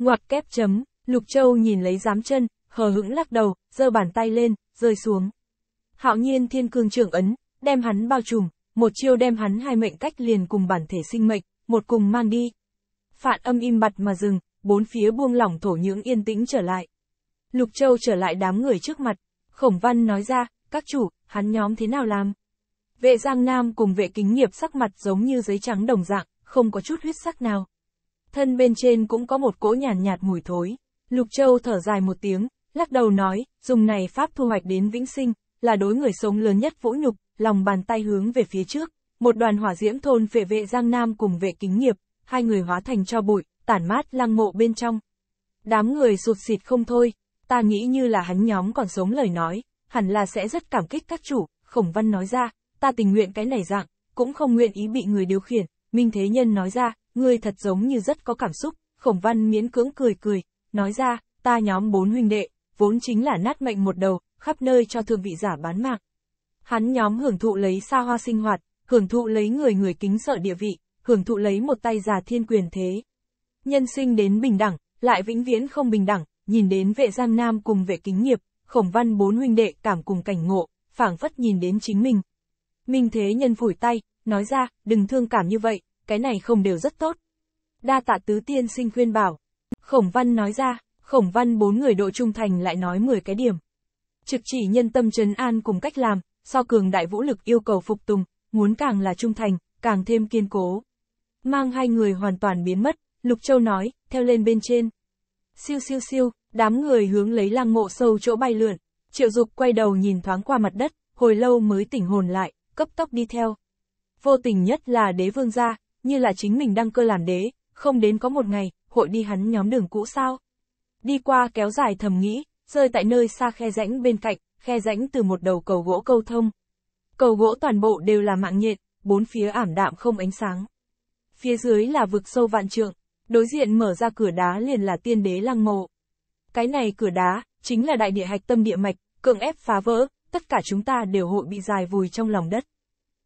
Ngoặc kép chấm, Lục Châu nhìn lấy dám chân, hờ hững lắc đầu, giơ bàn tay lên, rơi xuống. Hạo nhiên thiên cương trưởng ấn, đem hắn bao trùm, một chiêu đem hắn hai mệnh cách liền cùng bản thể sinh mệnh, một cùng mang đi. Phạn âm im bặt mà dừng, bốn phía buông lỏng thổ nhưỡng yên tĩnh trở lại. Lục Châu trở lại đám người trước mặt, khổng văn nói ra, các chủ, hắn nhóm thế nào làm? Vệ Giang Nam cùng vệ kính nghiệp sắc mặt giống như giấy trắng đồng dạng, không có chút huyết sắc nào thân bên trên cũng có một cỗ nhàn nhạt, nhạt mùi thối. Lục Châu thở dài một tiếng, lắc đầu nói, dùng này pháp thu hoạch đến vĩnh sinh, là đối người sống lớn nhất vũ nhục, lòng bàn tay hướng về phía trước, một đoàn hỏa diễm thôn vệ vệ Giang Nam cùng vệ kính nghiệp, hai người hóa thành cho bụi, tản mát lang mộ bên trong. Đám người sụt xịt không thôi, ta nghĩ như là hắn nhóm còn sống lời nói, hẳn là sẽ rất cảm kích các chủ, khổng văn nói ra, ta tình nguyện cái này dạng, cũng không nguyện ý bị người điều khiển, Minh Thế Nhân nói ra, ngươi thật giống như rất có cảm xúc, khổng văn miễn cưỡng cười cười, nói ra, ta nhóm bốn huynh đệ, vốn chính là nát mệnh một đầu, khắp nơi cho thượng vị giả bán mạc. Hắn nhóm hưởng thụ lấy xa hoa sinh hoạt, hưởng thụ lấy người người kính sợ địa vị, hưởng thụ lấy một tay già thiên quyền thế. Nhân sinh đến bình đẳng, lại vĩnh viễn không bình đẳng, nhìn đến vệ giang nam cùng vệ kính nghiệp, khổng văn bốn huynh đệ cảm cùng cảnh ngộ, phảng phất nhìn đến chính mình. Minh thế nhân phủi tay, nói ra, đừng thương cảm như vậy, cái này không đều rất tốt. Đa tạ tứ tiên sinh khuyên bảo. Khổng văn nói ra, khổng văn bốn người độ trung thành lại nói 10 cái điểm. Trực chỉ nhân tâm trấn an cùng cách làm, so cường đại vũ lực yêu cầu phục tùng, muốn càng là trung thành, càng thêm kiên cố. Mang hai người hoàn toàn biến mất, Lục Châu nói, theo lên bên trên. Siêu siêu siêu, đám người hướng lấy lang mộ sâu chỗ bay lượn, triệu dục quay đầu nhìn thoáng qua mặt đất, hồi lâu mới tỉnh hồn lại, cấp tốc đi theo. Vô tình nhất là đế vương gia, như là chính mình đăng cơ làm đế, không đến có một ngày, hội đi hắn nhóm đường cũ sao? Đi qua kéo dài thầm nghĩ, rơi tại nơi xa khe rãnh bên cạnh, khe rãnh từ một đầu cầu gỗ câu thông. Cầu gỗ toàn bộ đều là mạng nhện, bốn phía ảm đạm không ánh sáng. Phía dưới là vực sâu vạn trượng, đối diện mở ra cửa đá liền là tiên đế lăng mộ. Cái này cửa đá, chính là đại địa hạch tâm địa mạch, cưỡng ép phá vỡ, tất cả chúng ta đều hội bị dài vùi trong lòng đất.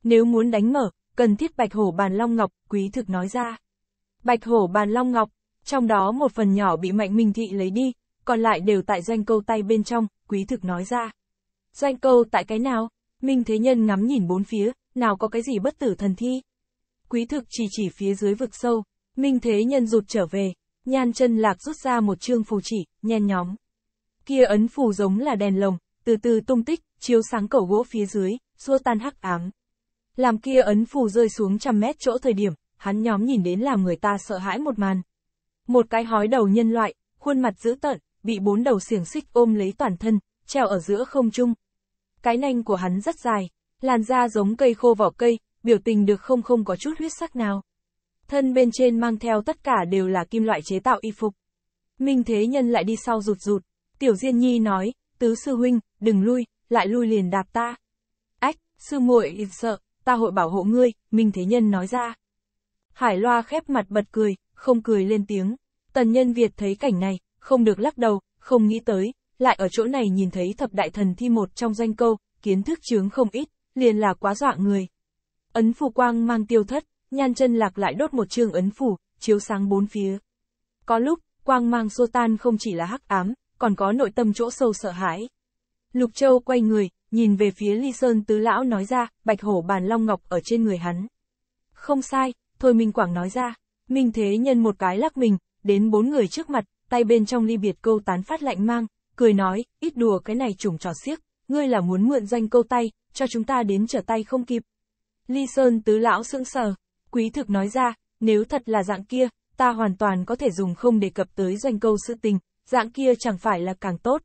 Nếu muốn đánh mở, cần thiết bạch hổ bàn long ngọc, quý thực nói ra. Bạch hổ bàn long ngọc, trong đó một phần nhỏ bị mạnh minh thị lấy đi, còn lại đều tại doanh câu tay bên trong, quý thực nói ra. Doanh câu tại cái nào? Minh Thế Nhân ngắm nhìn bốn phía, nào có cái gì bất tử thần thi? Quý thực chỉ chỉ phía dưới vực sâu, Minh Thế Nhân rụt trở về, nhan chân lạc rút ra một chương phù chỉ, nhen nhóm. Kia ấn phù giống là đèn lồng, từ từ tung tích, chiếu sáng cầu gỗ phía dưới, xua tan hắc ám. Làm kia ấn phù rơi xuống trăm mét chỗ thời điểm, hắn nhóm nhìn đến làm người ta sợ hãi một màn. Một cái hói đầu nhân loại, khuôn mặt dữ tợn, bị bốn đầu xiềng xích ôm lấy toàn thân, treo ở giữa không trung. Cái nanh của hắn rất dài, làn da giống cây khô vỏ cây, biểu tình được không không có chút huyết sắc nào. Thân bên trên mang theo tất cả đều là kim loại chế tạo y phục. Minh Thế Nhân lại đi sau rụt rụt, Tiểu Diên Nhi nói, tứ sư huynh, đừng lui, lại lui liền đạp ta. Ách, sư muội sợ, ta hội bảo hộ ngươi, Minh Thế Nhân nói ra. Hải Loa khép mặt bật cười, không cười lên tiếng. Tần Nhân Việt thấy cảnh này, không được lắc đầu, không nghĩ tới, lại ở chỗ này nhìn thấy thập đại thần thi một trong danh câu, kiến thức chướng không ít, liền là quá dọa người. Ấn phù quang mang tiêu thất, nhan chân lạc lại đốt một trường ấn phủ, chiếu sáng bốn phía. Có lúc, quang mang xô tan không chỉ là hắc ám, còn có nội tâm chỗ sâu sợ hãi. Lục Châu quay người, nhìn về phía Ly Sơn Tứ Lão nói ra, bạch hổ bàn long ngọc ở trên người hắn. Không sai, Thôi Minh Quảng nói ra, Minh Thế Nhân một cái lắc mình, đến bốn người trước mặt, tay bên trong ly biệt câu tán phát lạnh mang, cười nói, ít đùa cái này trùng trò xiếc, ngươi là muốn mượn danh câu tay, cho chúng ta đến trở tay không kịp. Ly Sơn Tứ Lão sững sờ, quý thực nói ra, nếu thật là dạng kia, ta hoàn toàn có thể dùng không đề cập tới doanh câu sự tình, dạng kia chẳng phải là càng tốt.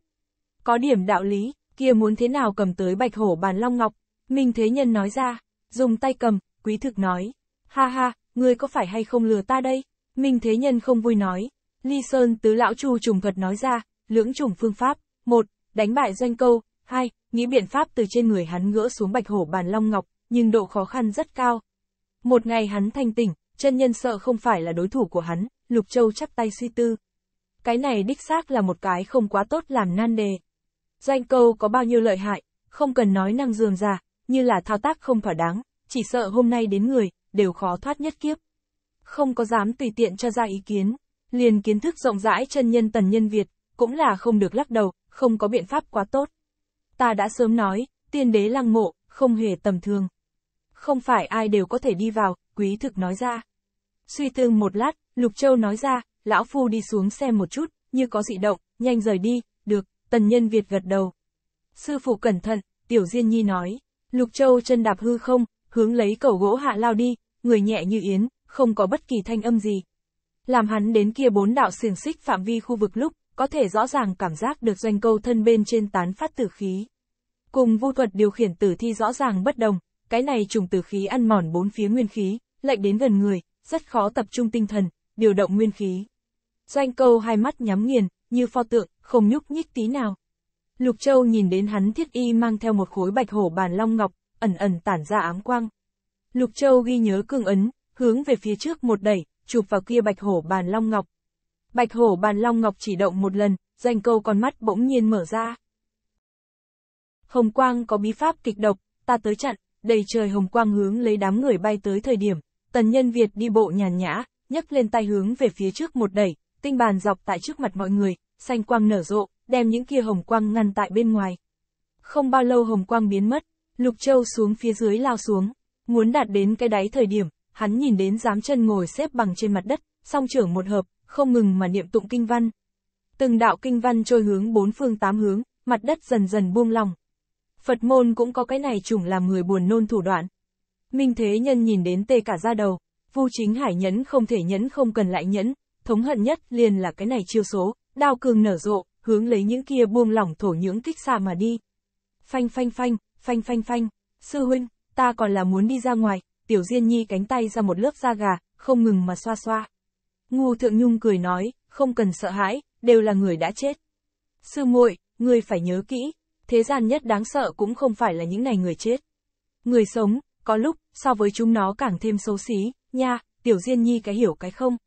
Có điểm đạo lý, kia muốn thế nào cầm tới bạch hổ bàn long ngọc, Minh Thế Nhân nói ra, dùng tay cầm, quý thực nói, ha ha, ngươi có phải hay không lừa ta đây, Minh Thế Nhân không vui nói, Ly Sơn tứ lão chu trùng thuật nói ra, lưỡng trùng phương pháp, một, đánh bại doanh câu, hai, nghĩ biện pháp từ trên người hắn ngỡ xuống bạch hổ bàn long ngọc, nhưng độ khó khăn rất cao. Một ngày hắn thanh tỉnh, chân nhân sợ không phải là đối thủ của hắn, Lục Châu chắp tay suy tư. Cái này đích xác là một cái không quá tốt làm nan đề. Doanh câu có bao nhiêu lợi hại, không cần nói năng dường ra, như là thao tác không thỏa đáng, chỉ sợ hôm nay đến người, đều khó thoát nhất kiếp. Không có dám tùy tiện cho ra ý kiến, liền kiến thức rộng rãi chân nhân tần nhân Việt, cũng là không được lắc đầu, không có biện pháp quá tốt. Ta đã sớm nói, tiên đế lăng mộ, không hề tầm thường. Không phải ai đều có thể đi vào, quý thực nói ra. Suy tư một lát, Lục Châu nói ra, lão phu đi xuống xem một chút, như có dị động, nhanh rời đi, được, Tần nhân Việt gật đầu. Sư phụ cẩn thận, tiểu diên nhi nói. Lục châu chân đạp hư không, hướng lấy cầu gỗ hạ lao đi, người nhẹ như yến, không có bất kỳ thanh âm gì. Làm hắn đến kia bốn đạo xiềng xích phạm vi khu vực lúc, có thể rõ ràng cảm giác được doanh câu thân bên trên tán phát tử khí. Cùng vu thuật điều khiển tử thi rõ ràng bất đồng, cái này trùng tử khí ăn mòn bốn phía nguyên khí, lệnh đến gần người, rất khó tập trung tinh thần, điều động nguyên khí. Doanh câu hai mắt nhắm nghiền, như pho tượng, không nhúc nhích tí nào. Lục Châu nhìn đến hắn thiết y mang theo một khối bạch hổ bàn long ngọc, ẩn ẩn tản ra ám quang. Lục Châu ghi nhớ cương ấn, hướng về phía trước một đẩy, chụp vào kia bạch hổ bàn long ngọc. Bạch hổ bàn long ngọc chỉ động một lần, danh câu con mắt bỗng nhiên mở ra. Hồng quang có bí pháp kịch độc, ta tới chặn, đầy trời hồng quang hướng lấy đám người bay tới thời điểm, tần nhân Việt đi bộ nhàn nhã, nhấc lên tay hướng về phía trước một đẩy, tinh bàn dọc tại trước mặt mọi người, xanh quang nở rộ, đem những kia hồng quang ngăn tại bên ngoài. Không bao lâu hồng quang biến mất, Lục Châu xuống phía dưới lao xuống, muốn đạt đến cái đáy thời điểm, hắn nhìn đến dám chân ngồi xếp bằng trên mặt đất, song trưởng một hợp, không ngừng mà niệm tụng kinh văn. Từng đạo kinh văn trôi hướng bốn phương tám hướng, mặt đất dần dần buông lòng. Phật môn cũng có cái này chủng làm người buồn nôn thủ đoạn. Minh Thế Nhân nhìn đến tê cả da đầu, Vu Chính Hải nhẫn không thể nhẫn không cần lại nhẫn, thống hận nhất liền là cái này chiêu số, đao cường nở rộ, hướng lấy những kia buông lỏng thổ nhưỡng kích xa mà đi. Phanh phanh phanh, phanh phanh phanh, sư huynh, ta còn là muốn đi ra ngoài, tiểu diên nhi cánh tay ra một lớp da gà, không ngừng mà xoa xoa. Ngu thượng nhung cười nói, không cần sợ hãi, đều là người đã chết. Sư muội, người phải nhớ kỹ, thế gian nhất đáng sợ cũng không phải là những này người chết. Người sống, có lúc, so với chúng nó càng thêm xấu xí, nha, tiểu diên nhi cái hiểu cái không.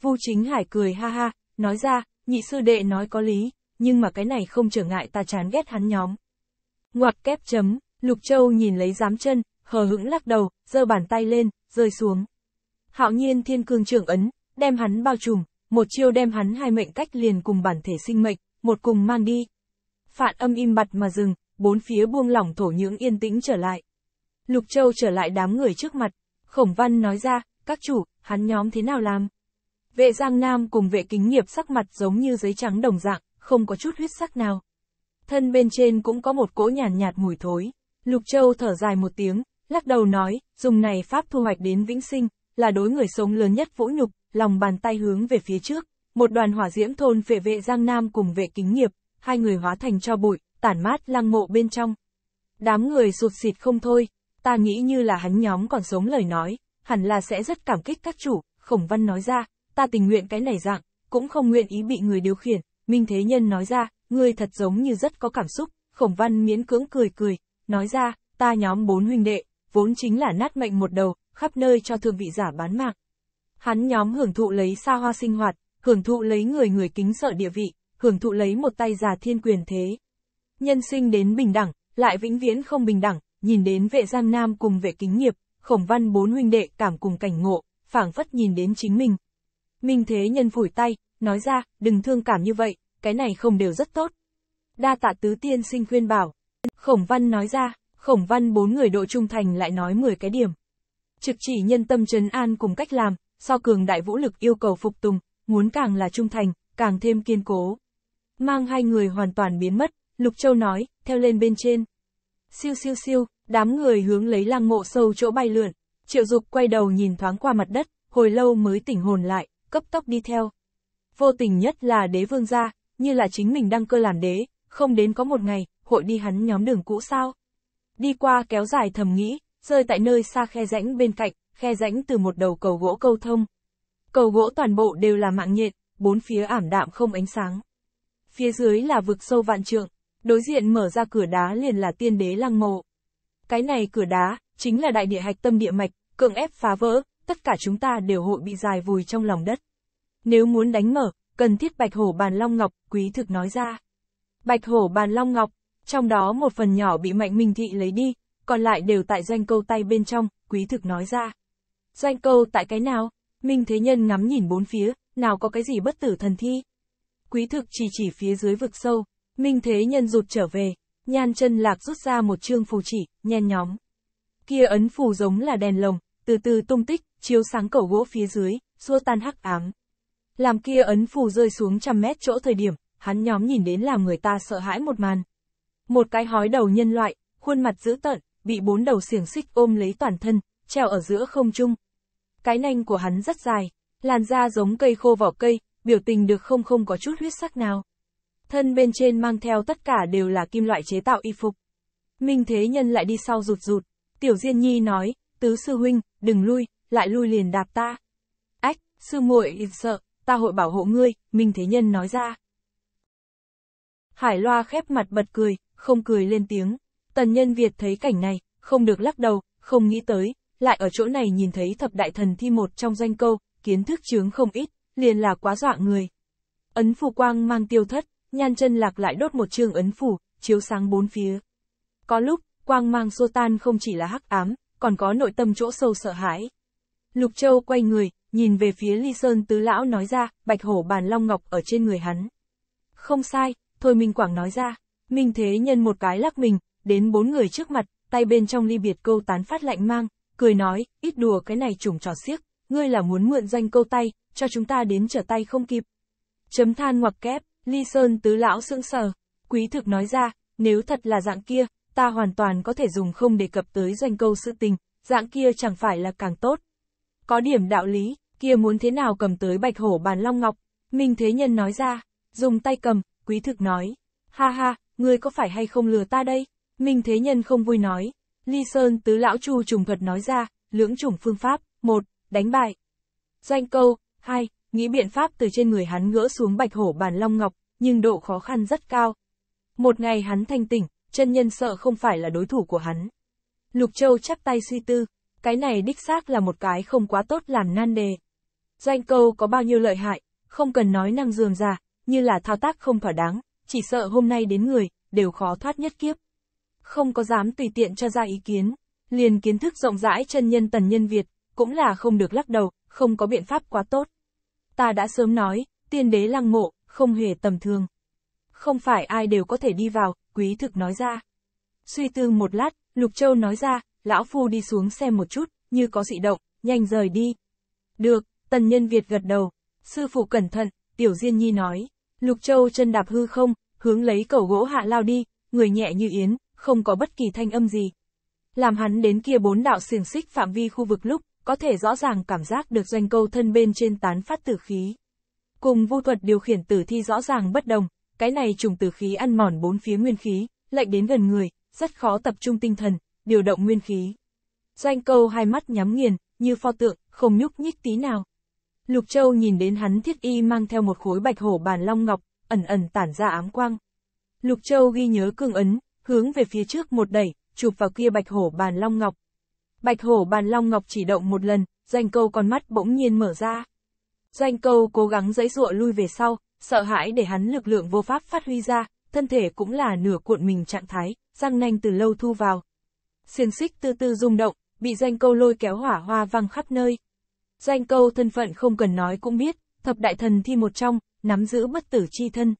Vu Chính Hải cười ha ha, nói ra, nhị sư đệ nói có lý, nhưng mà cái này không trở ngại ta chán ghét hắn nhóm. Ngoặt kép chấm, Lục Châu nhìn lấy dám chân, hờ hững lắc đầu, giơ bàn tay lên, rơi xuống. Hạo nhiên thiên cương trưởng ấn, đem hắn bao trùm, một chiêu đem hắn hai mệnh cách liền cùng bản thể sinh mệnh, một cùng mang đi. Phạn âm im bặt mà dừng, bốn phía buông lỏng thổ nhưỡng yên tĩnh trở lại. Lục Châu trở lại đám người trước mặt, Khổng Văn nói ra, các chủ, hắn nhóm thế nào làm? Vệ Giang Nam cùng vệ kính nghiệp sắc mặt giống như giấy trắng đồng dạng, không có chút huyết sắc nào. Thân bên trên cũng có một cỗ nhàn nhạt, nhạt mùi thối. Lục Châu thở dài một tiếng, lắc đầu nói, dùng này pháp thu hoạch đến vĩnh sinh, là đối người sống lớn nhất vũ nhục, lòng bàn tay hướng về phía trước. Một đoàn hỏa diễm thôn về vệ Giang Nam cùng vệ kính nghiệp, hai người hóa thành cho bụi, tản mát lang mộ bên trong. Đám người sụt xịt không thôi, ta nghĩ như là hắn nhóm còn sống lời nói, hẳn là sẽ rất cảm kích các chủ, khổng văn nói ra, ta tình nguyện cái này dạng, cũng không nguyện ý bị người điều khiển, Minh Thế Nhân nói ra, ngươi thật giống như rất có cảm xúc, khổng văn miễn cưỡng cười cười, nói ra, ta nhóm bốn huynh đệ, vốn chính là nát mệnh một đầu, khắp nơi cho thượng vị giả bán mạng. Hắn nhóm hưởng thụ lấy xa hoa sinh hoạt, hưởng thụ lấy người người kính sợ địa vị, hưởng thụ lấy một tay già thiên quyền thế. Nhân sinh đến bình đẳng, lại vĩnh viễn không bình đẳng, nhìn đến vệ giang nam cùng vệ kính nghiệp, khổng văn bốn huynh đệ cảm cùng cảnh ngộ, phảng phất nhìn đến chính mình, Minh Thế Nhân phủi tay, nói ra, đừng thương cảm như vậy, cái này không đều rất tốt. Đa tạ tứ tiên sinh khuyên bảo. Khổng Văn nói ra, Khổng Văn bốn người độ trung thành lại nói 10 cái điểm. Trực chỉ nhân tâm trấn an cùng cách làm, so cường đại vũ lực yêu cầu phục tùng, muốn càng là trung thành, càng thêm kiên cố. Mang hai người hoàn toàn biến mất, Lục Châu nói, theo lên bên trên. Siêu siêu siêu, đám người hướng lấy lang mộ sâu chỗ bay lượn, triệu dục quay đầu nhìn thoáng qua mặt đất, hồi lâu mới tỉnh hồn lại cấp tốc đi theo. Vô tình nhất là đế vương gia, như là chính mình đăng cơ làm đế, không đến có một ngày, hội đi hắn nhóm đường cũ sao. Đi qua kéo dài thầm nghĩ, rơi tại nơi xa khe rãnh bên cạnh, khe rãnh từ một đầu cầu gỗ câu thông. Cầu gỗ toàn bộ đều là mạng nhện, bốn phía ảm đạm không ánh sáng. Phía dưới là vực sâu vạn trượng, đối diện mở ra cửa đá liền là tiên đế lăng mộ. Cái này cửa đá, chính là đại địa hạch tâm địa mạch, cưỡng ép phá vỡ, tất cả chúng ta đều hội bị dài vùi trong lòng đất. Nếu muốn đánh mở, cần thiết bạch hổ bàn long ngọc, quý thực nói ra. Bạch hổ bàn long ngọc, trong đó một phần nhỏ bị mạnh minh thị lấy đi, còn lại đều tại doanh câu tay bên trong, quý thực nói ra. Doanh câu tại cái nào? Minh Thế Nhân ngắm nhìn bốn phía, nào có cái gì bất tử thần thi? Quý thực chỉ chỉ phía dưới vực sâu, Minh Thế Nhân rụt trở về, nhan chân lạc rút ra một chương phù chỉ, nhen nhóm. Kia ấn phù giống là đèn lồng, từ từ tung tích, chiếu sáng cầu gỗ phía dưới, xua tan hắc ám. Làm kia ấn phù rơi xuống trăm mét chỗ thời điểm, hắn nhóm nhìn đến làm người ta sợ hãi một màn. Một cái hói đầu nhân loại, khuôn mặt dữ tợn, bị bốn đầu xiềng xích ôm lấy toàn thân, treo ở giữa không trung. Cái nanh của hắn rất dài, làn da giống cây khô vỏ cây, biểu tình được không không có chút huyết sắc nào. Thân bên trên mang theo tất cả đều là kim loại chế tạo y phục. Minh Thế Nhân lại đi sau rụt rụt, Tiểu Diên Nhi nói, tứ sư huynh, đừng lui, lại lui liền đạp ta. Ách, sư muội ít sợ, ta hội bảo hộ ngươi, Minh Thế Nhân nói ra. Hải Loa khép mặt bật cười, không cười lên tiếng. Tần Nhân Việt thấy cảnh này, không được lắc đầu, không nghĩ tới, lại ở chỗ này nhìn thấy thập đại thần thi một trong danh câu, kiến thức chướng không ít, liền là quá dọa người. Ấn phù quang mang tiêu thất, nhan chân lạc lại đốt một trường ấn phủ, chiếu sáng bốn phía. Có lúc, quang mang xô tan không chỉ là hắc ám, còn có nội tâm chỗ sâu sợ hãi. Lục Châu quay người, nhìn về phía Ly Sơn Tứ Lão nói ra, bạch hổ bàn long ngọc ở trên người hắn. Không sai, Thôi Minh Quảng nói ra, Minh Thế Nhân một cái lắc mình, đến bốn người trước mặt, tay bên trong ly biệt câu tán phát lạnh mang, cười nói, ít đùa cái này trùng trò xiếc, ngươi là muốn mượn danh câu tay, cho chúng ta đến trở tay không kịp. Chấm than ngoặc kép, Ly Sơn Tứ Lão sững sờ, quý thực nói ra, nếu thật là dạng kia, ta hoàn toàn có thể dùng không đề cập tới danh câu sự tình, dạng kia chẳng phải là càng tốt. Có điểm đạo lý, kia muốn thế nào cầm tới bạch hổ bàn long ngọc, Minh Thế Nhân nói ra, dùng tay cầm, quý thực nói, ha ha, ngươi có phải hay không lừa ta đây? Minh Thế Nhân không vui nói, Ly Sơn tứ lão chu trùng thuật nói ra, lưỡng chủng phương pháp, một, đánh bại. Doanh câu, hai, nghĩ biện pháp từ trên người hắn gỡ xuống bạch hổ bàn long ngọc, nhưng độ khó khăn rất cao. Một ngày hắn thanh tỉnh, chân nhân sợ không phải là đối thủ của hắn. Lục Châu chắp tay suy tư, cái này đích xác là một cái không quá tốt làm nan đề. Doanh câu có bao nhiêu lợi hại, không cần nói năng dườm ra, như là thao tác không thỏa đáng, chỉ sợ hôm nay đến người, đều khó thoát nhất kiếp. Không có dám tùy tiện cho ra ý kiến, liền kiến thức rộng rãi chân nhân tần nhân Việt, cũng là không được lắc đầu, không có biện pháp quá tốt. Ta đã sớm nói, tiên đế lăng mộ, không hề tầm thường. Không phải ai đều có thể đi vào, quý thực nói ra. Suy tư một lát, Lục Châu nói ra, lão phu đi xuống xem một chút, như có dị động, nhanh rời đi. Được, tần nhân Việt gật đầu, sư phụ cẩn thận, tiểu diên nhi nói, lục châu chân đạp hư không, hướng lấy cầu gỗ hạ lao đi, người nhẹ như yến, không có bất kỳ thanh âm gì. Làm hắn đến kia bốn đạo xiềng xích phạm vi khu vực lúc, có thể rõ ràng cảm giác được doanh câu thân bên trên tán phát tử khí. Cùng vu thuật điều khiển tử thi rõ ràng bất đồng, cái này trùng tử khí ăn mòn bốn phía nguyên khí, lạnh đến gần người, rất khó tập trung tinh thần, điều động nguyên khí. Doanh câu hai mắt nhắm nghiền, như pho tượng, không nhúc nhích tí nào. Lục Châu nhìn đến hắn thiết y mang theo một khối bạch hổ bàn long ngọc, ẩn ẩn tản ra ám quang. Lục Châu ghi nhớ cương ấn, hướng về phía trước một đẩy, chụp vào kia bạch hổ bàn long ngọc. Bạch hổ bàn long ngọc chỉ động một lần, doanh câu con mắt bỗng nhiên mở ra. Doanh câu cố gắng dãy dụa lui về sau, sợ hãi để hắn lực lượng vô pháp phát huy ra, thân thể cũng là nửa cuộn mình trạng thái, răng nanh từ lâu thu vào xiềng xích từ từ rung động, bị danh câu lôi kéo hỏa hoa văng khắp nơi. Danh câu thân phận không cần nói cũng biết, thập đại thần thi một trong, nắm giữ bất tử chi thân.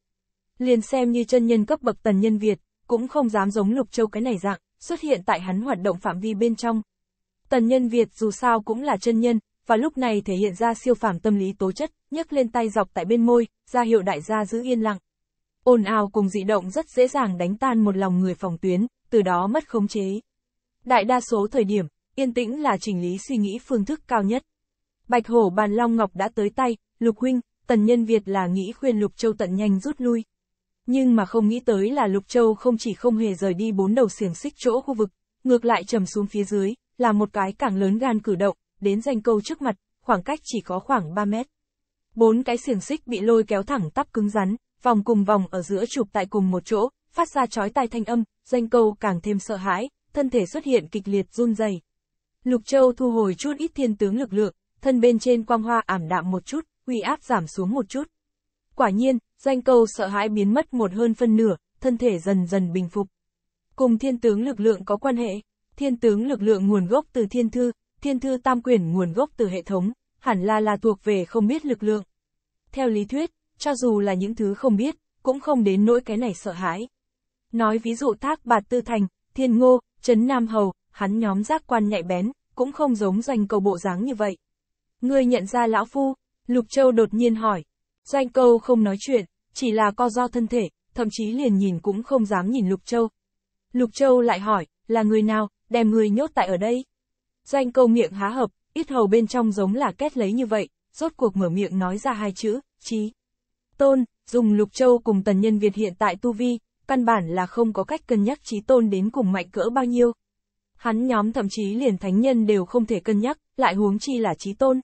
Liền xem như chân nhân cấp bậc tần nhân Việt, cũng không dám giống lục châu cái này dạng, xuất hiện tại hắn hoạt động phạm vi bên trong. Tần nhân Việt dù sao cũng là chân nhân, và lúc này thể hiện ra siêu phàm tâm lý tố chất, nhấc lên tay dọc tại bên môi, ra hiệu đại gia giữ yên lặng. Ồn ào cùng dị động rất dễ dàng đánh tan một lòng người phòng tuyến, từ đó mất khống chế. Đại đa số thời điểm, yên tĩnh là chỉnh lý suy nghĩ phương thức cao nhất. Bạch hổ bàn long ngọc đã tới tay, lục huynh, tần nhân Việt là nghĩ khuyên lục châu tận nhanh rút lui. Nhưng mà không nghĩ tới là lục châu không chỉ không hề rời đi bốn đầu xiềng xích chỗ khu vực, ngược lại trầm xuống phía dưới, là một cái cảng lớn gan cử động, đến danh câu trước mặt, khoảng cách chỉ có khoảng 3 mét. Bốn cái xiềng xích bị lôi kéo thẳng tắp cứng rắn, vòng cùng vòng ở giữa chụp tại cùng một chỗ, phát ra chói tai thanh âm, danh câu càng thêm sợ hãi, thân thể xuất hiện kịch liệt run rẩy. Lục Châu thu hồi chút ít thiên tướng lực lượng, thân bên trên quang hoa ảm đạm một chút, uy áp giảm xuống một chút. Quả nhiên, danh câu sợ hãi biến mất một hơn phân nửa, thân thể dần dần bình phục. Cùng thiên tướng lực lượng có quan hệ, thiên tướng lực lượng nguồn gốc từ thiên thư, thiên thư tam quyển nguồn gốc từ hệ thống, hẳn là là thuộc về không biết lực lượng. Theo lý thuyết, cho dù là những thứ không biết, cũng không đến nỗi cái này sợ hãi. Nói ví dụ thác bạt tư thành, thiên ngô, Trấn Nam Hầu, hắn nhóm giác quan nhạy bén, cũng không giống doanh cầu bộ dáng như vậy. Ngươi nhận ra lão phu, Lục Châu đột nhiên hỏi. Doanh câu không nói chuyện, chỉ là co do thân thể, thậm chí liền nhìn cũng không dám nhìn Lục Châu. Lục Châu lại hỏi, là người nào, đem người nhốt tại ở đây? Doanh câu miệng há hợp, ít hầu bên trong giống là kết lấy như vậy, rốt cuộc mở miệng nói ra hai chữ, chí. Tôn, dùng Lục Châu cùng tần nhân Việt hiện tại Tu Vi, căn bản là không có cách cân nhắc trí tôn đến cùng mạnh cỡ bao nhiêu. Hắn nhóm thậm chí liền thánh nhân đều không thể cân nhắc, lại huống chi là trí tôn.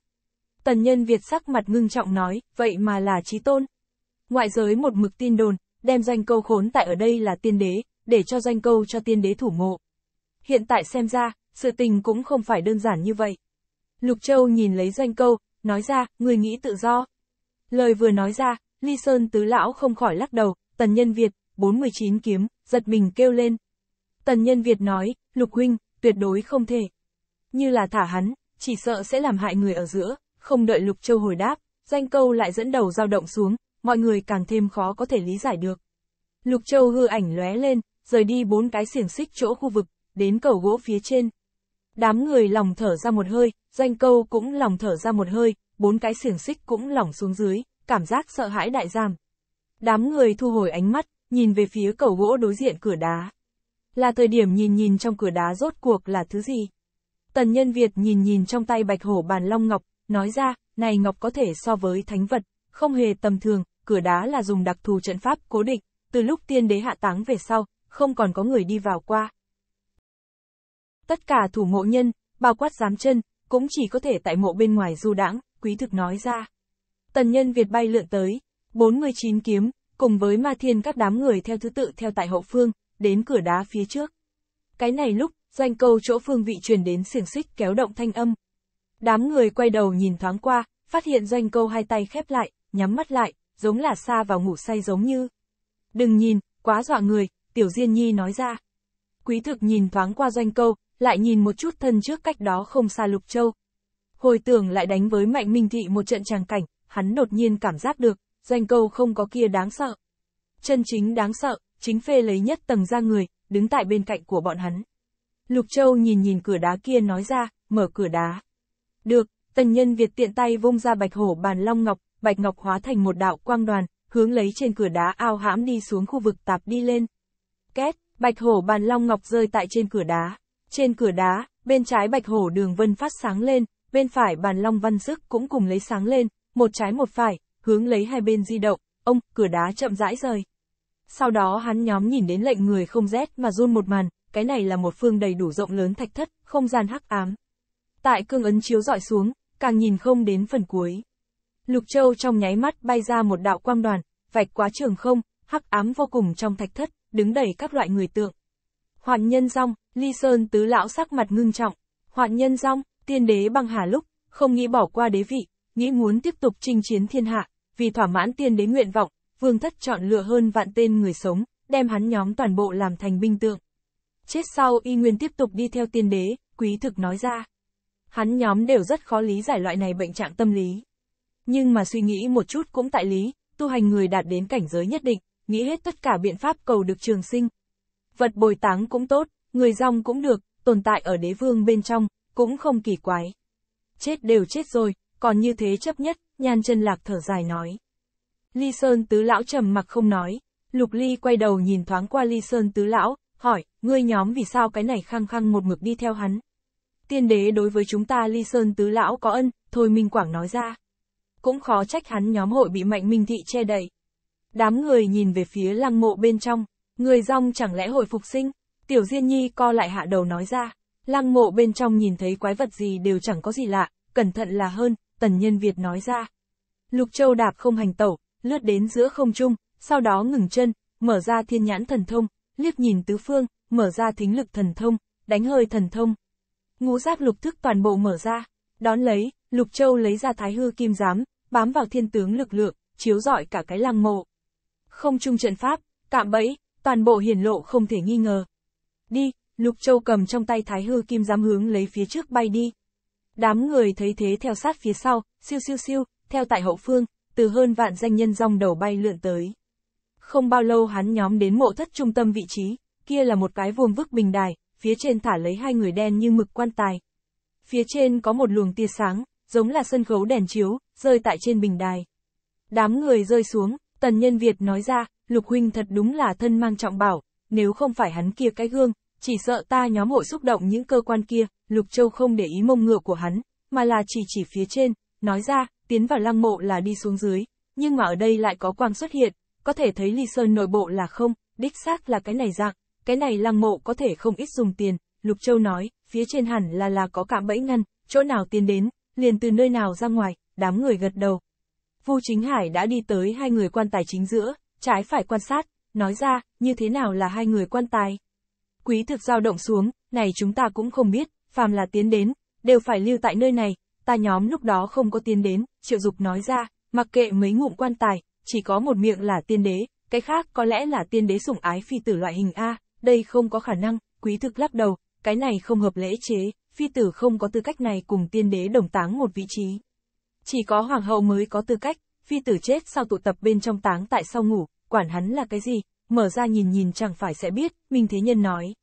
Tần nhân Việt sắc mặt ngưng trọng nói, vậy mà là trí tôn. Ngoại giới một mực tin đồn, đem danh câu khốn tại ở đây là tiên đế, để cho danh câu cho tiên đế thủ mộ. Hiện tại xem ra, sự tình cũng không phải đơn giản như vậy. Lục Châu nhìn lấy danh câu, nói ra, người nghĩ tự do. Lời vừa nói ra, Ly Sơn tứ lão không khỏi lắc đầu, tần nhân Việt, 49 kiếm, giật mình kêu lên. Tần nhân Việt nói, Lục Huynh, tuyệt đối không thể. Như là thả hắn, chỉ sợ sẽ làm hại người ở giữa, không đợi Lục Châu hồi đáp, danh câu lại dẫn đầu dao động xuống, mọi người càng thêm khó có thể lý giải được. Lục Châu hư ảnh lóe lên, rời đi bốn cái xiềng xích chỗ khu vực, đến cầu gỗ phía trên. Đám người lòng thở ra một hơi, danh câu cũng lòng thở ra một hơi, bốn cái xiềng xích cũng lỏng xuống dưới, cảm giác sợ hãi đại giam. Đám người thu hồi ánh mắt, nhìn về phía cầu gỗ đối diện cửa đá. Là thời điểm nhìn nhìn trong cửa đá rốt cuộc là thứ gì? Tần nhân Việt nhìn nhìn trong tay bạch hổ bàn long ngọc, nói ra, này ngọc có thể so với thánh vật, không hề tầm thường, cửa đá là dùng đặc thù trận pháp cố định, từ lúc tiên đế hạ táng về sau, không còn có người đi vào qua. Tất cả thủ mộ nhân, bao quát giám chân, cũng chỉ có thể tại mộ bên ngoài du đãng, quý thực nói ra. Tần nhân Việt bay lượn tới, 49 kiếm, cùng với ma thiên các đám người theo thứ tự theo tại hậu phương, đến cửa đá phía trước. Cái này lúc, doanh câu chỗ phương vị truyền đến xiềng xích kéo động thanh âm. Đám người quay đầu nhìn thoáng qua, phát hiện doanh câu hai tay khép lại, nhắm mắt lại, giống là xa vào ngủ say giống như. Đừng nhìn, quá dọa người, tiểu diên nhi nói ra. Quý thực nhìn thoáng qua doanh câu, lại nhìn một chút thân trước cách đó không xa lục châu. Hồi tưởng lại đánh với mạnh minh thị một trận tràng cảnh, hắn đột nhiên cảm giác được, danh câu không có kia đáng sợ. Chân chính đáng sợ, chính phê lấy nhất tầng ra người, đứng tại bên cạnh của bọn hắn. Lục Châu nhìn nhìn cửa đá kia nói ra, mở cửa đá. Được, tần nhân Việt tiện tay vung ra bạch hổ bàn long ngọc, bạch ngọc hóa thành một đạo quang đoàn, hướng lấy trên cửa đá ao hãm đi xuống khu vực tạp đi lên. Két, bạch hổ bàn long ngọc rơi tại trên cửa đá. Trên cửa đá, bên trái bạch hổ đường vân phát sáng lên, bên phải bàn long văn sức cũng cùng lấy sáng lên, một trái một phải, hướng lấy hai bên di động, ông, cửa đá chậm rãi rời. Sau đó hắn nhóm nhìn đến lệnh người không rét mà run một màn, cái này là một phương đầy đủ rộng lớn thạch thất, không gian hắc ám. Tại cương ấn chiếu dọi xuống, càng nhìn không đến phần cuối. Lục Châu trong nháy mắt bay ra một đạo quang đoàn, vạch quá trường không, hắc ám vô cùng trong thạch thất, đứng đầy các loại người tượng. Hoạn nhân rong, Ly Sơn tứ lão sắc mặt ngưng trọng. Hoạn nhân rong, tiên đế băng hà lúc, không nghĩ bỏ qua đế vị, nghĩ muốn tiếp tục chinh chiến thiên hạ, vì thỏa mãn tiên đế nguyện vọng, vương thất chọn lựa hơn vạn tên người sống, đem hắn nhóm toàn bộ làm thành binh tượng. Chết sau y nguyên tiếp tục đi theo tiên đế, quý thực nói ra. Hắn nhóm đều rất khó lý giải loại này bệnh trạng tâm lý. Nhưng mà suy nghĩ một chút cũng tại lý, tu hành người đạt đến cảnh giới nhất định, nghĩ hết tất cả biện pháp cầu được trường sinh. Vật bồi táng cũng tốt, người rong cũng được, tồn tại ở đế vương bên trong, cũng không kỳ quái. Chết đều chết rồi, còn như thế chấp nhất, nhan chân lạc thở dài nói. Ly Sơn Tứ Lão trầm mặc không nói, Lục Ly quay đầu nhìn thoáng qua Ly Sơn Tứ Lão, hỏi, ngươi nhóm vì sao cái này khăng khăng một mực đi theo hắn. Tiên đế đối với chúng ta Ly Sơn Tứ Lão có ân, thôi Minh Quảng nói ra. Cũng khó trách hắn nhóm hội bị mạnh minh thị che đậy. Đám người nhìn về phía lăng mộ bên trong, người rong chẳng lẽ hồi phục sinh, tiểu diên nhi co lại hạ đầu nói ra, lăng mộ bên trong nhìn thấy quái vật gì đều chẳng có gì lạ, cẩn thận là hơn, tần nhân Việt nói ra. Lục Châu đạp không hành tẩu, lướt đến giữa không trung, sau đó ngừng chân, mở ra thiên nhãn thần thông, liếc nhìn tứ phương, mở ra thính lực thần thông, đánh hơi thần thông. Ngũ giác lục thức toàn bộ mở ra, đón lấy, Lục Châu lấy ra thái hư kim giám, bám vào thiên tướng lực lượng, chiếu rọi cả cái lăng mộ. Không trung trận pháp, cạm bẫy, toàn bộ hiển lộ không thể nghi ngờ. Đi, Lục Châu cầm trong tay thái hư kim giám hướng lấy phía trước bay đi. Đám người thấy thế theo sát phía sau, siêu siêu siêu, theo tại hậu phương, từ hơn vạn danh nhân rong đầu bay lượn tới. Không bao lâu hắn nhóm đến mộ thất trung tâm vị trí, kia là một cái vuông vức bình đài, phía trên thả lấy hai người đen như mực quan tài. Phía trên có một luồng tia sáng, giống là sân khấu đèn chiếu, rơi tại trên bình đài. Đám người rơi xuống, tần nhân Việt nói ra, lục huynh thật đúng là thân mang trọng bảo, nếu không phải hắn kia cái gương, chỉ sợ ta nhóm hội xúc động những cơ quan kia, lục châu không để ý mông ngựa của hắn, mà là chỉ chỉ phía trên, nói ra, tiến vào lăng mộ là đi xuống dưới, nhưng mà ở đây lại có quang xuất hiện, có thể thấy ly sơn nội bộ là không, đích xác là cái này dạng, cái này lăng mộ có thể không ít dùng tiền, Lục Châu nói, phía trên hẳn là là có cạm bẫy ngăn, chỗ nào tiến đến, liền từ nơi nào ra ngoài, đám người gật đầu. Vu Chính Hải đã đi tới hai người quan tài chính giữa, trái phải quan sát, nói ra, như thế nào là hai người quan tài. Quý thực dao động xuống, này chúng ta cũng không biết, phàm là tiến đến, đều phải lưu tại nơi này, ta nhóm lúc đó không có tiến đến, triệu dục nói ra, mặc kệ mấy ngụm quan tài, chỉ có một miệng là tiên đế, cái khác có lẽ là tiên đế sủng ái phi tử loại hình A, đây không có khả năng, quý thực lắc đầu, cái này không hợp lễ chế, phi tử không có tư cách này cùng tiên đế đồng táng một vị trí. Chỉ có hoàng hậu mới có tư cách, phi tử chết sau tụ tập bên trong táng tại sau ngủ, quản hắn là cái gì, mở ra nhìn nhìn chẳng phải sẽ biết, Minh Thế Nhân nói.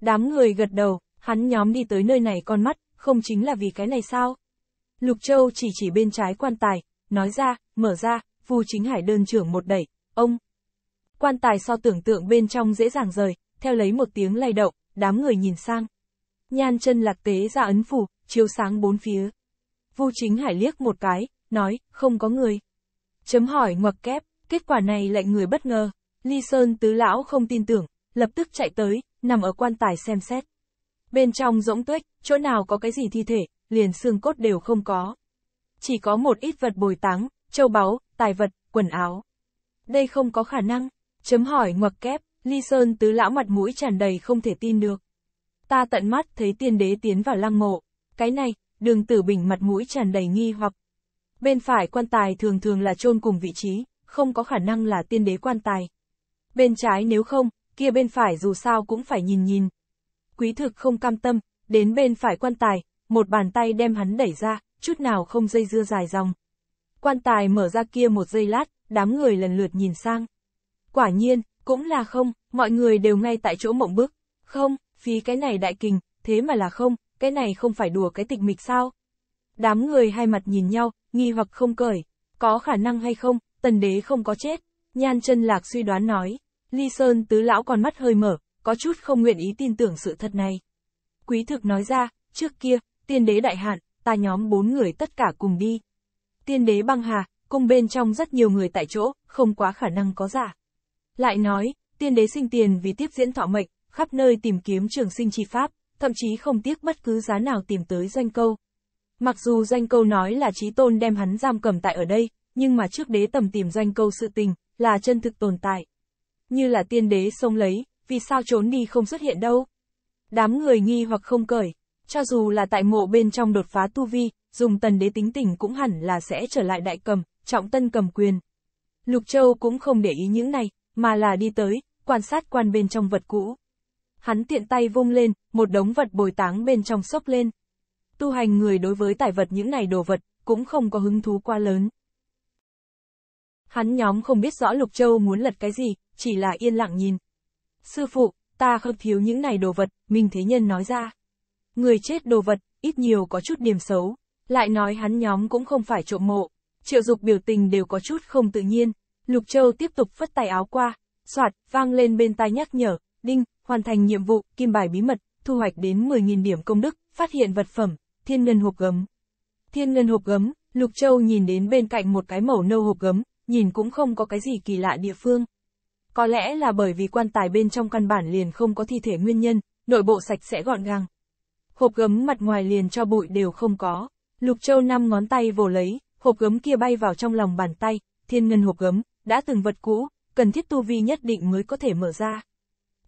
Đám người gật đầu, hắn nhóm đi tới nơi này con mắt, không chính là vì cái này sao? Lục Châu chỉ chỉ bên trái quan tài, nói ra, mở ra, Vu Chính Hải đơn trưởng một đẩy, ông. Quan tài so tưởng tượng bên trong dễ dàng rời, theo lấy một tiếng lay động, đám người nhìn sang. Nhan chân lạc tế ra ấn phủ, chiếu sáng bốn phía. Vu Chính Hải liếc một cái, nói, không có người. Chấm hỏi ngoặc kép, kết quả này lệnh người bất ngờ. Ly Sơn tứ lão không tin tưởng, lập tức chạy tới, nằm ở quan tài xem xét. Bên trong rỗng tuếch, chỗ nào có cái gì thi thể, liền xương cốt đều không có. Chỉ có một ít vật bồi táng, châu báu, tài vật, quần áo. Đây không có khả năng, chấm hỏi ngoặc kép, Ly Sơn tứ lão mặt mũi tràn đầy không thể tin được. Ta tận mắt thấy tiên đế tiến vào lăng mộ, cái này, đường tử bình mặt mũi tràn đầy nghi hoặc. Bên phải quan tài thường thường là chôn cùng vị trí, không có khả năng là tiên đế quan tài. Bên trái nếu không, kia bên phải dù sao cũng phải nhìn nhìn. Quý thực không cam tâm, đến bên phải quan tài, một bàn tay đem hắn đẩy ra, chút nào không dây dưa dài dòng. Quan tài mở ra kia một giây lát, đám người lần lượt nhìn sang. Quả nhiên, cũng là không, mọi người đều ngay tại chỗ mộng bức. Không, phí cái này đại kình, thế mà là không, cái này không phải đùa cái tịch mịch sao? Đám người hai mặt nhìn nhau, nghi hoặc không cởi. Có khả năng hay không, tần đế không có chết. Nhan chân lạc suy đoán nói. Ly Sơn tứ lão còn mắt hơi mở, có chút không nguyện ý tin tưởng sự thật này. Quý thực nói ra, trước kia, Tiên đế đại hạn, ta nhóm bốn người tất cả cùng đi. Tiên đế băng hà, cung bên trong rất nhiều người tại chỗ, không quá khả năng có giả. Lại nói, tiên đế sinh tiền vì tiếp diễn thọ mệnh, khắp nơi tìm kiếm trường sinh chi pháp, thậm chí không tiếc bất cứ giá nào tìm tới danh câu. Mặc dù danh câu nói là trí tôn đem hắn giam cầm tại ở đây, nhưng mà trước đế tầm tìm danh câu sự tình, là chân thực tồn tại. Như là tiên đế sông lấy, vì sao trốn đi không xuất hiện đâu? Đám người nghi hoặc không cởi, cho dù là tại mộ bên trong đột phá tu vi, dùng tần đế tính tình cũng hẳn là sẽ trở lại đại cầm, trọng tân cầm quyền. Lục Châu cũng không để ý những này, mà là đi tới, quan sát quan bên trong vật cũ. Hắn tiện tay vung lên, một đống vật bồi táng bên trong sốc lên. Tu hành người đối với tài vật những này đồ vật, cũng không có hứng thú quá lớn. Hắn nhóm không biết rõ Lục Châu muốn lật cái gì, chỉ là yên lặng nhìn. Sư phụ, ta không thiếu những này đồ vật, mình thế nhân nói ra. Người chết đồ vật, ít nhiều có chút điểm xấu. Lại nói hắn nhóm cũng không phải trộm mộ. Triệu dục biểu tình đều có chút không tự nhiên. Lục Châu tiếp tục phất tay áo qua. Soạt, vang lên bên tai nhắc nhở. Đinh, hoàn thành nhiệm vụ, kim bài bí mật, thu hoạch đến 10.000 điểm công đức, phát hiện vật phẩm, thiên ngân hộp gấm. Thiên ngân hộp gấm, Lục Châu nhìn đến bên cạnh một cái màu nâu hộp gấm, nhìn cũng không có cái gì kỳ lạ địa phương. Có lẽ là bởi vì quan tài bên trong căn bản liền không có thi thể nguyên nhân, nội bộ sạch sẽ gọn gàng, hộp gấm mặt ngoài liền cho bụi đều không có. Lục Châu năm ngón tay vồ lấy, hộp gấm kia bay vào trong lòng bàn tay, thiên ngân hộp gấm, đã từng vật cũ, cần thiết tu vi nhất định mới có thể mở ra.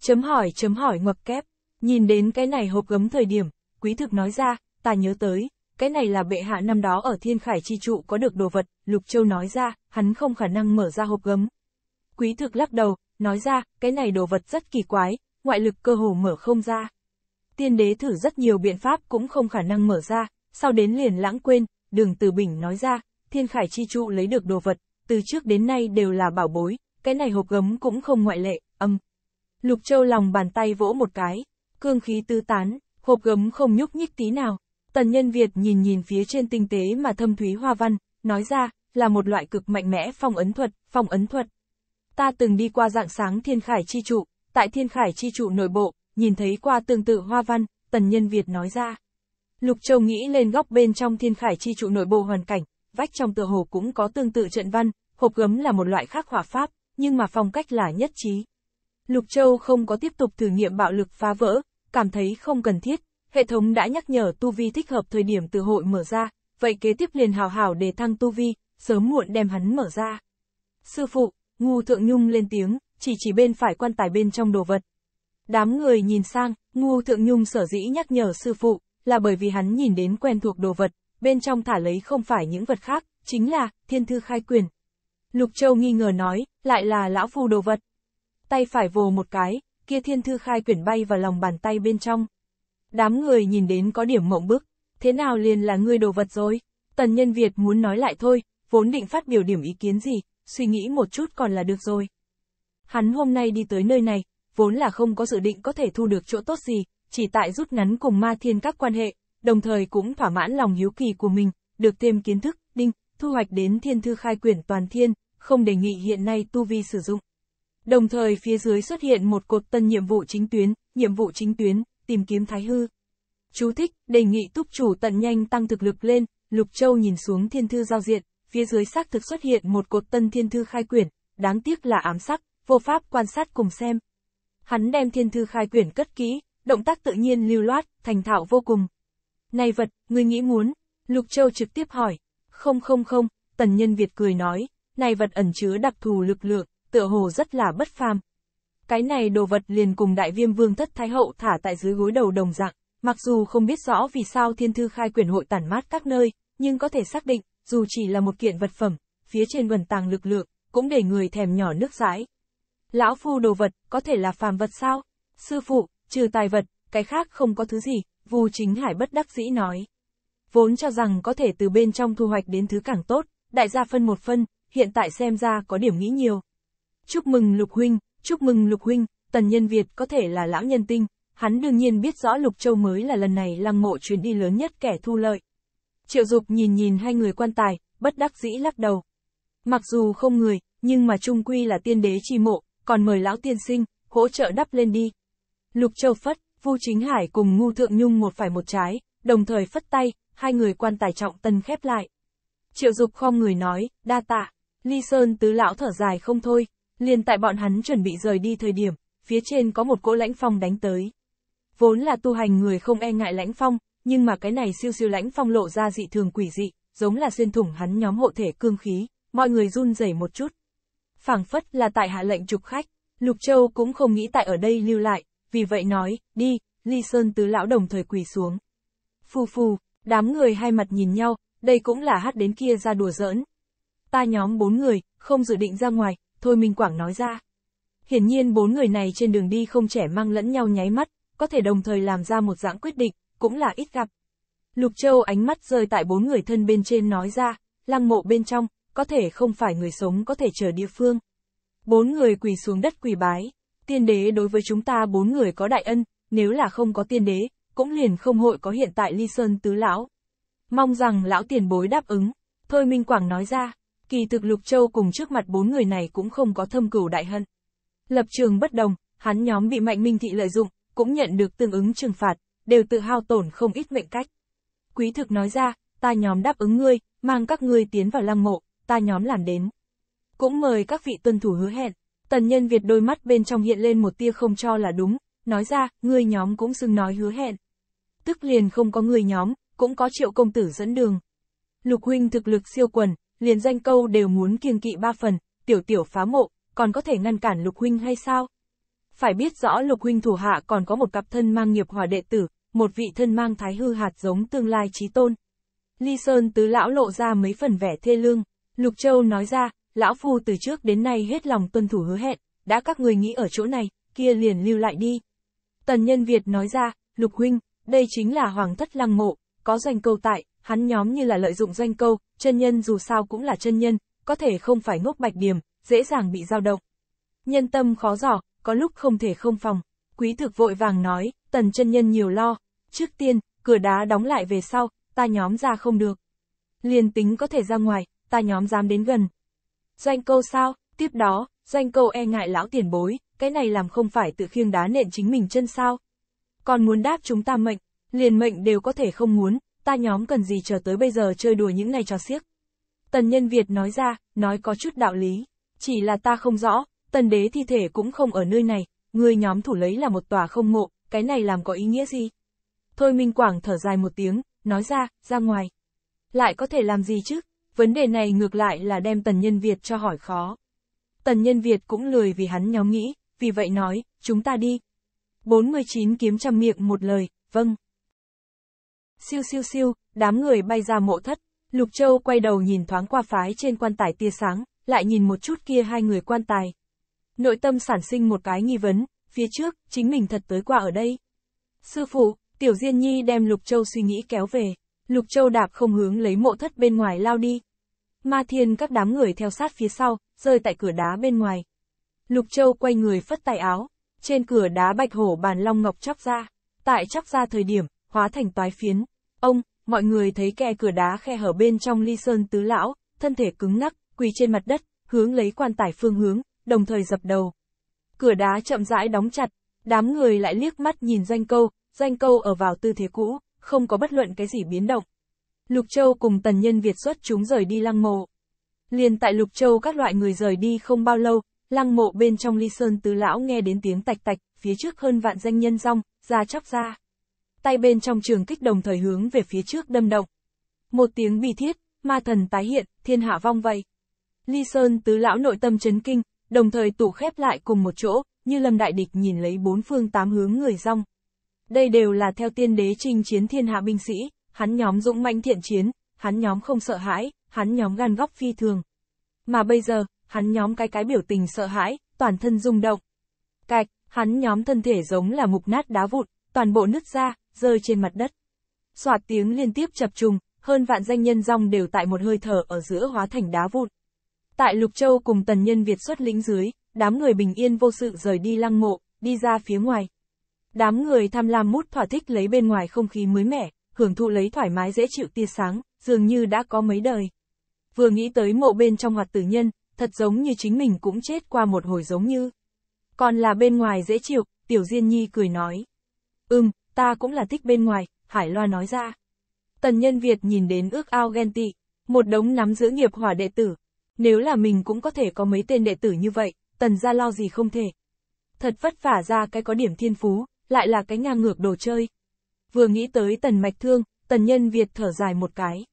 Chấm hỏi chấm hỏi ngoặc kép, nhìn đến cái này hộp gấm thời điểm, quý thực nói ra, ta nhớ tới, cái này là bệ hạ năm đó ở thiên khải chi trụ có được đồ vật, Lục Châu nói ra, hắn không khả năng mở ra hộp gấm. Quý thực lắc đầu, nói ra, cái này đồ vật rất kỳ quái, ngoại lực cơ hồ mở không ra tiên đế thử rất nhiều biện pháp cũng không khả năng mở ra, sau đến liền lãng quên, đường từ bình nói ra, thiên khải chi trụ lấy được đồ vật, từ trước đến nay đều là bảo bối, cái này hộp gấm cũng không ngoại lệ, âm. Lục Châu lòng bàn tay vỗ một cái, cương khí tứ tán, hộp gấm không nhúc nhích tí nào. Tần nhân Việt nhìn nhìn phía trên tinh tế mà thâm thúy hoa văn, nói ra, là một loại cực mạnh mẽ phong ấn thuật, phong ấn thuật. Ta từng đi qua dạng sáng thiên khải chi trụ, tại thiên khải chi trụ nội bộ, nhìn thấy qua tương tự hoa văn, tần nhân Việt nói ra. Lục Châu nghĩ lên góc bên trong thiên khải chi trụ nội bộ hoàn cảnh, vách trong tựa hồ cũng có tương tự trận văn, hộp gấm là một loại khác hỏa pháp, nhưng mà phong cách là nhất trí. Lục Châu không có tiếp tục thử nghiệm bạo lực phá vỡ, cảm thấy không cần thiết, hệ thống đã nhắc nhở tu vi thích hợp thời điểm từ hội mở ra, vậy kế tiếp liền hào hào để thăng tu vi, sớm muộn đem hắn mở ra. Sư phụ, ngu thượng nhung lên tiếng, chỉ chỉ bên phải quan tài bên trong đồ vật, Đám người nhìn sang, Ngu Thượng Nhung sở dĩ nhắc nhở sư phụ, là bởi vì hắn nhìn đến quen thuộc đồ vật, bên trong thả lấy không phải những vật khác, chính là, thiên thư khai quyền. Lục Châu nghi ngờ nói, lại là lão phu đồ vật. Tay phải vồ một cái, kia thiên thư khai quyển bay vào lòng bàn tay bên trong. Đám người nhìn đến có điểm mộng bức, thế nào liền là ngươi đồ vật rồi? Tần nhân Việt muốn nói lại thôi, vốn định phát biểu điểm ý kiến gì, suy nghĩ một chút còn là được rồi. Hắn hôm nay đi tới nơi này, vốn là không có dự định có thể thu được chỗ tốt gì, chỉ tại rút ngắn cùng ma thiên các quan hệ, đồng thời cũng thỏa mãn lòng hiếu kỳ của mình, được thêm kiến thức, đinh, thu hoạch đến thiên thư khai quyển toàn thiên, không đề nghị hiện nay tu vi sử dụng. Đồng thời phía dưới xuất hiện một cột tân nhiệm vụ chính tuyến, nhiệm vụ chính tuyến, tìm kiếm thái hư. Chú thích, đề nghị túc chủ tận nhanh tăng thực lực lên, Lục Châu nhìn xuống thiên thư giao diện, phía dưới xác thực xuất hiện một cột tân thiên thư khai quyển, đáng tiếc là ám sắc, vô pháp quan sát cùng xem, hắn đem thiên thư khai quyển cất kỹ, động tác tự nhiên lưu loát, thành thạo vô cùng. Này vật, ngươi nghĩ muốn? Lục Châu trực tiếp hỏi. Không không không, tần nhân Việt cười nói, này vật ẩn chứa đặc thù lực lượng, tựa hồ rất là bất phàm. Cái này đồ vật liền cùng đại viêm vương thất thái hậu thả tại dưới gối đầu đồng dạng, mặc dù không biết rõ vì sao thiên thư khai quyển hội tản mát các nơi, nhưng có thể xác định, dù chỉ là một kiện vật phẩm, phía trên vần tàng lực lượng, cũng để người thèm nhỏ nước rãi. Lão phu đồ vật, có thể là phàm vật sao? Sư phụ, trừ tài vật, cái khác không có thứ gì, vù Chính Hải bất đắc dĩ nói. Vốn cho rằng có thể từ bên trong thu hoạch đến thứ càng tốt, đại gia phân một phân, hiện tại xem ra có điểm nghĩ nhiều. Chúc mừng Lục Huynh, chúc mừng Lục Huynh, Tần Nhân Việt có thể là lão nhân tinh, hắn đương nhiên biết rõ Lục Châu mới là lần này lăng mộ chuyến đi lớn nhất kẻ thu lợi. Triệu Dục nhìn nhìn hai người quan tài, bất đắc dĩ lắc đầu. Mặc dù không người, nhưng mà trung quy là tiên đế chi mộ, còn mời lão tiên sinh, hỗ trợ đắp lên đi. Lục Châu phất, Vu Chính Hải cùng Ngu Thượng Nhung một phải một trái, đồng thời phất tay, hai người quan tài trọng tân khép lại. Triệu Dục khom người nói, đa tạ, Ly Sơn tứ lão thở dài không thôi, liền tại bọn hắn chuẩn bị rời đi thời điểm, phía trên có một cỗ lãnh phong đánh tới. Vốn là tu hành người không e ngại lãnh phong, nhưng mà cái này siêu siêu lãnh phong lộ ra dị thường quỷ dị, giống là xuyên thủng hắn nhóm hộ thể cương khí, mọi người run rẩy một chút, phảng phất là tại hạ lệnh trục khách, Lục Châu cũng không nghĩ tại ở đây lưu lại, vì vậy nói, đi, Ly Sơn tứ lão đồng thời quỳ xuống. Phù phù, đám người hai mặt nhìn nhau, đây cũng là hát đến kia ra đùa giỡn. Ta nhóm bốn người, không dự định ra ngoài, thôi mình Quảng nói ra. Hiển nhiên bốn người này trên đường đi không trẻ mang lẫn nhau nháy mắt, có thể đồng thời làm ra một dạng quyết định, cũng là ít gặp. Lục Châu ánh mắt rơi tại bốn người thân bên trên nói ra, lăng mộ bên trong, có thể không phải người sống có thể chờ địa phương. Bốn người quỳ xuống đất quỳ bái, tiên đế đối với chúng ta bốn người có đại ân, nếu là không có tiên đế, cũng liền không hội có hiện tại ly sơn tứ lão. Mong rằng lão tiền bối đáp ứng, thôi Minh Quảng nói ra, kỳ thực Lục Châu cùng trước mặt bốn người này cũng không có thâm cửu đại hận. Lập trường bất đồng, hắn nhóm bị mạnh minh thị lợi dụng, cũng nhận được tương ứng trừng phạt, đều tự hao tổn không ít mệnh cách. Quý thực nói ra, ta nhóm đáp ứng ngươi, mang các ngươi tiến vào lăng mộ, ta nhóm làm đến. Cũng mời các vị tuân thủ hứa hẹn, tần nhân Việt đôi mắt bên trong hiện lên một tia không cho là đúng, nói ra, ngươi nhóm cũng xưng nói hứa hẹn. Tức liền không có người nhóm, cũng có triệu công tử dẫn đường. Lục huynh thực lực siêu quần, liền danh câu đều muốn kiêng kỵ ba phần, tiểu tiểu phá mộ, còn có thể ngăn cản lục huynh hay sao? Phải biết rõ lục huynh thủ hạ còn có một cặp thân mang nghiệp hòa đệ tử, một vị thân mang thái hư hạt giống tương lai trí tôn. Ly Sơn tứ lão lộ ra mấy phần vẻ thê lương. Lục Châu nói ra, lão phu từ trước đến nay hết lòng tuân thủ hứa hẹn, đã các người nghĩ ở chỗ này, kia liền lưu lại đi. Tần Nhân Việt nói ra, Lục Huynh, đây chính là hoàng thất lăng mộ, có doanh câu tại, hắn nhóm như là lợi dụng doanh câu, chân nhân dù sao cũng là chân nhân, có thể không phải ngốc bạch điểm, dễ dàng bị dao động. Nhân tâm khó giỏ, có lúc không thể không phòng. Quý thực vội vàng nói, tần chân nhân nhiều lo, trước tiên, cửa đá đóng lại về sau, ta nhóm ra không được. Liền tính có thể ra ngoài, ta nhóm dám đến gần. Doanh câu sao, tiếp đó, doanh câu e ngại lão tiền bối, cái này làm không phải tự khiêng đá nện chính mình chân sao. Còn muốn đáp chúng ta mệnh, liền mệnh đều có thể không muốn, ta nhóm cần gì chờ tới bây giờ chơi đùa những này trò xiếc. Tần nhân Việt nói ra, nói có chút đạo lý, chỉ là ta không rõ, tần đế thi thể cũng không ở nơi này, người nhóm thủ lấy là một tòa không ngộ, cái này làm có ý nghĩa gì? Thôi Minh Quảng thở dài một tiếng, nói ra, ra ngoài. Lại có thể làm gì chứ? Vấn đề này ngược lại là đem Tần Nhân Việt cho hỏi khó. Tần Nhân Việt cũng lười vì hắn nhóm nghĩ, vì vậy nói, chúng ta đi. 49 kiếm trăm miệng một lời, vâng. Siêu siêu siêu, đám người bay ra mộ thất, Lục Châu quay đầu nhìn thoáng qua phái trên quan tài tia sáng, lại nhìn một chút kia hai người quan tài. Nội tâm sản sinh một cái nghi vấn, phía trước, chính mình thật tới qua ở đây. Sư phụ, Tiểu Diên Nhi đem Lục Châu suy nghĩ kéo về. Lục Châu đạp không hướng lấy mộ thất bên ngoài lao đi. Ma Thiên các đám người theo sát phía sau, rơi tại cửa đá bên ngoài. Lục Châu quay người phất tay áo, trên cửa đá bạch hổ bàn long ngọc chắp ra, tại chắp ra thời điểm, hóa thành toái phiến. Ông, mọi người thấy khe cửa đá khe hở bên trong ly sơn tứ lão, thân thể cứng ngắc, quỳ trên mặt đất, hướng lấy quan tải phương hướng, đồng thời dập đầu. Cửa đá chậm rãi đóng chặt, đám người lại liếc mắt nhìn danh câu, danh câu ở vào tư thế cũ không có bất luận cái gì biến động. Lục Châu cùng Tần Nhân Việt xuất chúng rời đi lăng mộ. Liền tại Lục Châu các loại người rời đi không bao lâu, lăng mộ bên trong ly sơn tứ lão nghe đến tiếng tạch tạch, phía trước hơn vạn danh nhân rong, ra chóc ra. Tay bên trong trường kích đồng thời hướng về phía trước đâm động. Một tiếng bi thiết, ma thần tái hiện, thiên hạ vong vậy. Ly sơn tứ lão nội tâm chấn kinh, đồng thời tủ khép lại cùng một chỗ, như lâm đại địch nhìn lấy bốn phương tám hướng người rong, đây đều là theo tiên đế chinh chiến thiên hạ binh sĩ, hắn nhóm dũng mãnh thiện chiến, hắn nhóm không sợ hãi, hắn nhóm gan góc phi thường. Mà bây giờ, hắn nhóm cái cái biểu tình sợ hãi, toàn thân rung động. Cạch, hắn nhóm thân thể giống là mục nát đá vụn, toàn bộ nứt ra, rơi trên mặt đất. Soạt tiếng liên tiếp chập trùng, hơn vạn danh nhân rong đều tại một hơi thở ở giữa hóa thành đá vụn. Tại Lục Châu cùng tần nhân Việt xuất lĩnh dưới, đám người bình yên vô sự rời đi lăng mộ, đi ra phía ngoài. Đám người tham lam mút thỏa thích lấy bên ngoài không khí mới mẻ, hưởng thụ lấy thoải mái dễ chịu tia sáng, dường như đã có mấy đời. Vừa nghĩ tới mộ bên trong hoạt tử nhân, thật giống như chính mình cũng chết qua một hồi giống như. Còn là bên ngoài dễ chịu, Tiểu Diên Nhi cười nói. Ừm, ta cũng là thích bên ngoài, Hải Loa nói ra. Tần nhân Việt nhìn đến ước ao ghen tị, một đống nắm giữ nghiệp hỏa đệ tử. Nếu là mình cũng có thể có mấy tên đệ tử như vậy, tần ra lo gì không thể. Thật vất vả ra cái có điểm thiên phú, lại là cái ngang ngược đồ chơi. Vừa nghĩ tới tần mạch thương, tần nhân Việt thở dài một cái.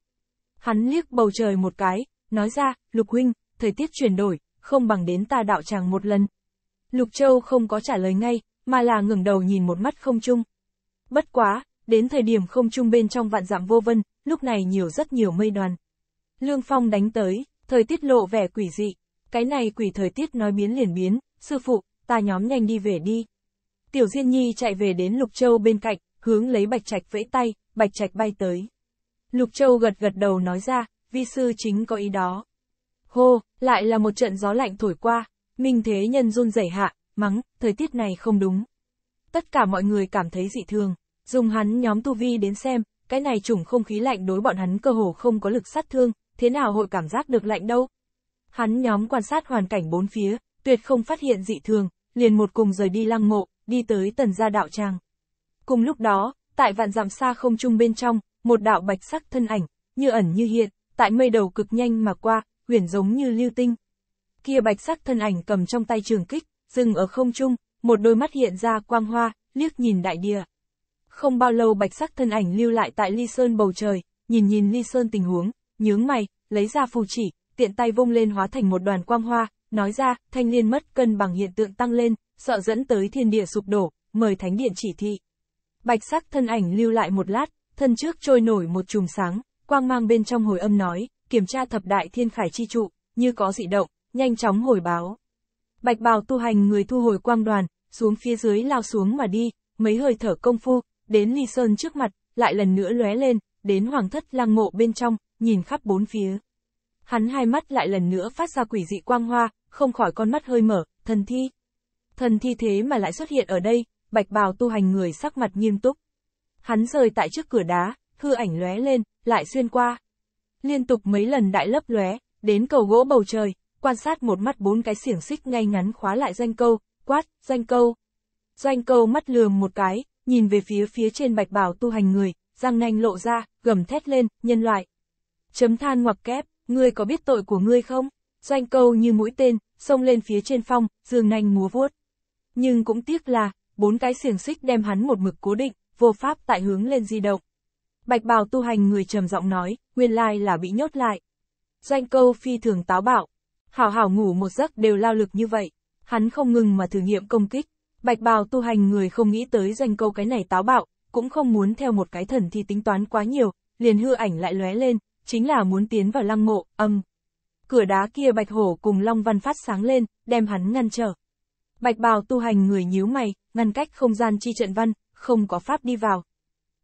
Hắn liếc bầu trời một cái, nói ra, lục huynh, thời tiết chuyển đổi, không bằng đến ta đạo tràng một lần. Lục Châu không có trả lời ngay, mà là ngừng đầu nhìn một mắt không chung. Bất quá, đến thời điểm không chung bên trong vạn dặm vô vân, lúc này nhiều rất nhiều mây đoàn. Lương Phong đánh tới, thời tiết lộ vẻ quỷ dị, cái này quỷ thời tiết nói biến liền biến, sư phụ, ta nhóm nhanh đi về đi. Tiểu Diên Nhi chạy về đến Lục Châu bên cạnh, hướng lấy Bạch Trạch vẫy tay, Bạch Trạch bay tới. Lục Châu gật gật đầu nói ra, vi sư chính có ý đó. Hô, lại là một trận gió lạnh thổi qua, Minh Thế Nhân run rẩy hạ, mắng, thời tiết này không đúng. Tất cả mọi người cảm thấy dị thường, dùng hắn nhóm tu vi đến xem, cái này chủng không khí lạnh đối bọn hắn cơ hồ không có lực sát thương, thế nào hội cảm giác được lạnh đâu. Hắn nhóm quan sát hoàn cảnh bốn phía, tuyệt không phát hiện dị thường, liền một cùng rời đi lăng mộ, đi tới tần gia đạo trang Cùng lúc đó, tại vạn dặm xa không trung bên trong, một đạo bạch sắc thân ảnh, như ẩn như hiện, tại mây đầu cực nhanh mà qua, huyền giống như lưu tinh. Kia bạch sắc thân ảnh cầm trong tay trường kích, dừng ở không trung, một đôi mắt hiện ra quang hoa, liếc nhìn đại địa. Không bao lâu bạch sắc thân ảnh lưu lại tại ly sơn bầu trời, nhìn nhìn ly sơn tình huống, nhướng mày, lấy ra phù chỉ, tiện tay vung lên hóa thành một đoàn quang hoa, nói ra, thanh liên mất cân bằng hiện tượng tăng lên, sợ dẫn tới thiên địa sụp đổ, mời thánh điện chỉ thị. Bạch sắc thân ảnh lưu lại một lát, thân trước trôi nổi một chùm sáng, quang mang bên trong hồi âm nói, kiểm tra thập đại thiên khải chi trụ, như có dị động, nhanh chóng hồi báo. Bạch bào tu hành người thu hồi quang đoàn, xuống phía dưới lao xuống mà đi, mấy hơi thở công phu, đến ly sơn trước mặt, lại lần nữa lóe lên, đến hoàng thất lang mộ bên trong, nhìn khắp bốn phía. Hắn hai mắt lại lần nữa phát ra quỷ dị quang hoa, không khỏi con mắt hơi mở, thần thi. Thần thi thế mà lại xuất hiện ở đây, bạch bào tu hành người sắc mặt nghiêm túc. Hắn rời tại trước cửa đá, hư ảnh lóe lên, lại xuyên qua. Liên tục mấy lần đại lấp lóe, đến cầu gỗ bầu trời, quan sát một mắt bốn cái xiềng xích ngay ngắn khóa lại danh câu, quát, danh câu. danh câu mắt lườm một cái, nhìn về phía phía trên bạch bào tu hành người, răng nanh lộ ra, gầm thét lên, nhân loại. Chấm than ngoặc kép, ngươi có biết tội của ngươi không? Danh câu như mũi tên, xông lên phía trên phong, dương nanh múa vuốt nhưng cũng tiếc là, bốn cái xiềng xích đem hắn một mực cố định, vô pháp tại hướng lên di động. Bạch bào tu hành người trầm giọng nói, nguyên lai là bị nhốt lại. Doanh câu phi thường táo bạo, hảo hảo ngủ một giấc đều lao lực như vậy, hắn không ngừng mà thử nghiệm công kích. Bạch bào tu hành người không nghĩ tới doanh câu cái này táo bạo, cũng không muốn theo một cái thần thì tính toán quá nhiều, liền hư ảnh lại lóe lên, chính là muốn tiến vào lăng mộ, âm. Cửa đá kia bạch hổ cùng long văn phát sáng lên, đem hắn ngăn trở. Bạch bào tu hành người nhíu mày, ngăn cách không gian chi trận văn, không có pháp đi vào.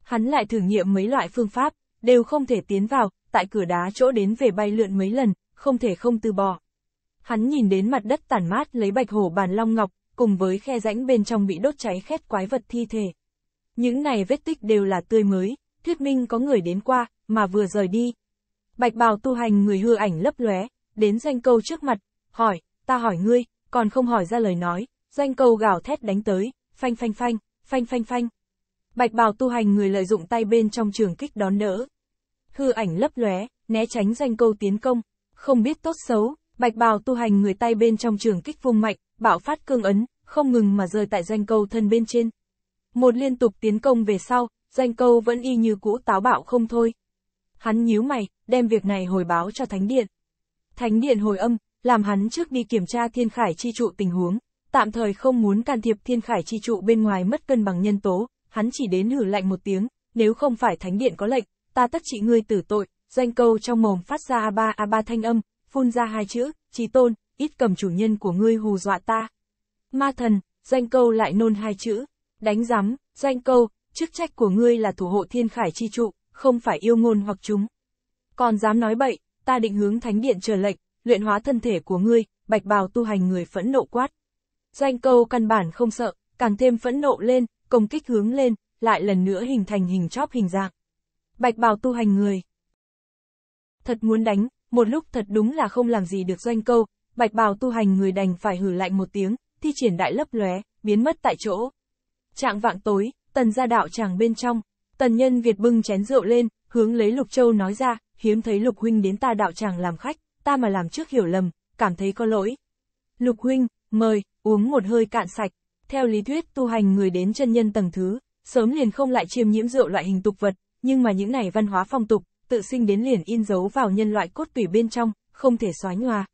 Hắn lại thử nghiệm mấy loại phương pháp, đều không thể tiến vào, tại cửa đá chỗ đến về bay lượn mấy lần, không thể không từ bỏ. Hắn nhìn đến mặt đất tản mát lấy bạch hổ bàn long ngọc, cùng với khe rãnh bên trong bị đốt cháy khét quái vật thi thể. Những này vết tích đều là tươi mới, thuyết minh có người đến qua, mà vừa rời đi. Bạch bào tu hành người hư ảnh lấp lóe, đến danh câu trước mặt, hỏi, ta hỏi ngươi, còn không hỏi ra lời nói, doanh cầu gào thét đánh tới, phanh phanh phanh, phanh phanh phanh. Bạch bào tu hành người lợi dụng tay bên trong trường kích đón đỡ. Hư ảnh lấp lóe, né tránh doanh cầu tiến công, không biết tốt xấu, bạch bào tu hành người tay bên trong trường kích vung mạnh, bạo phát cương ấn, không ngừng mà rơi tại doanh cầu thân bên trên. Một liên tục tiến công về sau, doanh cầu vẫn y như cũ táo bạo không thôi. Hắn nhíu mày, đem việc này hồi báo cho Thánh Điện. Thánh Điện hồi âm, làm hắn trước đi kiểm tra thiên khải chi trụ tình huống, tạm thời không muốn can thiệp thiên khải chi trụ bên ngoài mất cân bằng nhân tố, hắn chỉ đến hử lạnh một tiếng, nếu không phải thánh điện có lệnh, ta tất trị ngươi tử tội, danh câu trong mồm phát ra A3 A3 thanh âm, phun ra hai chữ, trí tôn, ít cầm chủ nhân của ngươi hù dọa ta. Ma thần, danh câu lại nôn hai chữ, đánh giám, danh câu, chức trách của ngươi là thủ hộ thiên khải chi trụ, không phải yêu ngôn hoặc chúng. Còn dám nói bậy, ta định hướng thánh điện chờ lệnh, luyện hóa thân thể của ngươi, bạch bào tu hành người phẫn nộ quát. Doanh câu căn bản không sợ, càng thêm phẫn nộ lên, công kích hướng lên, lại lần nữa hình thành hình chóp hình dạng. Bạch bào tu hành người. Thật muốn đánh, một lúc thật đúng là không làm gì được doanh câu, bạch bào tu hành người đành phải hử lạnh một tiếng, thi triển đại lấp lóe, biến mất tại chỗ. Trạng vạng tối, tần ra đạo tràng bên trong, tần nhân Việt bưng chén rượu lên, hướng lấy Lục Châu nói ra, hiếm thấy Lục Huynh đến ta đạo tràng làm khách ta mà làm trước hiểu lầm, cảm thấy có lỗi. Lục huynh, mời, uống một hơi cạn sạch. Theo lý thuyết tu hành người đến chân nhân tầng thứ, sớm liền không lại chiêm nhiễm rượu loại hình tục vật, nhưng mà những này văn hóa phong tục, tự sinh đến liền in dấu vào nhân loại cốt tủy bên trong, không thể xóa nhòa.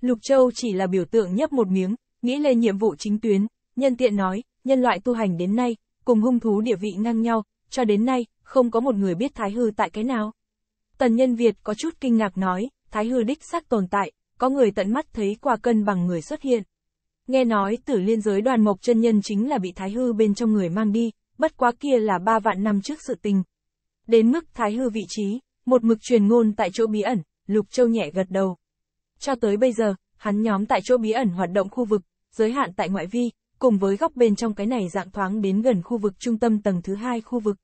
Lục Châu chỉ là biểu tượng nhấp một miếng, nghĩ lên nhiệm vụ chính tuyến, nhân tiện nói, nhân loại tu hành đến nay, cùng hung thú địa vị ngang nhau, cho đến nay, không có một người biết thái hư tại cái nào. Tần nhân Việt có chút kinh ngạc nói, thái hư đích xác tồn tại, có người tận mắt thấy qua cân bằng người xuất hiện. Nghe nói tử liên giới đoàn mộc chân nhân chính là bị thái hư bên trong người mang đi, bất quá kia là ba vạn năm trước sự tình. Đến mức thái hư vị trí, một mực truyền ngôn tại chỗ bí ẩn, Lục Châu nhẹ gật đầu. Cho tới bây giờ, hắn nhóm tại chỗ bí ẩn hoạt động khu vực, giới hạn tại ngoại vi, cùng với góc bên trong cái này dạng thoáng đến gần khu vực trung tâm tầng thứ hai khu vực.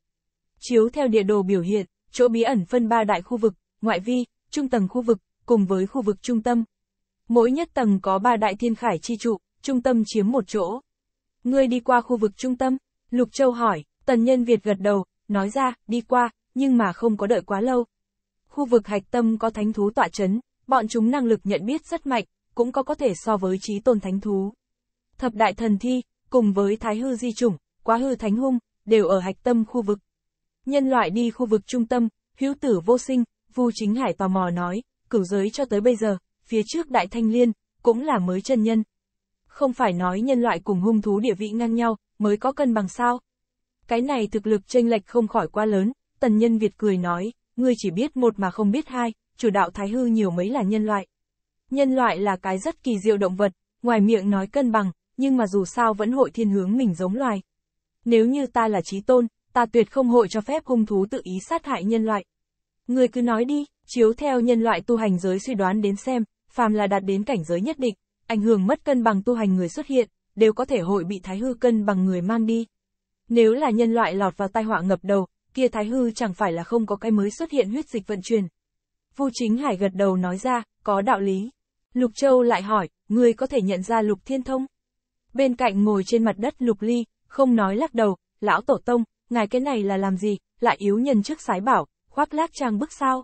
Chiếu theo địa đồ biểu hiện, chỗ bí ẩn phân ba đại khu vực, ngoại vi, trung tầng khu vực, cùng với khu vực trung tâm. Mỗi nhất tầng có ba đại thiên khải chi trụ, trung tâm chiếm một chỗ. Ngươi đi qua khu vực trung tâm, Lục Châu hỏi, tần nhân Việt gật đầu, nói ra, đi qua, nhưng mà không có đợi quá lâu. Khu vực hạch tâm có thánh thú tọa chấn, bọn chúng năng lực nhận biết rất mạnh, cũng có có thể so với trí tôn thánh thú. Thập đại thần thi, cùng với thái hư di chủng, quá hư thánh hung, đều ở hạch tâm khu vực. Nhân loại đi khu vực trung tâm, hữu tử vô sinh, Vu Chính Hải tò mò nói, cửu giới cho tới bây giờ, phía trước Đại Thanh Liên, cũng là mới chân nhân. Không phải nói nhân loại cùng hung thú địa vị ngang nhau, mới có cân bằng sao. Cái này thực lực chênh lệch không khỏi quá lớn, tần nhân Việt cười nói, ngươi chỉ biết một mà không biết hai, chủ đạo thái hư nhiều mấy là nhân loại. Nhân loại là cái rất kỳ diệu động vật, ngoài miệng nói cân bằng, nhưng mà dù sao vẫn hội thiên hướng mình giống loài. Nếu như ta là trí tôn, ta tuyệt không hội cho phép hung thú tự ý sát hại nhân loại. Người cứ nói đi, chiếu theo nhân loại tu hành giới suy đoán đến xem, phàm là đạt đến cảnh giới nhất định, ảnh hưởng mất cân bằng tu hành người xuất hiện, đều có thể hội bị thái hư cân bằng người mang đi. Nếu là nhân loại lọt vào tai họa ngập đầu, kia thái hư chẳng phải là không có cái mới xuất hiện huyết dịch vận chuyển. Vu Chính Hải gật đầu nói ra, có đạo lý. Lục Châu lại hỏi, người có thể nhận ra Lục Thiên Thông? Bên cạnh ngồi trên mặt đất Lục Ly, không nói lắc đầu, lão tổ tông, ngài cái này là làm gì, lại yếu nhân trước sái bảo, khoác lác trang bức sao.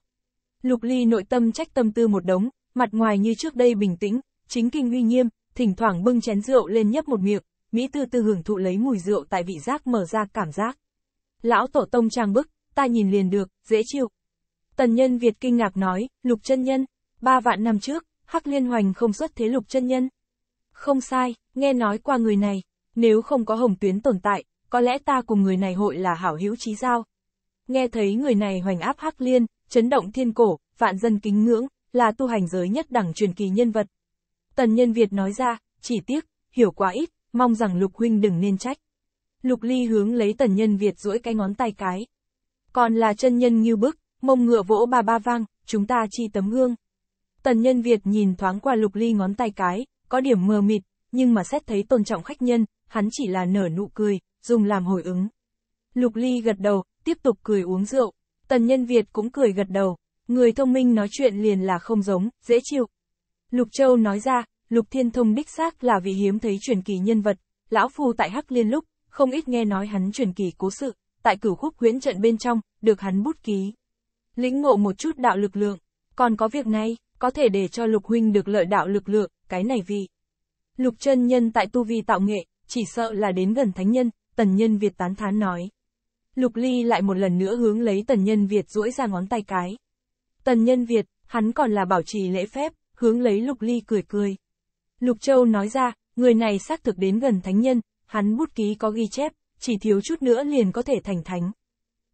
Lục Ly nội tâm trách tâm tư một đống, mặt ngoài như trước đây bình tĩnh, chính kinh uy nghiêm, thỉnh thoảng bưng chén rượu lên nhấp một miệng, Mỹ tư tư hưởng thụ lấy mùi rượu tại vị giác mở ra cảm giác. Lão tổ tông trang bức, ta nhìn liền được, dễ chịu. Tần nhân Việt kinh ngạc nói, lục chân nhân, ba vạn năm trước, Hắc Liên Hoành không xuất thế lục chân nhân. Không sai, nghe nói qua người này, nếu không có hồng tuyến tồn tại, có lẽ ta cùng người này hội là hảo hữu trí giao nghe thấy người này hoành áp hắc liên, chấn động thiên cổ, vạn dân kính ngưỡng, là tu hành giới nhất đẳng truyền kỳ nhân vật. Tần nhân Việt nói ra, chỉ tiếc, hiểu quá ít, mong rằng Lục Huynh đừng nên trách. Lục Ly hướng lấy tần nhân Việt duỗi cái ngón tay cái. Còn là chân nhân như bức, mông ngựa vỗ bà ba vang, chúng ta chi tấm gương Tần nhân Việt nhìn thoáng qua Lục Ly ngón tay cái, có điểm mờ mịt, nhưng mà xét thấy tôn trọng khách nhân, hắn chỉ là nở nụ cười, dùng làm hồi ứng. Lục Ly gật đầu, tiếp tục cười uống rượu. Tần Nhân Việt cũng cười gật đầu, người thông minh nói chuyện liền là không giống, dễ chịu. Lục Châu nói ra, Lục Thiên Thông đích xác là vị hiếm thấy truyền kỳ nhân vật, lão phu tại Hắc Liên lúc, không ít nghe nói hắn truyền kỳ cố sự, tại cửu khúc huyễn trận bên trong, được hắn bút ký. Lĩnh ngộ một chút đạo lực lượng, còn có việc này, có thể để cho Lục Huynh được lợi đạo lực lượng, cái này vì. Lục chân nhân tại tu vi tạo nghệ, chỉ sợ là đến gần thánh nhân, tần nhân Việt tán thán nói. Lục Ly lại một lần nữa hướng lấy tần nhân Việt duỗi ra ngón tay cái. Tần nhân Việt, hắn còn là bảo trì lễ phép, hướng lấy Lục Ly cười cười. Lục Châu nói ra, người này xác thực đến gần thánh nhân, hắn bút ký có ghi chép, chỉ thiếu chút nữa liền có thể thành thánh.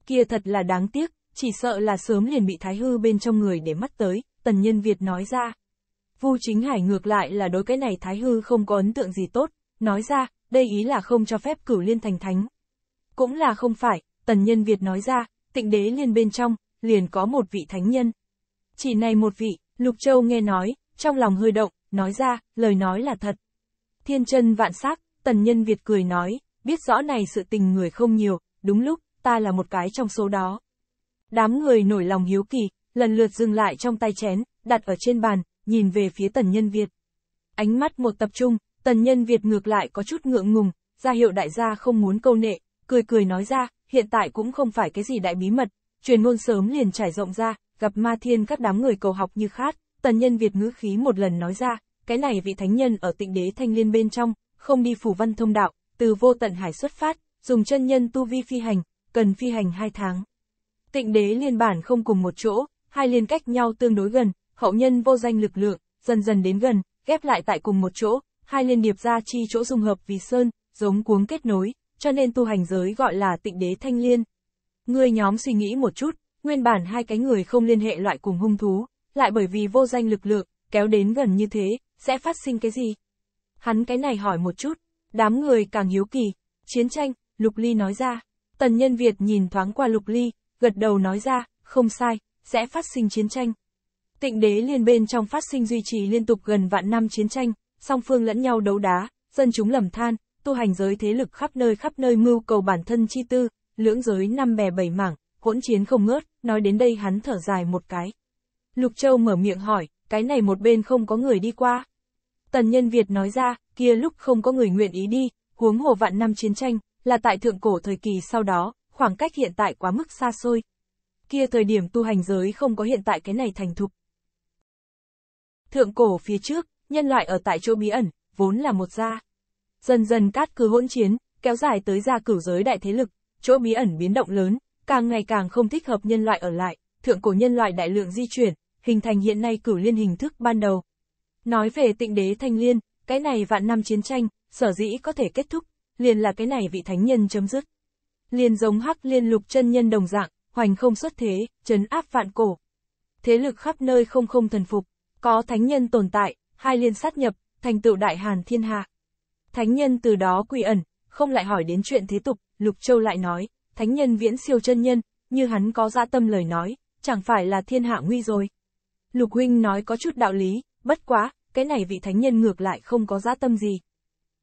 Kia thật là đáng tiếc, chỉ sợ là sớm liền bị thái hư bên trong người để mắt tới, tần nhân Việt nói ra. Vu chính hải ngược lại là đối cái này thái hư không có ấn tượng gì tốt, nói ra, đây ý là không cho phép cửu liên thành thánh. Cũng là không phải, Tần nhân Việt nói ra, tịnh đế liền bên trong, liền có một vị thánh nhân. Chỉ này một vị, Lục Châu nghe nói, trong lòng hơi động, nói ra, lời nói là thật. Thiên chân vạn sắc, tần nhân Việt cười nói, biết rõ này sự tình người không nhiều, đúng lúc, ta là một cái trong số đó. Đám người nổi lòng hiếu kỳ, lần lượt dừng lại trong tay chén, đặt ở trên bàn, nhìn về phía tần nhân Việt. Ánh mắt một tập trung, tần nhân Việt ngược lại có chút ngượng ngùng, ra hiệu đại gia không muốn câu nệ, cười cười nói ra, hiện tại cũng không phải cái gì đại bí mật, truyền ngôn sớm liền trải rộng ra, gặp ma thiên các đám người cầu học như khát, tần nhân Việt ngữ khí một lần nói ra, cái này vị thánh nhân ở tịnh đế thanh liên bên trong, không đi phủ văn thông đạo, từ vô tận hải xuất phát, dùng chân nhân tu vi phi hành, cần phi hành hai tháng. Tịnh đế liên bản không cùng một chỗ, hai liên cách nhau tương đối gần, hậu nhân vô danh lực lượng, dần dần đến gần, ghép lại tại cùng một chỗ, hai liên điệp ra chi chỗ dung hợp vì sơn, giống cuống kết nối, cho nên tu hành giới gọi là tịnh đế thanh liên. Người nhóm suy nghĩ một chút, nguyên bản hai cái người không liên hệ loại cùng hung thú, lại bởi vì vô danh lực lượng, kéo đến gần như thế, sẽ phát sinh cái gì? Hắn cái này hỏi một chút, đám người càng hiếu kỳ, chiến tranh, Lục Ly nói ra, tần nhân Việt nhìn thoáng qua Lục Ly, gật đầu nói ra, không sai, sẽ phát sinh chiến tranh. Tịnh đế liên bên trong phát sinh duy trì liên tục gần vạn năm chiến tranh, song phương lẫn nhau đấu đá, dân chúng lầm than, tu hành giới thế lực khắp nơi khắp nơi mưu cầu bản thân chi tư, lưỡng giới năm bè bảy mảng, hỗn chiến không ngớt, nói đến đây hắn thở dài một cái. Lục Châu mở miệng hỏi, cái này một bên không có người đi qua. Tần Nhân Việt nói ra, kia lúc không có người nguyện ý đi, huống hồ vạn năm chiến tranh, là tại thượng cổ thời kỳ sau đó, khoảng cách hiện tại quá mức xa xôi. Kia thời điểm tu hành giới không có hiện tại cái này thành thục. Thượng cổ phía trước, nhân loại ở tại chỗ bí ẩn, vốn là một gia dần dần cát cứ hỗn chiến, kéo dài tới ra cửu giới đại thế lực, chỗ bí ẩn biến động lớn, càng ngày càng không thích hợp nhân loại ở lại, thượng cổ nhân loại đại lượng di chuyển, hình thành hiện nay cửu liên hình thức ban đầu. Nói về tịnh đế thanh liên, cái này vạn năm chiến tranh, sở dĩ có thể kết thúc, liền là cái này vị thánh nhân chấm dứt. Liền giống hắc liên lục chân nhân đồng dạng, hoành không xuất thế, chấn áp vạn cổ. Thế lực khắp nơi không không thần phục, có thánh nhân tồn tại, hai liên sát nhập, thành tựu đại hàn thiên hạ. Thánh nhân từ đó quy ẩn, không lại hỏi đến chuyện thế tục, Lục Châu lại nói, thánh nhân viễn siêu chân nhân, như hắn có dạ tâm lời nói, chẳng phải là thiên hạ nguy rồi. Lục huynh nói có chút đạo lý, bất quá, cái này vị thánh nhân ngược lại không có dạ tâm gì.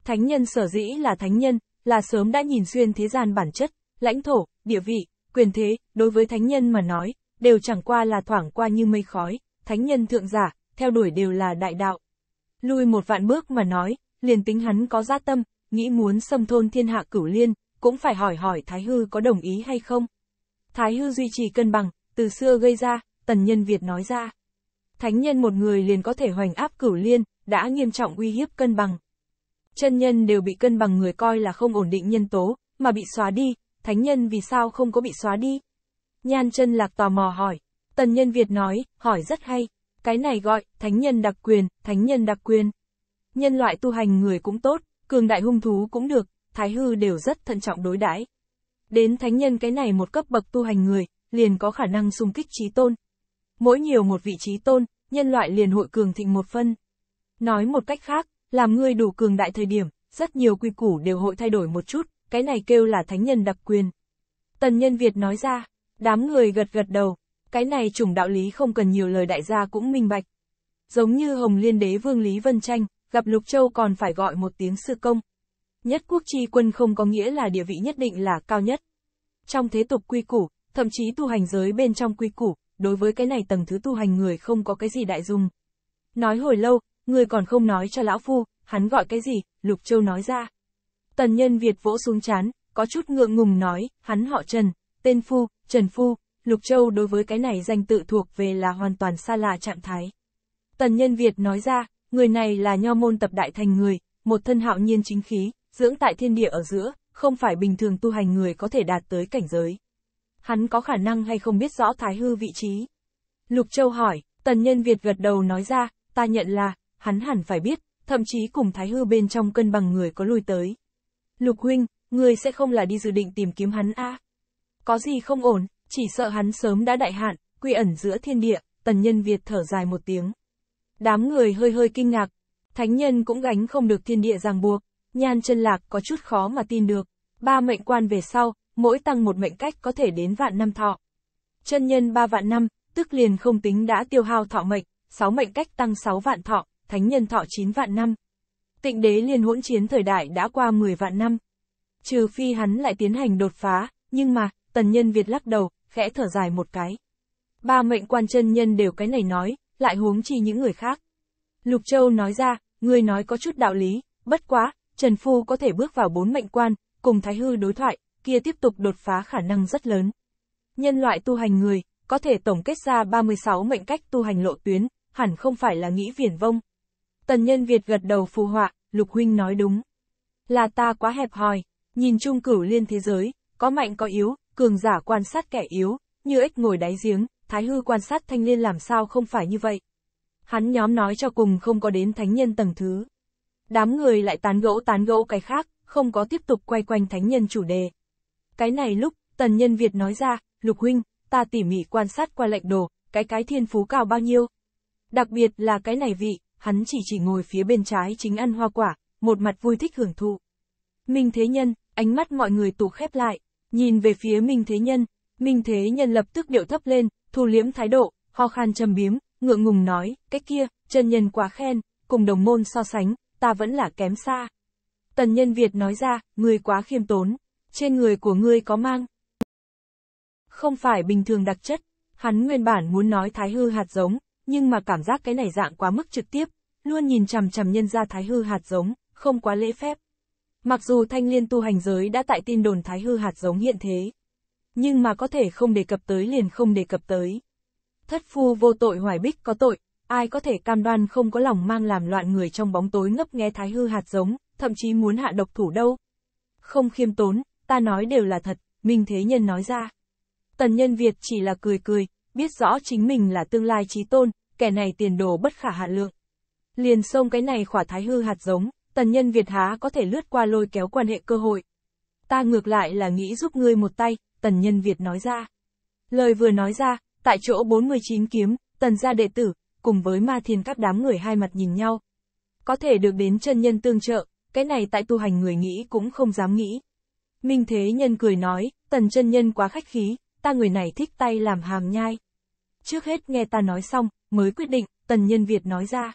Thánh nhân sở dĩ là thánh nhân, là sớm đã nhìn xuyên thế gian bản chất, lãnh thổ, địa vị, quyền thế, đối với thánh nhân mà nói, đều chẳng qua là thoảng qua như mây khói, thánh nhân thượng giả, theo đuổi đều là đại đạo. Lui một vạn bước mà nói, liền tính hắn có gia tâm, nghĩ muốn xâm thôn thiên hạ cửu liên, cũng phải hỏi hỏi Thái Hư có đồng ý hay không. Thái Hư duy trì cân bằng, từ xưa gây ra, tần nhân Việt nói ra. Thánh nhân một người liền có thể hoành áp cửu liên, đã nghiêm trọng uy hiếp cân bằng. Chân nhân đều bị cân bằng người coi là không ổn định nhân tố, mà bị xóa đi, thánh nhân vì sao không có bị xóa đi? Nhan chân lạc tò mò hỏi, tần nhân Việt nói, hỏi rất hay, cái này gọi, thánh nhân đặc quyền, thánh nhân đặc quyền nhân loại tu hành người cũng tốt, cường đại hung thú cũng được, thái hư đều rất thận trọng đối đãi. Đến thánh nhân cái này một cấp bậc tu hành người, liền có khả năng xung kích trí tôn. Mỗi nhiều một vị trí tôn, nhân loại liền hội cường thịnh một phân. Nói một cách khác, làm ngươi đủ cường đại thời điểm, rất nhiều quy củ đều hội thay đổi một chút, cái này kêu là thánh nhân đặc quyền. Tần nhân Việt nói ra, đám người gật gật đầu, cái này chủng đạo lý không cần nhiều lời đại gia cũng minh bạch. Giống như Hồng Liên Đế Vương Lý Vân Tranh, gặp Lục Châu còn phải gọi một tiếng sư công. Nhất quốc chi quân không có nghĩa là địa vị nhất định là cao nhất. Trong thế tục quy củ, thậm chí tu hành giới bên trong quy củ, đối với cái này tầng thứ tu hành người không có cái gì đại dung. Nói hồi lâu, người còn không nói cho lão phu, hắn gọi cái gì, Lục Châu nói ra. Tần nhân Việt vỗ xuống chán, có chút ngượng ngùng nói, hắn họ Trần, tên Phu, Trần Phu, Lục Châu đối với cái này danh tự thuộc về là hoàn toàn xa lạ trạng thái. Tần nhân Việt nói ra, người này là nho môn tập đại thành người, một thân hạo nhiên chính khí, dưỡng tại thiên địa ở giữa, không phải bình thường tu hành người có thể đạt tới cảnh giới. Hắn có khả năng hay không biết rõ thái hư vị trí. Lục Châu hỏi, tần nhân Việt gật đầu nói ra, ta nhận là, hắn hẳn phải biết, thậm chí cùng thái hư bên trong cân bằng người có lui tới. Lục huynh, người sẽ không là đi dự định tìm kiếm hắn a Có gì không ổn, chỉ sợ hắn sớm đã đại hạn, quy ẩn giữa thiên địa, tần nhân Việt thở dài một tiếng. Đám người hơi hơi kinh ngạc, thánh nhân cũng gánh không được thiên địa ràng buộc, nhan chân lạc có chút khó mà tin được. Ba mệnh quan về sau, mỗi tăng một mệnh cách có thể đến vạn năm thọ. Chân nhân ba vạn năm, tức liền không tính đã tiêu hao thọ mệnh, sáu mệnh cách tăng sáu vạn thọ, thánh nhân thọ chín vạn năm. Tịnh đế liên hỗn chiến thời đại đã qua mười vạn năm. Trừ phi hắn lại tiến hành đột phá, nhưng mà, tần nhân Việt lắc đầu, khẽ thở dài một cái. Ba mệnh quan chân nhân đều cái này nói, lại huống chi những người khác. Lục Châu nói ra, ngươi nói có chút đạo lý, bất quá, Trần Phu có thể bước vào bốn mệnh quan, cùng Thái Hư đối thoại, kia tiếp tục đột phá khả năng rất lớn. Nhân loại tu hành người, có thể tổng kết ra 36 mệnh cách tu hành lộ tuyến, hẳn không phải là nghĩ viển vông. Tần nhân Việt gật đầu phù họa, Lục Huynh nói đúng. Là ta quá hẹp hòi, nhìn chung cửu liên thế giới, có mạnh có yếu, cường giả quan sát kẻ yếu, như ếch ngồi đáy giếng, Thái Hư quan sát thanh liên làm sao không phải như vậy. Hắn nhóm nói cho cùng không có đến thánh nhân tầng thứ. Đám người lại tán gỗ tán gỗ cái khác, không có tiếp tục quay quanh thánh nhân chủ đề. Cái này lúc, tần nhân Việt nói ra, lục huynh, ta tỉ mỉ quan sát qua lệnh đồ, cái cái thiên phú cao bao nhiêu. Đặc biệt là cái này vị, hắn chỉ chỉ ngồi phía bên trái chính ăn hoa quả, một mặt vui thích hưởng thụ. Minh Thế Nhân, ánh mắt mọi người tụ khép lại, nhìn về phía Minh Thế Nhân, Minh Thế Nhân lập tức điệu thấp lên, thu liếm thái độ, ho khan châm biếm, ngượng ngùng nói, cái kia, chân nhân quá khen, cùng đồng môn so sánh, ta vẫn là kém xa. Tần nhân Việt nói ra, ngươi quá khiêm tốn, trên người của ngươi có mang. Không phải bình thường đặc chất, hắn nguyên bản muốn nói thái hư hạt giống, nhưng mà cảm giác cái này dạng quá mức trực tiếp, luôn nhìn chằm chằm nhân ra thái hư hạt giống, không quá lễ phép. Mặc dù thanh liên tu hành giới đã tại tin đồn thái hư hạt giống hiện thế, nhưng mà có thể không đề cập tới liền không đề cập tới. Thất phu vô tội hoài bích có tội, ai có thể cam đoan không có lòng mang làm loạn người trong bóng tối ngấp nghe thái hư hạt giống, thậm chí muốn hạ độc thủ đâu. Không khiêm tốn, ta nói đều là thật, Minh Thế Nhân nói ra. Tần Nhân Việt chỉ là cười cười, biết rõ chính mình là tương lai trí tôn, kẻ này tiền đồ bất khả hạ lượng. Liền xông cái này khỏa thái hư hạt giống, Tần Nhân Việt há có thể lướt qua lôi kéo quan hệ cơ hội. Ta ngược lại là nghĩ giúp ngươi một tay, Tần Nhân Việt nói ra. Lời vừa nói ra, tại chỗ 49 kiếm, tần gia đệ tử, cùng với ma thiên các đám người hai mặt nhìn nhau. Có thể được đến chân nhân tương trợ, cái này tại tu hành người nghĩ cũng không dám nghĩ. Minh Thế Nhân cười nói, tần chân nhân quá khách khí, ta người này thích tay làm hàm nhai. Trước hết nghe ta nói xong, mới quyết định, tần nhân Việt nói ra.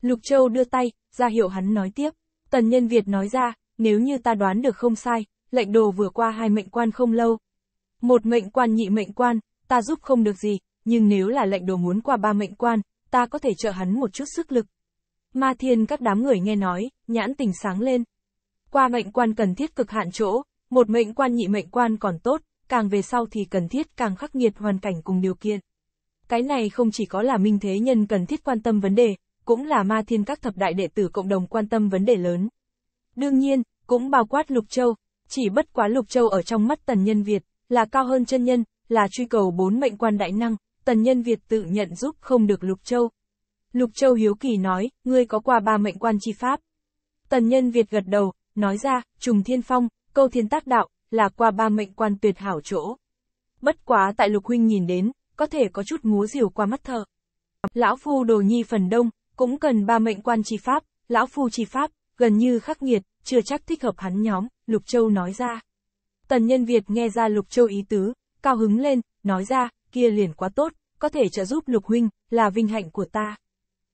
Lục Châu đưa tay, ra hiệu hắn nói tiếp. Tần nhân Việt nói ra, nếu như ta đoán được không sai, lệnh đồ vừa qua hai mệnh quan không lâu, một mệnh quan nhị mệnh quan, ta giúp không được gì, nhưng nếu là lệnh đồ muốn qua ba mệnh quan, ta có thể trợ hắn một chút sức lực. Ma thiên các đám người nghe nói, nhãn tình sáng lên. Qua mệnh quan cần thiết cực hạn chỗ, một mệnh quan nhị mệnh quan còn tốt, càng về sau thì cần thiết càng khắc nghiệt hoàn cảnh cùng điều kiện. Cái này không chỉ có là minh thế nhân cần thiết quan tâm vấn đề, cũng là ma thiên các thập đại đệ tử cộng đồng quan tâm vấn đề lớn. Đương nhiên, cũng bao quát Lục Châu, chỉ bất quá Lục Châu ở trong mắt tần nhân Việt, là cao hơn chân nhân, là truy cầu bốn mệnh quan đại năng, tần nhân Việt tự nhận giúp không được Lục Châu. Lục Châu hiếu kỳ nói, ngươi có qua ba mệnh quan chi pháp. Tần nhân Việt gật đầu, nói ra, trùng thiên phong, câu thiên tác đạo, là qua ba mệnh quan tuyệt hảo chỗ. Bất quá tại Lục Huynh nhìn đến, có thể có chút ngúa diều qua mắt thợ. Lão Phu đồ nhi phần đông, cũng cần ba mệnh quan chi pháp, Lão Phu chi pháp, gần như khắc nghiệt, chưa chắc thích hợp hắn nhóm, Lục Châu nói ra. Tần Nhân Việt nghe ra Lục Châu ý tứ, cao hứng lên, nói ra, kia liền quá tốt, có thể trợ giúp Lục Huynh, là vinh hạnh của ta.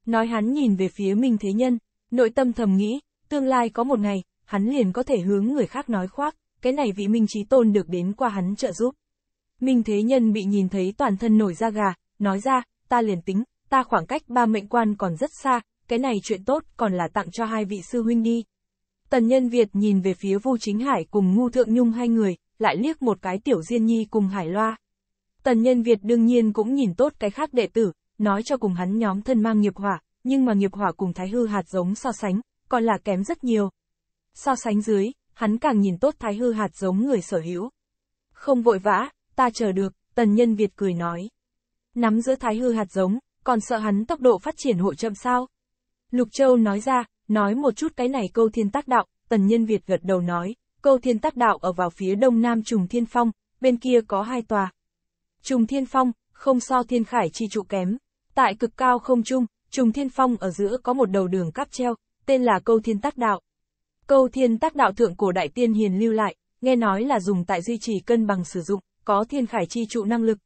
Nói hắn nhìn về phía Minh Thế Nhân, nội tâm thầm nghĩ, tương lai có một ngày, hắn liền có thể hướng người khác nói khoác, cái này vị Minh Trí Tôn được đến qua hắn trợ giúp. Minh Thế Nhân bị nhìn thấy toàn thân nổi da gà, nói ra, ta liền tính, ta khoảng cách ba mệnh quan còn rất xa, cái này chuyện tốt còn là tặng cho hai vị sư huynh đi. Tần Nhân Việt nhìn về phía Vu Chính Hải cùng Ngu Thượng Nhung hai người, lại liếc một cái Tiểu Diên Nhi cùng Hải Loa. Tần Nhân Việt đương nhiên cũng nhìn tốt cái khác đệ tử, nói cho cùng hắn nhóm thân mang nghiệp hỏa, nhưng mà nghiệp hỏa cùng Thái Hư hạt giống so sánh, còn là kém rất nhiều. So sánh dưới, hắn càng nhìn tốt Thái Hư hạt giống người sở hữu. Không vội vã, ta chờ được, Tần Nhân Việt cười nói. Nắm giữa Thái Hư hạt giống, còn sợ hắn tốc độ phát triển hội chậm sao? Lục Châu nói ra, Nói một chút cái này câu thiên tác đạo, tần nhân Việt gật đầu nói, câu thiên tác đạo ở vào phía đông nam trùng thiên phong, bên kia có hai tòa. Trùng thiên phong, không so thiên khải chi trụ kém. Tại cực cao không trung, trùng thiên phong ở giữa có một đầu đường cáp treo, tên là câu thiên tác đạo. Câu thiên tác đạo thượng cổ đại tiên hiền lưu lại, nghe nói là dùng tại duy trì cân bằng sử dụng, có thiên khải chi trụ năng lực.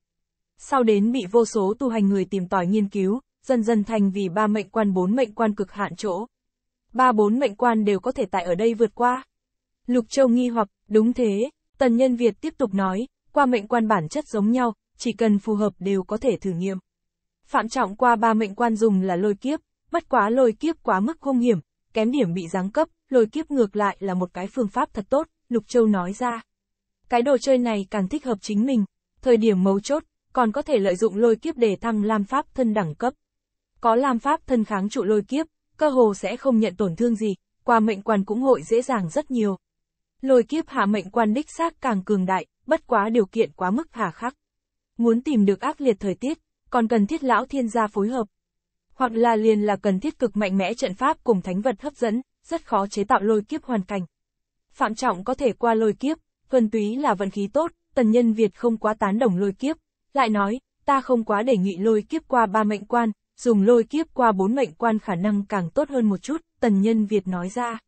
Sau đến bị vô số tu hành người tìm tòi nghiên cứu, dần dần thành vì ba mệnh quan bốn mệnh quan cực hạn chỗ, ba bốn mệnh quan đều có thể tại ở đây vượt qua. Lục Châu nghi hoặc, đúng thế, tần nhân Việt tiếp tục nói, qua mệnh quan bản chất giống nhau, chỉ cần phù hợp đều có thể thử nghiệm. Phạm trọng qua ba mệnh quan dùng là lôi kiếp, bất quá lôi kiếp quá mức hung hiểm, kém điểm bị giáng cấp, lôi kiếp ngược lại là một cái phương pháp thật tốt, Lục Châu nói ra. Cái đồ chơi này càng thích hợp chính mình, thời điểm mấu chốt, còn có thể lợi dụng lôi kiếp để thăng lam pháp thân đẳng cấp. Có lam pháp thân kháng trụ lôi kiếp, cơ hồ sẽ không nhận tổn thương gì, qua mệnh quan cũng hội dễ dàng rất nhiều. Lôi kiếp hạ mệnh quan đích xác càng cường đại, bất quá điều kiện quá mức hà khắc. Muốn tìm được ác liệt thời tiết, còn cần thiết lão thiên gia phối hợp. Hoặc là liền là cần thiết cực mạnh mẽ trận pháp cùng thánh vật hấp dẫn, rất khó chế tạo lôi kiếp hoàn cảnh. Phạm Trọng có thể qua lôi kiếp, thuần túy là vận khí tốt, tần nhân Việt không quá tán đồng lôi kiếp, lại nói, ta không quá đề nghị lôi kiếp qua ba mệnh quan, dùng lôi kiếp qua bốn mệnh quan khả năng càng tốt hơn một chút, tần nhân Việt nói ra.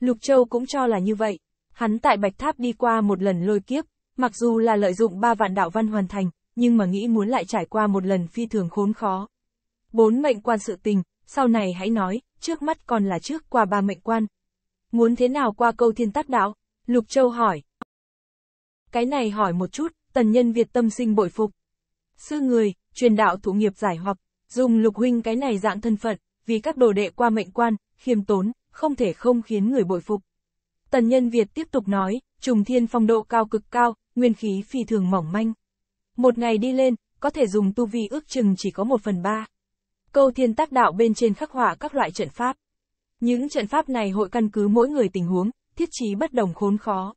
Lục Châu cũng cho là như vậy, hắn tại Bạch Tháp đi qua một lần lôi kiếp, mặc dù là lợi dụng ba vạn đạo văn hoàn thành, nhưng mà nghĩ muốn lại trải qua một lần phi thường khốn khó. Bốn mệnh quan sự tình, sau này hãy nói, trước mắt còn là trước qua ba mệnh quan. Muốn thế nào qua câu thiên tát đạo? Lục Châu hỏi. Cái này hỏi một chút, tần nhân Việt tâm sinh bội phục. Sư người, truyền đạo thủ nghiệp giải hoặc, Dùng lục huynh cái này dạng thân phận, vì các đồ đệ qua mệnh quan, khiêm tốn, không thể không khiến người bội phục. Tần nhân Việt tiếp tục nói, trùng thiên phong độ cao cực cao, nguyên khí phi thường mỏng manh. Một ngày đi lên, có thể dùng tu vi ước chừng chỉ có một phần ba. Câu thiên tác đạo bên trên khắc họa các loại trận pháp. Những trận pháp này hội căn cứ mỗi người tình huống, thiết trí bất đồng khốn khó.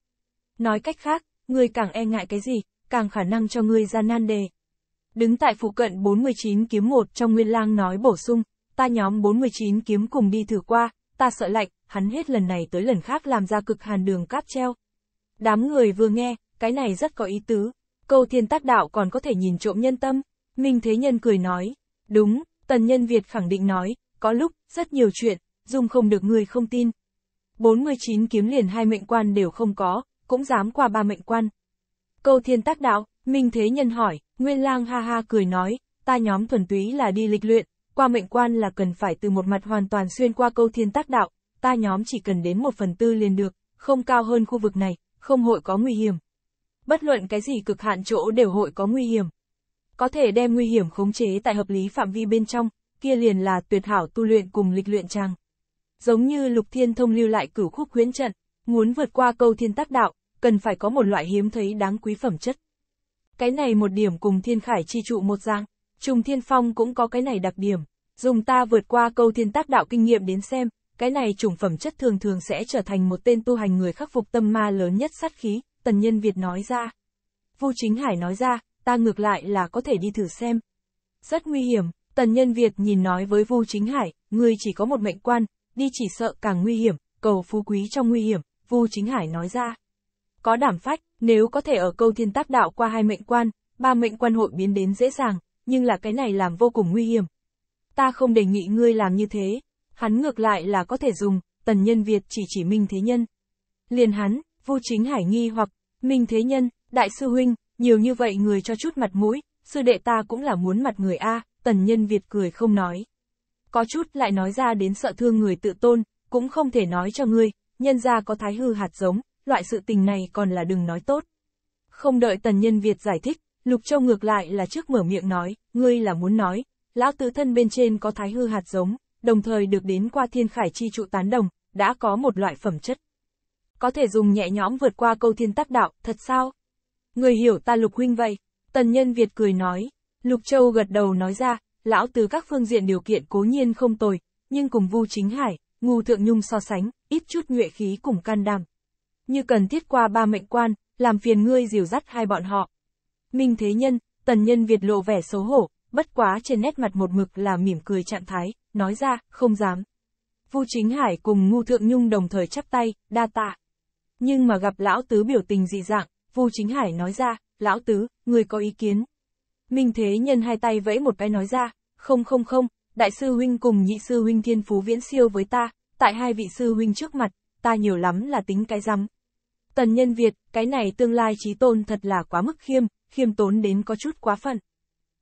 Nói cách khác, người càng e ngại cái gì, càng khả năng cho người ra nan đề. Đứng tại phụ cận 49 kiếm một trong Nguyên Lang nói bổ sung, ta nhóm 49 kiếm cùng đi thử qua, ta sợ lạnh, hắn hết lần này tới lần khác làm ra cực hàn đường cáp treo. Đám người vừa nghe, cái này rất có ý tứ, câu thiên tác đạo còn có thể nhìn trộm nhân tâm, Minh Thế Nhân cười nói, đúng, Tần Nhân Việt khẳng định nói, có lúc, rất nhiều chuyện, dung không được người không tin. 49 kiếm liền hai mệnh quan đều không có, cũng dám qua ba mệnh quan. Câu thiên tác đạo, Minh Thế Nhân hỏi, Nguyên Lang ha ha cười nói, ta nhóm thuần túy là đi lịch luyện, qua mệnh quan là cần phải từ một mặt hoàn toàn xuyên qua câu thiên tác đạo, ta nhóm chỉ cần đến một phần tư liền được, không cao hơn khu vực này, không hội có nguy hiểm. Bất luận cái gì cực hạn chỗ đều hội có nguy hiểm. Có thể đem nguy hiểm khống chế tại hợp lý phạm vi bên trong, kia liền là tuyệt hảo tu luyện cùng lịch luyện trang. Giống như lục thiên thông lưu lại cửu khúc khuyến trận, muốn vượt qua câu thiên tác đạo, cần phải có một loại hiếm thấy đáng quý phẩm chất. Cái này một điểm cùng thiên khải chi trụ một dạng, trùng thiên phong cũng có cái này đặc điểm. Dùng ta vượt qua câu thiên tác đạo kinh nghiệm đến xem, cái này trùng phẩm chất thường thường sẽ trở thành một tên tu hành người khắc phục tâm ma lớn nhất sát khí, tần nhân Việt nói ra. Vu Chính Hải nói ra, ta ngược lại là có thể đi thử xem. Rất nguy hiểm, tần nhân Việt nhìn nói với Vu Chính Hải, người chỉ có một mệnh quan, đi chỉ sợ càng nguy hiểm, cầu phú quý trong nguy hiểm, Vu Chính Hải nói ra. Có đảm phách, nếu có thể ở câu thiên tác đạo qua hai mệnh quan, ba mệnh quan hội biến đến dễ dàng, nhưng là cái này làm vô cùng nguy hiểm. Ta không đề nghị ngươi làm như thế, hắn ngược lại là có thể dùng, tần nhân Việt chỉ chỉ Minh Thế Nhân. Liền hắn, vô chính hải nghi hoặc, Minh Thế Nhân, Đại sư Huynh, nhiều như vậy người cho chút mặt mũi, sư đệ ta cũng là muốn mặt người A, tần nhân Việt cười không nói. Có chút lại nói ra đến sợ thương người tự tôn, cũng không thể nói cho ngươi, nhân ra có thái hư hạt giống, loại sự tình này còn là đừng nói tốt. Không đợi tần nhân Việt giải thích, Lục Châu ngược lại là trước mở miệng nói, ngươi là muốn nói, lão tứ thân bên trên có thái hư hạt giống, đồng thời được đến qua thiên khải chi trụ tán đồng, đã có một loại phẩm chất. Có thể dùng nhẹ nhõm vượt qua câu thiên tác đạo, thật sao? Người hiểu ta lục huynh vậy, tần nhân Việt cười nói, Lục Châu gật đầu nói ra, lão từ các phương diện điều kiện cố nhiên không tồi, nhưng cùng Vu Chính Hải, Ngô Thượng Nhung so sánh, ít chút nhuệ khí cùng can đảm, như cần thiết qua ba mệnh quan, làm phiền ngươi dìu dắt hai bọn họ. Minh Thế Nhân, Tần Nhân Việt lộ vẻ xấu hổ, bất quá trên nét mặt một mực là mỉm cười trạng thái, nói ra, không dám. Vu Chính Hải cùng Ngu Thượng Nhung đồng thời chắp tay, đa tạ. Nhưng mà gặp Lão Tứ biểu tình dị dạng, Vu Chính Hải nói ra, Lão Tứ, người có ý kiến. Minh Thế Nhân hai tay vẫy một cái nói ra, không không không, Đại sư Huynh cùng Nhị sư Huynh Thiên Phú Viễn siêu với ta, tại hai vị sư Huynh trước mặt, ta nhiều lắm là tính cái rắm, Tần nhân Việt, cái này tương lai trí tôn thật là quá mức khiêm, khiêm tốn đến có chút quá phận.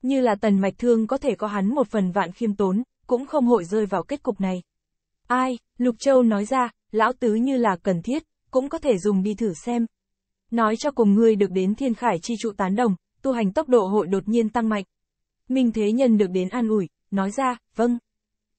Như là tần mạch thương có thể có hắn một phần vạn khiêm tốn, cũng không hội rơi vào kết cục này. Ai, Lục Châu nói ra, lão tứ như là cần thiết, cũng có thể dùng đi thử xem. Nói cho cùng ngươi được đến thiên khải chi trụ tán đồng, tu hành tốc độ hội đột nhiên tăng mạnh. Minh Thế Nhân được đến an ủi, nói ra, vâng.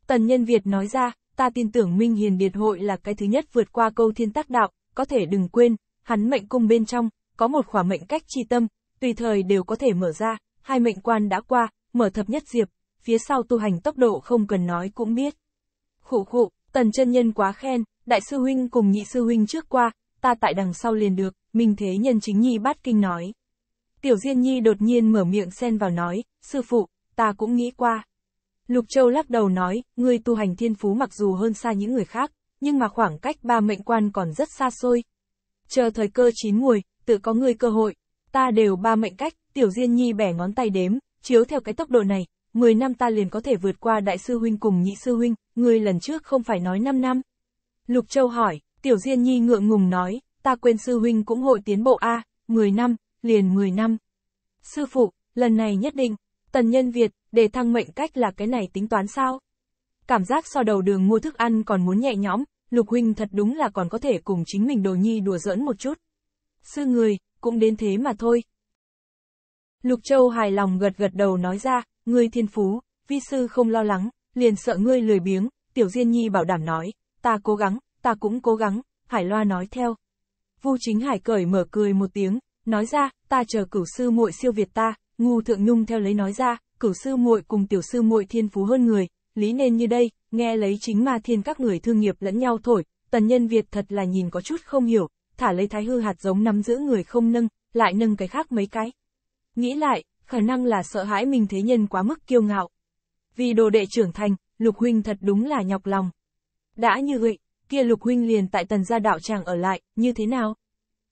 Tần Nhân Việt nói ra, ta tin tưởng Minh Hiền Điệt Hội là cái thứ nhất vượt qua câu thiên tác đạo, có thể đừng quên, hắn mệnh cung bên trong, có một khỏa mệnh cách chi tâm, tùy thời đều có thể mở ra, hai mệnh quan đã qua, mở thập nhất diệp, phía sau tu hành tốc độ không cần nói cũng biết. Khụ khụ, tần chân nhân quá khen, đại sư huynh cùng nhị sư huynh trước qua, ta tại đằng sau liền được, mình Thế Nhân chính nhi bát kinh nói. Tiểu Diên Nhi đột nhiên mở miệng xen vào nói, sư phụ, ta cũng nghĩ qua. Lục Châu lắc đầu nói, ngươi tu hành thiên phú mặc dù hơn xa những người khác, nhưng mà khoảng cách ba mệnh quan còn rất xa xôi. Chờ thời cơ chín muồi, tự có người cơ hội, ta đều ba mệnh cách, tiểu diên nhi bẻ ngón tay đếm, chiếu theo cái tốc độ này, 10 năm ta liền có thể vượt qua đại sư huynh cùng nhị sư huynh, người lần trước không phải nói 5 năm. Lục Châu hỏi, tiểu diên nhi ngượng ngùng nói, ta quên sư huynh cũng hội tiến bộ A, 10 năm, liền 10 năm. Sư phụ, lần này nhất định, tần nhân Việt, để thăng mệnh cách là cái này tính toán sao? cảm giác so đầu đường mua thức ăn còn muốn nhẹ nhõm, Lục Huynh thật đúng là còn có thể cùng chính mình đồ nhi đùa giỡn một chút. Sư người, cũng đến thế mà thôi. Lục Châu hài lòng gật gật đầu nói ra, ngươi thiên phú, vi sư không lo lắng, liền sợ ngươi lười biếng, Tiểu Diên Nhi bảo đảm nói, ta cố gắng, ta cũng cố gắng, Hải Loa nói theo. Vu Chính Hải cởi mở cười một tiếng, nói ra, ta chờ cửu sư muội siêu việt ta, ngu thượng nhung theo lấy nói ra, cửu sư muội cùng tiểu sư muội thiên phú hơn người, lý nên như đây, nghe lấy chính ma thiên các người thương nghiệp lẫn nhau thổi, tần nhân Việt thật là nhìn có chút không hiểu, thả lấy thái hư hạt giống nắm giữ người không nâng, lại nâng cái khác mấy cái. Nghĩ lại, khả năng là sợ hãi mình thế nhân quá mức kiêu ngạo. Vì đồ đệ trưởng thành, Lục Huynh thật đúng là nhọc lòng. Đã như vậy, kia Lục Huynh liền tại tần gia đạo tràng ở lại, như thế nào?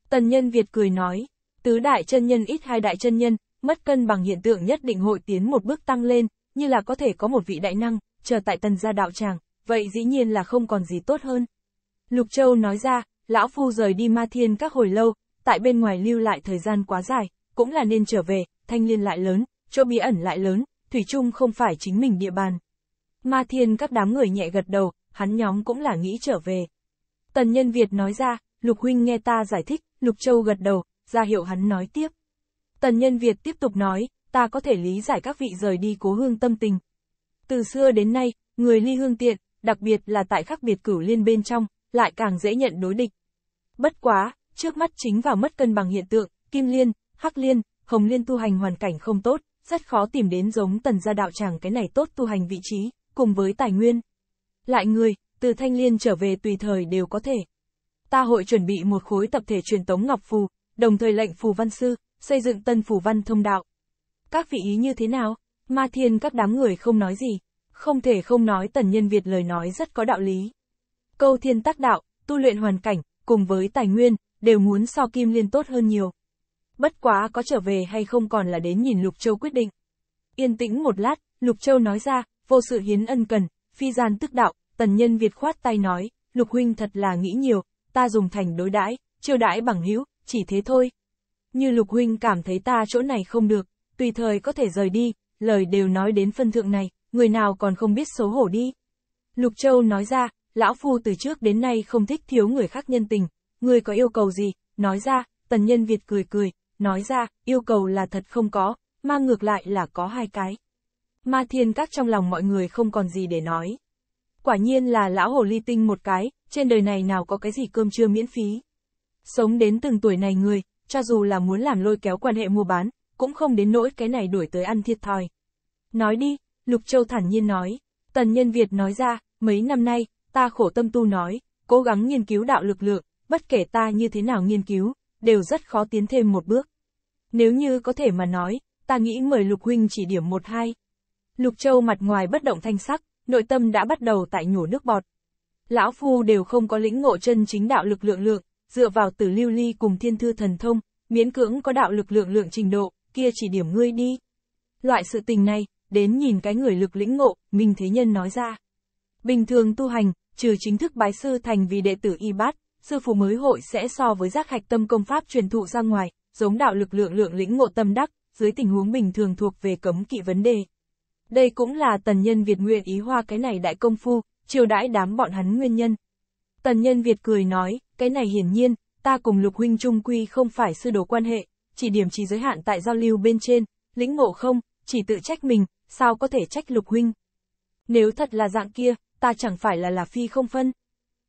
Tần nhân Việt cười nói, tứ đại chân nhân ít hai đại chân nhân, mất cân bằng hiện tượng nhất định hội tiến một bước tăng lên, như là có thể có một vị đại năng, chờ tại tần gia đạo tràng, vậy dĩ nhiên là không còn gì tốt hơn. Lục Châu nói ra, lão phu rời đi ma thiên các hồi lâu, tại bên ngoài lưu lại thời gian quá dài, cũng là nên trở về, thanh liên lại lớn, chỗ bí ẩn lại lớn, thủy chung không phải chính mình địa bàn. Ma thiên các đám người nhẹ gật đầu, hắn nhóm cũng là nghĩ trở về. Tần nhân Việt nói ra, Lục Huynh nghe ta giải thích, Lục Châu gật đầu, ra hiệu hắn nói tiếp. Tần nhân Việt tiếp tục nói, ta có thể lý giải các vị rời đi cố hương tâm tình, từ xưa đến nay, người ly hương tiện, đặc biệt là tại khác biệt cửu liên bên trong, lại càng dễ nhận đối địch. Bất quá, trước mắt chính vào mất cân bằng hiện tượng, kim liên, hắc liên, hồng liên tu hành hoàn cảnh không tốt, rất khó tìm đến giống tần gia đạo tràng cái này tốt tu hành vị trí, cùng với tài nguyên. Lại người, từ thanh liên trở về tùy thời đều có thể. Ta hội chuẩn bị một khối tập thể truyền tống ngọc phù, đồng thời lệnh phù văn sư, xây dựng tân phù văn thông đạo. Các vị ý như thế nào? Ma thiên các đám người không nói gì, không thể không nói tần nhân Việt lời nói rất có đạo lý. Câu thiên tác đạo, tu luyện hoàn cảnh, cùng với tài nguyên, đều muốn so kim liên tốt hơn nhiều. Bất quá có trở về hay không còn là đến nhìn Lục Châu quyết định. Yên tĩnh một lát, Lục Châu nói ra, vô sự hiến ân cần, phi gian tức đạo, tần nhân Việt khoát tay nói, Lục Huynh thật là nghĩ nhiều, ta dùng thành đối đãi, chiêu đãi bằng hữu, chỉ thế thôi. Như Lục Huynh cảm thấy ta chỗ này không được, tùy thời có thể rời đi, lời đều nói đến phân thượng này, người nào còn không biết xấu hổ đi. Lục Châu nói ra, lão phu từ trước đến nay không thích thiếu người khác nhân tình, người có yêu cầu gì, nói ra, tần nhân Việt cười cười, nói ra, yêu cầu là thật không có, mà ngược lại là có hai cái. Ma thiên các trong lòng mọi người không còn gì để nói. Quả nhiên là lão hồ ly tinh một cái, trên đời này nào có cái gì cơm trưa miễn phí. Sống đến từng tuổi này người, cho dù là muốn làm lôi kéo quan hệ mua bán, cũng không đến nỗi cái này đuổi tới ăn thiệt thòi. Nói đi, Lục Châu thản nhiên nói, Tần Nhân Việt nói ra, mấy năm nay, ta khổ tâm tu nói, cố gắng nghiên cứu đạo lực lượng, bất kể ta như thế nào nghiên cứu, đều rất khó tiến thêm một bước. Nếu như có thể mà nói, ta nghĩ mời Lục Huynh chỉ điểm một hai. Lục Châu mặt ngoài bất động thanh sắc, nội tâm đã bắt đầu tại nhổ nước bọt. Lão Phu đều không có lĩnh ngộ chân chính đạo lực lượng lượng, dựa vào tử lưu ly cùng thiên thư thần thông, miễn cưỡng có đạo lực lượng lượng trình độ, kia chỉ điểm ngươi đi. Loại sự tình này, đến nhìn cái người lực lĩnh ngộ, Minh Thế Nhân nói ra. Bình thường tu hành, trừ chính thức bái sư thành vì đệ tử y bát, sư phụ mới hội sẽ so với giác hạch tâm công pháp truyền thụ ra ngoài, giống đạo lực lượng lượng lĩnh ngộ tâm đắc, dưới tình huống bình thường thuộc về cấm kỵ vấn đề. Đây cũng là tần nhân Việt nguyện ý hoa cái này đại công phu, chiều đãi đám bọn hắn nguyên nhân. Tần nhân Việt cười nói, cái này hiển nhiên, ta cùng lục huynh trung quy không phải sư đồ quan hệ, chỉ điểm chỉ giới hạn tại giao lưu bên trên, lĩnh ngộ không, chỉ tự trách mình, sao có thể trách lục huynh. Nếu thật là dạng kia, ta chẳng phải là là phi không phân.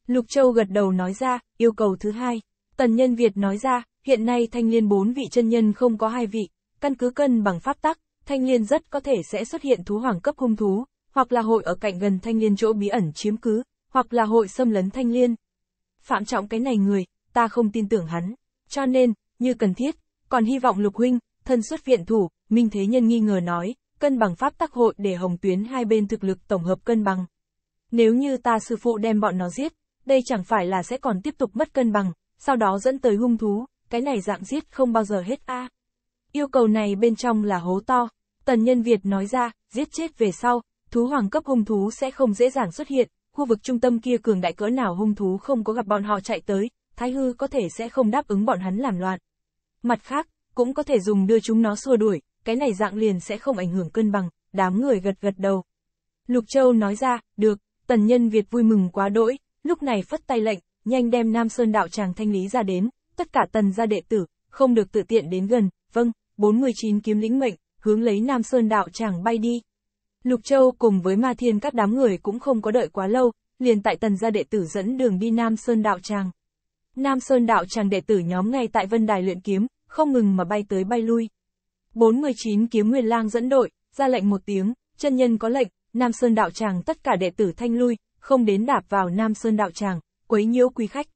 Lục Châu gật đầu nói ra, yêu cầu thứ hai. Tần Nhân Việt nói ra, hiện nay thanh liên bốn vị chân nhân không có hai vị, căn cứ cân bằng pháp tắc, thanh liên rất có thể sẽ xuất hiện thú hoàng cấp hung thú, hoặc là hội ở cạnh gần thanh liên chỗ bí ẩn chiếm cứ, hoặc là hội xâm lấn thanh liên. Phạm trọng cái này người, ta không tin tưởng hắn, cho nên, như cần thiết, còn hy vọng Lục Huynh, thân xuất viện thủ, Minh Thế Nhân nghi ngờ nói, cân bằng pháp tắc hội để hồng tuyến hai bên thực lực tổng hợp cân bằng. Nếu như ta sư phụ đem bọn nó giết, đây chẳng phải là sẽ còn tiếp tục mất cân bằng, sau đó dẫn tới hung thú, cái này dạng giết không bao giờ hết a. À. Yêu cầu này bên trong là hố to, tần nhân Việt nói ra, giết chết về sau, thú hoàng cấp hung thú sẽ không dễ dàng xuất hiện, khu vực trung tâm kia cường đại cỡ nào hung thú không có gặp bọn họ chạy tới, thái hư có thể sẽ không đáp ứng bọn hắn làm loạn. Mặt khác, cũng có thể dùng đưa chúng nó xua đuổi, cái này dạng liền sẽ không ảnh hưởng cân bằng, đám người gật gật đầu. Lục Châu nói ra, được, tần nhân Việt vui mừng quá đỗi, lúc này phất tay lệnh, nhanh đem Nam Sơn đạo tràng thanh lý ra đến, tất cả tần gia đệ tử, không được tự tiện đến gần, vâng, 419 kiếm lĩnh mệnh, hướng lấy Nam Sơn đạo tràng bay đi. Lục Châu cùng với Ma Thiên các đám người cũng không có đợi quá lâu, liền tại tần gia đệ tử dẫn đường đi Nam Sơn đạo tràng. Nam Sơn đạo Tràng đệ tử nhóm ngay tại Vân Đài luyện kiếm, không ngừng mà bay tới bay lui. 49 kiếm nguyên lang dẫn đội, ra lệnh một tiếng, chân nhân có lệnh, Nam Sơn đạo tràng tất cả đệ tử thanh lui, không đến đạp vào Nam Sơn đạo tràng, quấy nhiễu quý khách.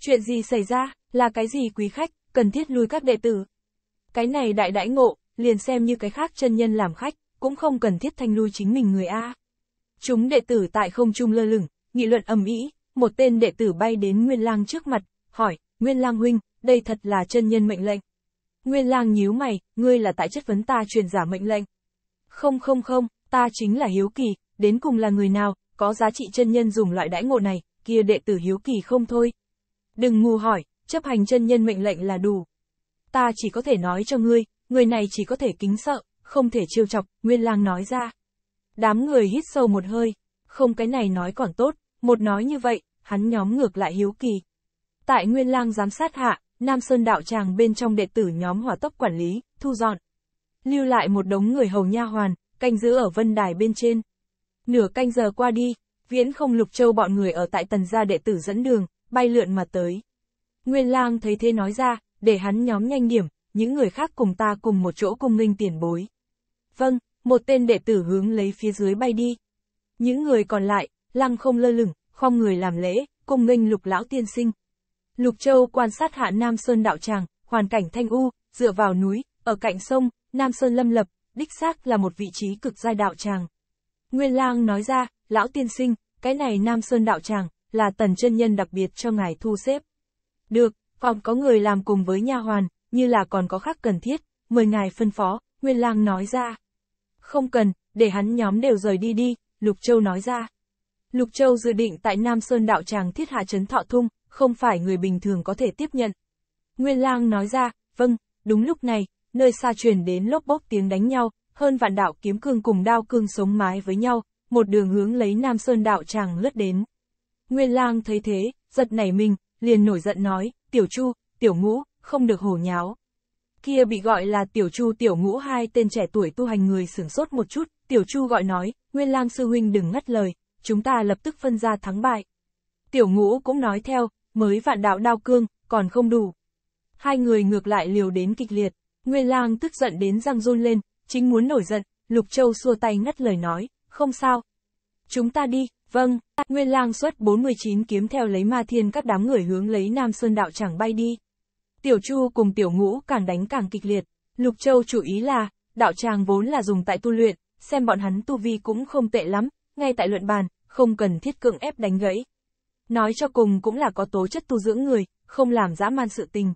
Chuyện gì xảy ra, là cái gì quý khách, cần thiết lui các đệ tử. Cái này đại đãi ngộ, liền xem như cái khác chân nhân làm khách, cũng không cần thiết thanh lui chính mình người A. Chúng đệ tử tại không trung lơ lửng, nghị luận ầm ĩ, một tên đệ tử bay đến Nguyên Lang trước mặt, hỏi, Nguyên Lang huynh, đây thật là chân nhân mệnh lệnh. Nguyên Lang nhíu mày, ngươi là tại chất vấn ta truyền giả mệnh lệnh. Không không không, ta chính là Hiếu Kỳ, đến cùng là người nào, có giá trị chân nhân dùng loại đãi ngộ này, kia đệ tử Hiếu Kỳ không thôi. Đừng ngu hỏi, chấp hành chân nhân mệnh lệnh là đủ. Ta chỉ có thể nói cho ngươi, người này chỉ có thể kính sợ, không thể trêu chọc, Nguyên Lang nói ra. Đám người hít sâu một hơi, không cái này nói còn tốt, một nói như vậy, hắn nhóm ngược lại hiếu kỳ. Tại Nguyên Lang giám sát hạ, Nam Sơn đạo tràng bên trong đệ tử nhóm hỏa tốc quản lý, thu dọn. Lưu lại một đống người hầu nha hoàn, canh giữ ở vân đài bên trên. Nửa canh giờ qua đi, viễn không lục châu bọn người ở tại tần gia đệ tử dẫn đường, bay lượn mà tới. Nguyên lang thấy thế nói ra, để hắn nhóm nhanh điểm, những người khác cùng ta cùng một chỗ cùng nghênh tiền bối. Vâng, một tên đệ tử hướng lấy phía dưới bay đi. Những người còn lại, lăng không lơ lửng, khom người làm lễ, cùng nghênh lục lão tiên sinh. Lục Châu quan sát hạ Nam Sơn đạo tràng, hoàn cảnh thanh u, dựa vào núi, ở cạnh sông, Nam Sơn lâm lập, đích xác là một vị trí cực giai đạo tràng. Nguyên lang nói ra, lão tiên sinh, cái này Nam Sơn đạo tràng, là tần chân nhân đặc biệt cho ngài thu xếp. Được, còn có người làm cùng với nha hoàn, như là còn có khác cần thiết, mời ngài phân phó, Nguyên lang nói ra. Không cần, để hắn nhóm đều rời đi đi, Lục Châu nói ra. Lục Châu dự định tại Nam Sơn đạo tràng thiết hạ trấn thọ thung, không phải người bình thường có thể tiếp nhận. Nguyên lang nói ra, vâng, đúng lúc này, nơi xa truyền đến lốp bốc tiếng đánh nhau, hơn vạn đạo kiếm cương cùng đao cương sống mái với nhau, một đường hướng lấy Nam Sơn đạo tràng lướt đến. Nguyên lang thấy thế, giật nảy mình, liền nổi giận nói, tiểu chu, tiểu ngũ, không được hổ nháo. Kia bị gọi là tiểu chu tiểu ngũ hai tên trẻ tuổi tu hành người sửng sốt một chút, tiểu chu gọi nói, Nguyên lang sư huynh đừng ngắt lời, chúng ta lập tức phân ra thắng bại. Tiểu ngũ cũng nói theo, mới vạn đạo đao cương, còn không đủ. Hai người ngược lại liều đến kịch liệt, Nguyên lang tức giận đến răng run lên, chính muốn nổi giận, Lục Châu xua tay ngắt lời nói, không sao. Chúng ta đi, vâng, Nguyên lang xuất 49 kiếm theo lấy ma thiên các đám người hướng lấy Nam Sơn Đạo chẳng bay đi. Tiểu Chu cùng Tiểu Ngũ càng đánh càng kịch liệt, Lục Châu chủ ý là, đạo tràng vốn là dùng tại tu luyện, xem bọn hắn tu vi cũng không tệ lắm, ngay tại luận bàn, không cần thiết cưỡng ép đánh gãy. Nói cho cùng cũng là có tố chất tu dưỡng người, không làm dã man sự tình.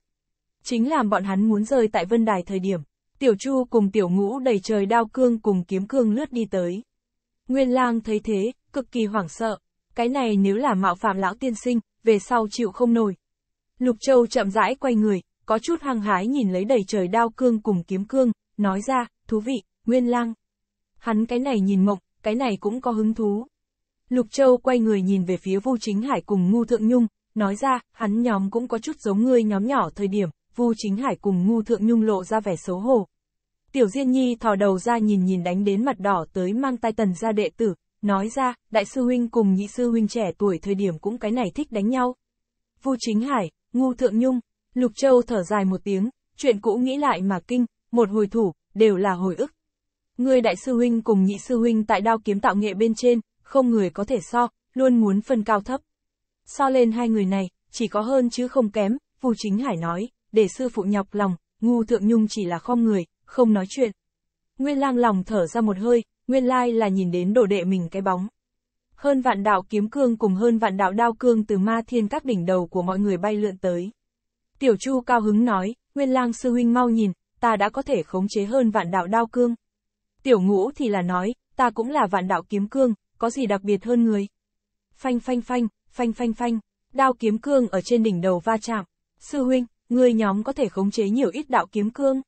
Chính làm bọn hắn muốn rơi tại vân đài thời điểm, tiểu chu cùng tiểu ngũ đầy trời đao cương cùng kiếm cương lướt đi tới. Nguyên lang thấy thế, cực kỳ hoảng sợ, cái này nếu là mạo phạm lão tiên sinh, về sau chịu không nổi. Lục Châu chậm rãi quay người, có chút hăng hái nhìn lấy đầy trời đao cương cùng kiếm cương, nói ra, thú vị, Nguyên Lang. Hắn cái này nhìn mộng, cái này cũng có hứng thú. Lục Châu quay người nhìn về phía Vu Chính Hải cùng Ngu Thượng Nhung, nói ra, hắn nhóm cũng có chút giống ngươi nhóm nhỏ thời điểm, Vu Chính Hải cùng Ngu Thượng Nhung lộ ra vẻ xấu hổ. Tiểu Diên Nhi thò đầu ra nhìn nhìn đánh đến mặt đỏ tới mang tay tần ra đệ tử, nói ra, đại sư huynh cùng nhị sư huynh trẻ tuổi thời điểm cũng cái này thích đánh nhau. Vu Chính Hải, Ngu Thượng Nhung, Lục Châu thở dài một tiếng, chuyện cũ nghĩ lại mà kinh, một hồi thủ, đều là hồi ức, Người đại sư huynh cùng nhị sư huynh tại đao kiếm tạo nghệ bên trên, không người có thể so, luôn muốn phân cao thấp. So lên hai người này, chỉ có hơn chứ không kém, Phù Chính Hải nói, để sư phụ nhọc lòng, ngu thượng nhung chỉ là khom người, không nói chuyện. Nguyên lang lòng thở ra một hơi, nguyên lai là nhìn đến đồ đệ mình cái bóng. Hơn vạn đạo kiếm cương cùng hơn vạn đạo đao cương từ ma thiên các đỉnh đầu của mọi người bay lượn tới. Tiểu Chu cao hứng nói, Nguyên lang sư huynh mau nhìn, ta đã có thể khống chế hơn vạn đạo đao cương. Tiểu ngũ thì là nói, ta cũng là vạn đạo kiếm cương, có gì đặc biệt hơn người. Phanh phanh phanh, phanh phanh phanh, đao kiếm cương ở trên đỉnh đầu va chạm. Sư huynh, người nhóm có thể khống chế nhiều ít đạo kiếm cương.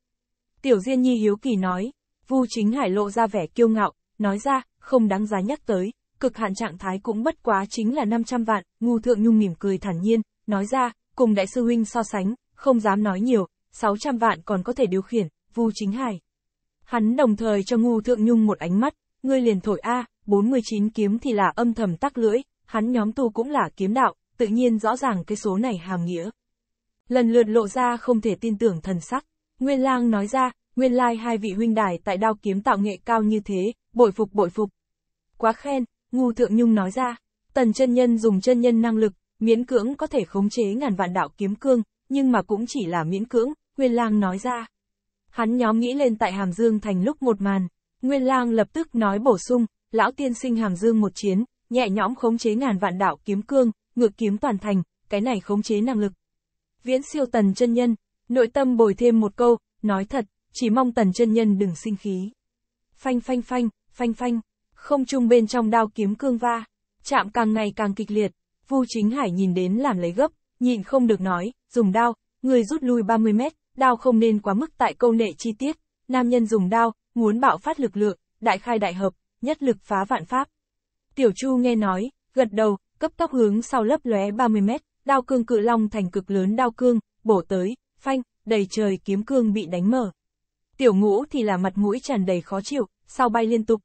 Tiểu Diên Nhi hiếu kỳ nói, Vu Chính Hải lộ ra vẻ kiêu ngạo, nói ra, không đáng giá nhắc tới, cực hạn trạng thái cũng bất quá chính là 500 vạn, Ngu Thượng Nhung mỉm cười thản nhiên, nói ra, cùng đại sư huynh so sánh, không dám nói nhiều, 600 vạn còn có thể điều khiển, Vu Chính Hải. Hắn đồng thời cho Ngu Thượng Nhung một ánh mắt, ngươi liền thổi A, 49 kiếm thì là âm thầm tắc lưỡi, hắn nhóm tu cũng là kiếm đạo, tự nhiên rõ ràng cái số này hàm nghĩa. Lần lượt lộ ra không thể tin tưởng thần sắc, Nguyên Lang nói ra, nguyên lai like hai vị huynh đài tại đao kiếm tạo nghệ cao như thế, bội phục bội phục. Quá khen, Ngu Thượng Nhung nói ra, tần chân nhân dùng chân nhân năng lực, miễn cưỡng có thể khống chế ngàn vạn đạo kiếm cương, nhưng mà cũng chỉ là miễn cưỡng, Nguyên Lang nói ra. Hắn nhóm nghĩ lên tại Hàm Dương thành lúc một màn, Nguyên Lang lập tức nói bổ sung, lão tiên sinh Hàm Dương một chiến, nhẹ nhõm khống chế ngàn vạn đạo kiếm cương, ngược kiếm toàn thành, cái này khống chế năng lực. Viễn siêu tần chân nhân, nội tâm bồi thêm một câu, nói thật, chỉ mong tần chân nhân đừng sinh khí. Phanh phanh phanh, phanh phanh, không trung bên trong đao kiếm cương va, chạm càng ngày càng kịch liệt, Vu Chính Hải nhìn đến làm lấy gấp, nhịn không được nói, dùng đao, người rút lui 30 mét, đao không nên quá mức tại câu nệ chi tiết, nam nhân dùng đao, muốn bạo phát lực lượng, đại khai đại hợp, nhất lực phá vạn pháp. Tiểu Chu nghe nói, gật đầu, cấp tốc hướng sau lấp lóe 30 mét, đao cương cự long thành cực lớn đao cương, bổ tới, phanh, đầy trời kiếm cương bị đánh mở. Tiểu ngũ thì là mặt mũi tràn đầy khó chịu, sau bay liên tục.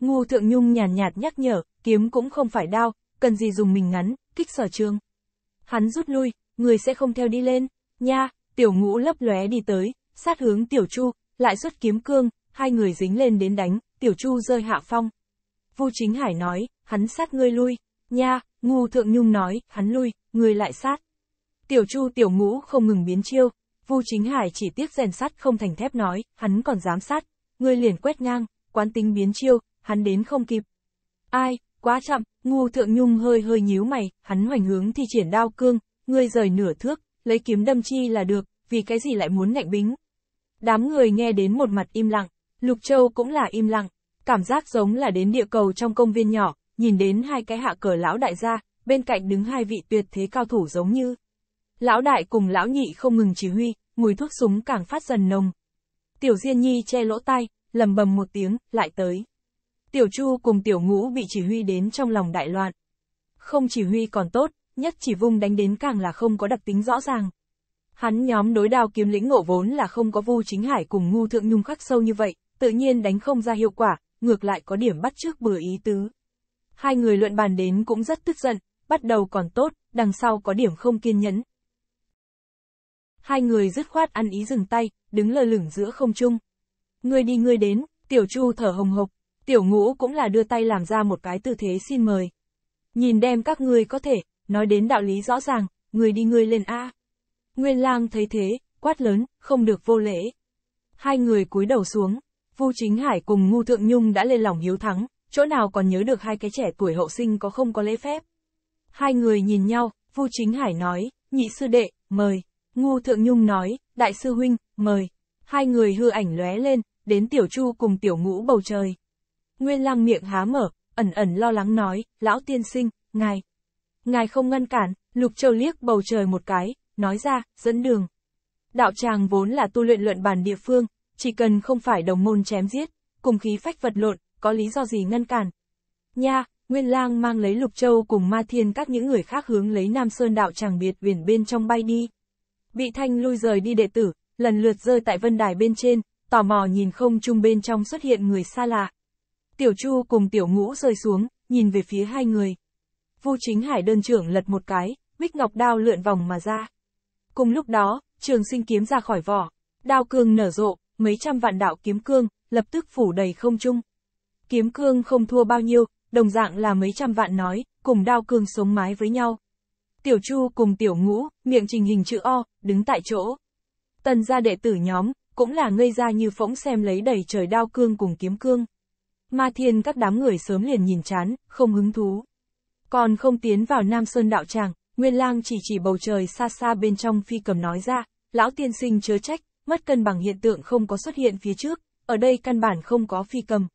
Ngu thượng nhung nhàn nhạt, nhạt nhắc nhở, kiếm cũng không phải đao, cần gì dùng mình ngắn, kích sở trường. Hắn rút lui, người sẽ không theo đi lên, nha, Tiểu ngũ lấp lóe đi tới, sát hướng tiểu chu, lại xuất kiếm cương, hai người dính lên đến đánh, tiểu chu rơi hạ phong. Vu chính hải nói, hắn sát ngươi lui, nha, ngu thượng nhung nói, hắn lui, ngươi lại sát. Tiểu chu tiểu ngũ không ngừng biến chiêu, Vu Chính Hải chỉ tiếc rèn sắt không thành thép nói, hắn còn dám sát, ngươi liền quét ngang, quán tính biến chiêu, hắn đến không kịp. Ai, quá chậm, ngu thượng nhung hơi hơi nhíu mày, hắn hoành hướng thì triển đao cương, ngươi rời nửa thước, lấy kiếm đâm chi là được, vì cái gì lại muốn ngạnh bính. Đám người nghe đến một mặt im lặng, Lục Châu cũng là im lặng, cảm giác giống là đến địa cầu trong công viên nhỏ, nhìn đến hai cái hạ cờ lão đại gia, bên cạnh đứng hai vị tuyệt thế cao thủ giống như. Lão đại cùng lão nhị không ngừng chỉ huy, mùi thuốc súng càng phát dần nồng. Tiểu Diên Nhi che lỗ tai, lầm bầm một tiếng, lại tới. Tiểu Chu cùng Tiểu Ngũ bị chỉ huy đến trong lòng đại loạn. Không chỉ huy còn tốt, nhất chỉ vung đánh đến càng là không có đặc tính rõ ràng. Hắn nhóm đối đao kiếm lĩnh ngộ vốn là không có vu chính hải cùng ngu thượng nhung khắc sâu như vậy, tự nhiên đánh không ra hiệu quả, ngược lại có điểm bắt trước bừa ý tứ. Hai người luận bàn đến cũng rất tức giận, bắt đầu còn tốt, đằng sau có điểm không kiên nhẫn. Hai người dứt khoát ăn ý dừng tay, đứng lơ lửng giữa không trung. Người đi người đến, tiểu chu thở hồng hộc, tiểu ngũ cũng là đưa tay làm ra một cái tư thế xin mời. Nhìn đem các ngươi có thể, nói đến đạo lý rõ ràng, người đi người lên A. Nguyên lang thấy thế, quát lớn, không được vô lễ. Hai người cúi đầu xuống, Vu Chính Hải cùng Ngu Thượng Nhung đã lên lòng hiếu thắng, chỗ nào còn nhớ được hai cái trẻ tuổi hậu sinh có không có lễ phép. Hai người nhìn nhau, Vu Chính Hải nói, nhị sư đệ, mời. Ngu Thượng Nhung nói, đại sư huynh, mời. Hai người hư ảnh lóe lên, đến tiểu chu cùng tiểu ngũ bầu trời. Nguyên lang miệng há mở, ẩn ẩn lo lắng nói, lão tiên sinh, ngài. Ngài không ngăn cản, lục châu liếc bầu trời một cái, nói ra, dẫn đường. Đạo tràng vốn là tu luyện luận bản địa phương, chỉ cần không phải đồng môn chém giết, cùng khí phách vật lộn, có lý do gì ngăn cản. Nha, Nguyên Lang mang lấy Lục Châu cùng Ma Thiên các những người khác hướng lấy Nam Sơn đạo tràng biệt uyển bên trong bay đi. Bị Thanh lui rời đi đệ tử, lần lượt rơi tại vân đài bên trên, tò mò nhìn không trung bên trong xuất hiện người xa lạ. Tiểu Chu cùng Tiểu Ngũ rơi xuống, nhìn về phía hai người. Vu Chính Hải đơn trưởng lật một cái, Bích Ngọc đao lượn vòng mà ra. Cùng lúc đó, trường sinh kiếm ra khỏi vỏ, đao cương nở rộ, mấy trăm vạn đạo kiếm cương, lập tức phủ đầy không trung. Kiếm cương không thua bao nhiêu, đồng dạng là mấy trăm vạn nói, cùng đao cương sống mái với nhau. Tiểu Chu cùng Tiểu Ngũ, miệng trình hình chữ O, đứng tại chỗ. Tần gia đệ tử nhóm, cũng là ngây ra như phỗng xem lấy đầy trời đao cương cùng kiếm cương. Ma thiên các đám người sớm liền nhìn chán, không hứng thú. Còn không tiến vào Nam Sơn đạo tràng, Nguyên lang chỉ chỉ bầu trời xa xa bên trong phi cầm nói ra, lão tiên sinh chớ trách, mất cân bằng hiện tượng không có xuất hiện phía trước, ở đây căn bản không có phi cầm.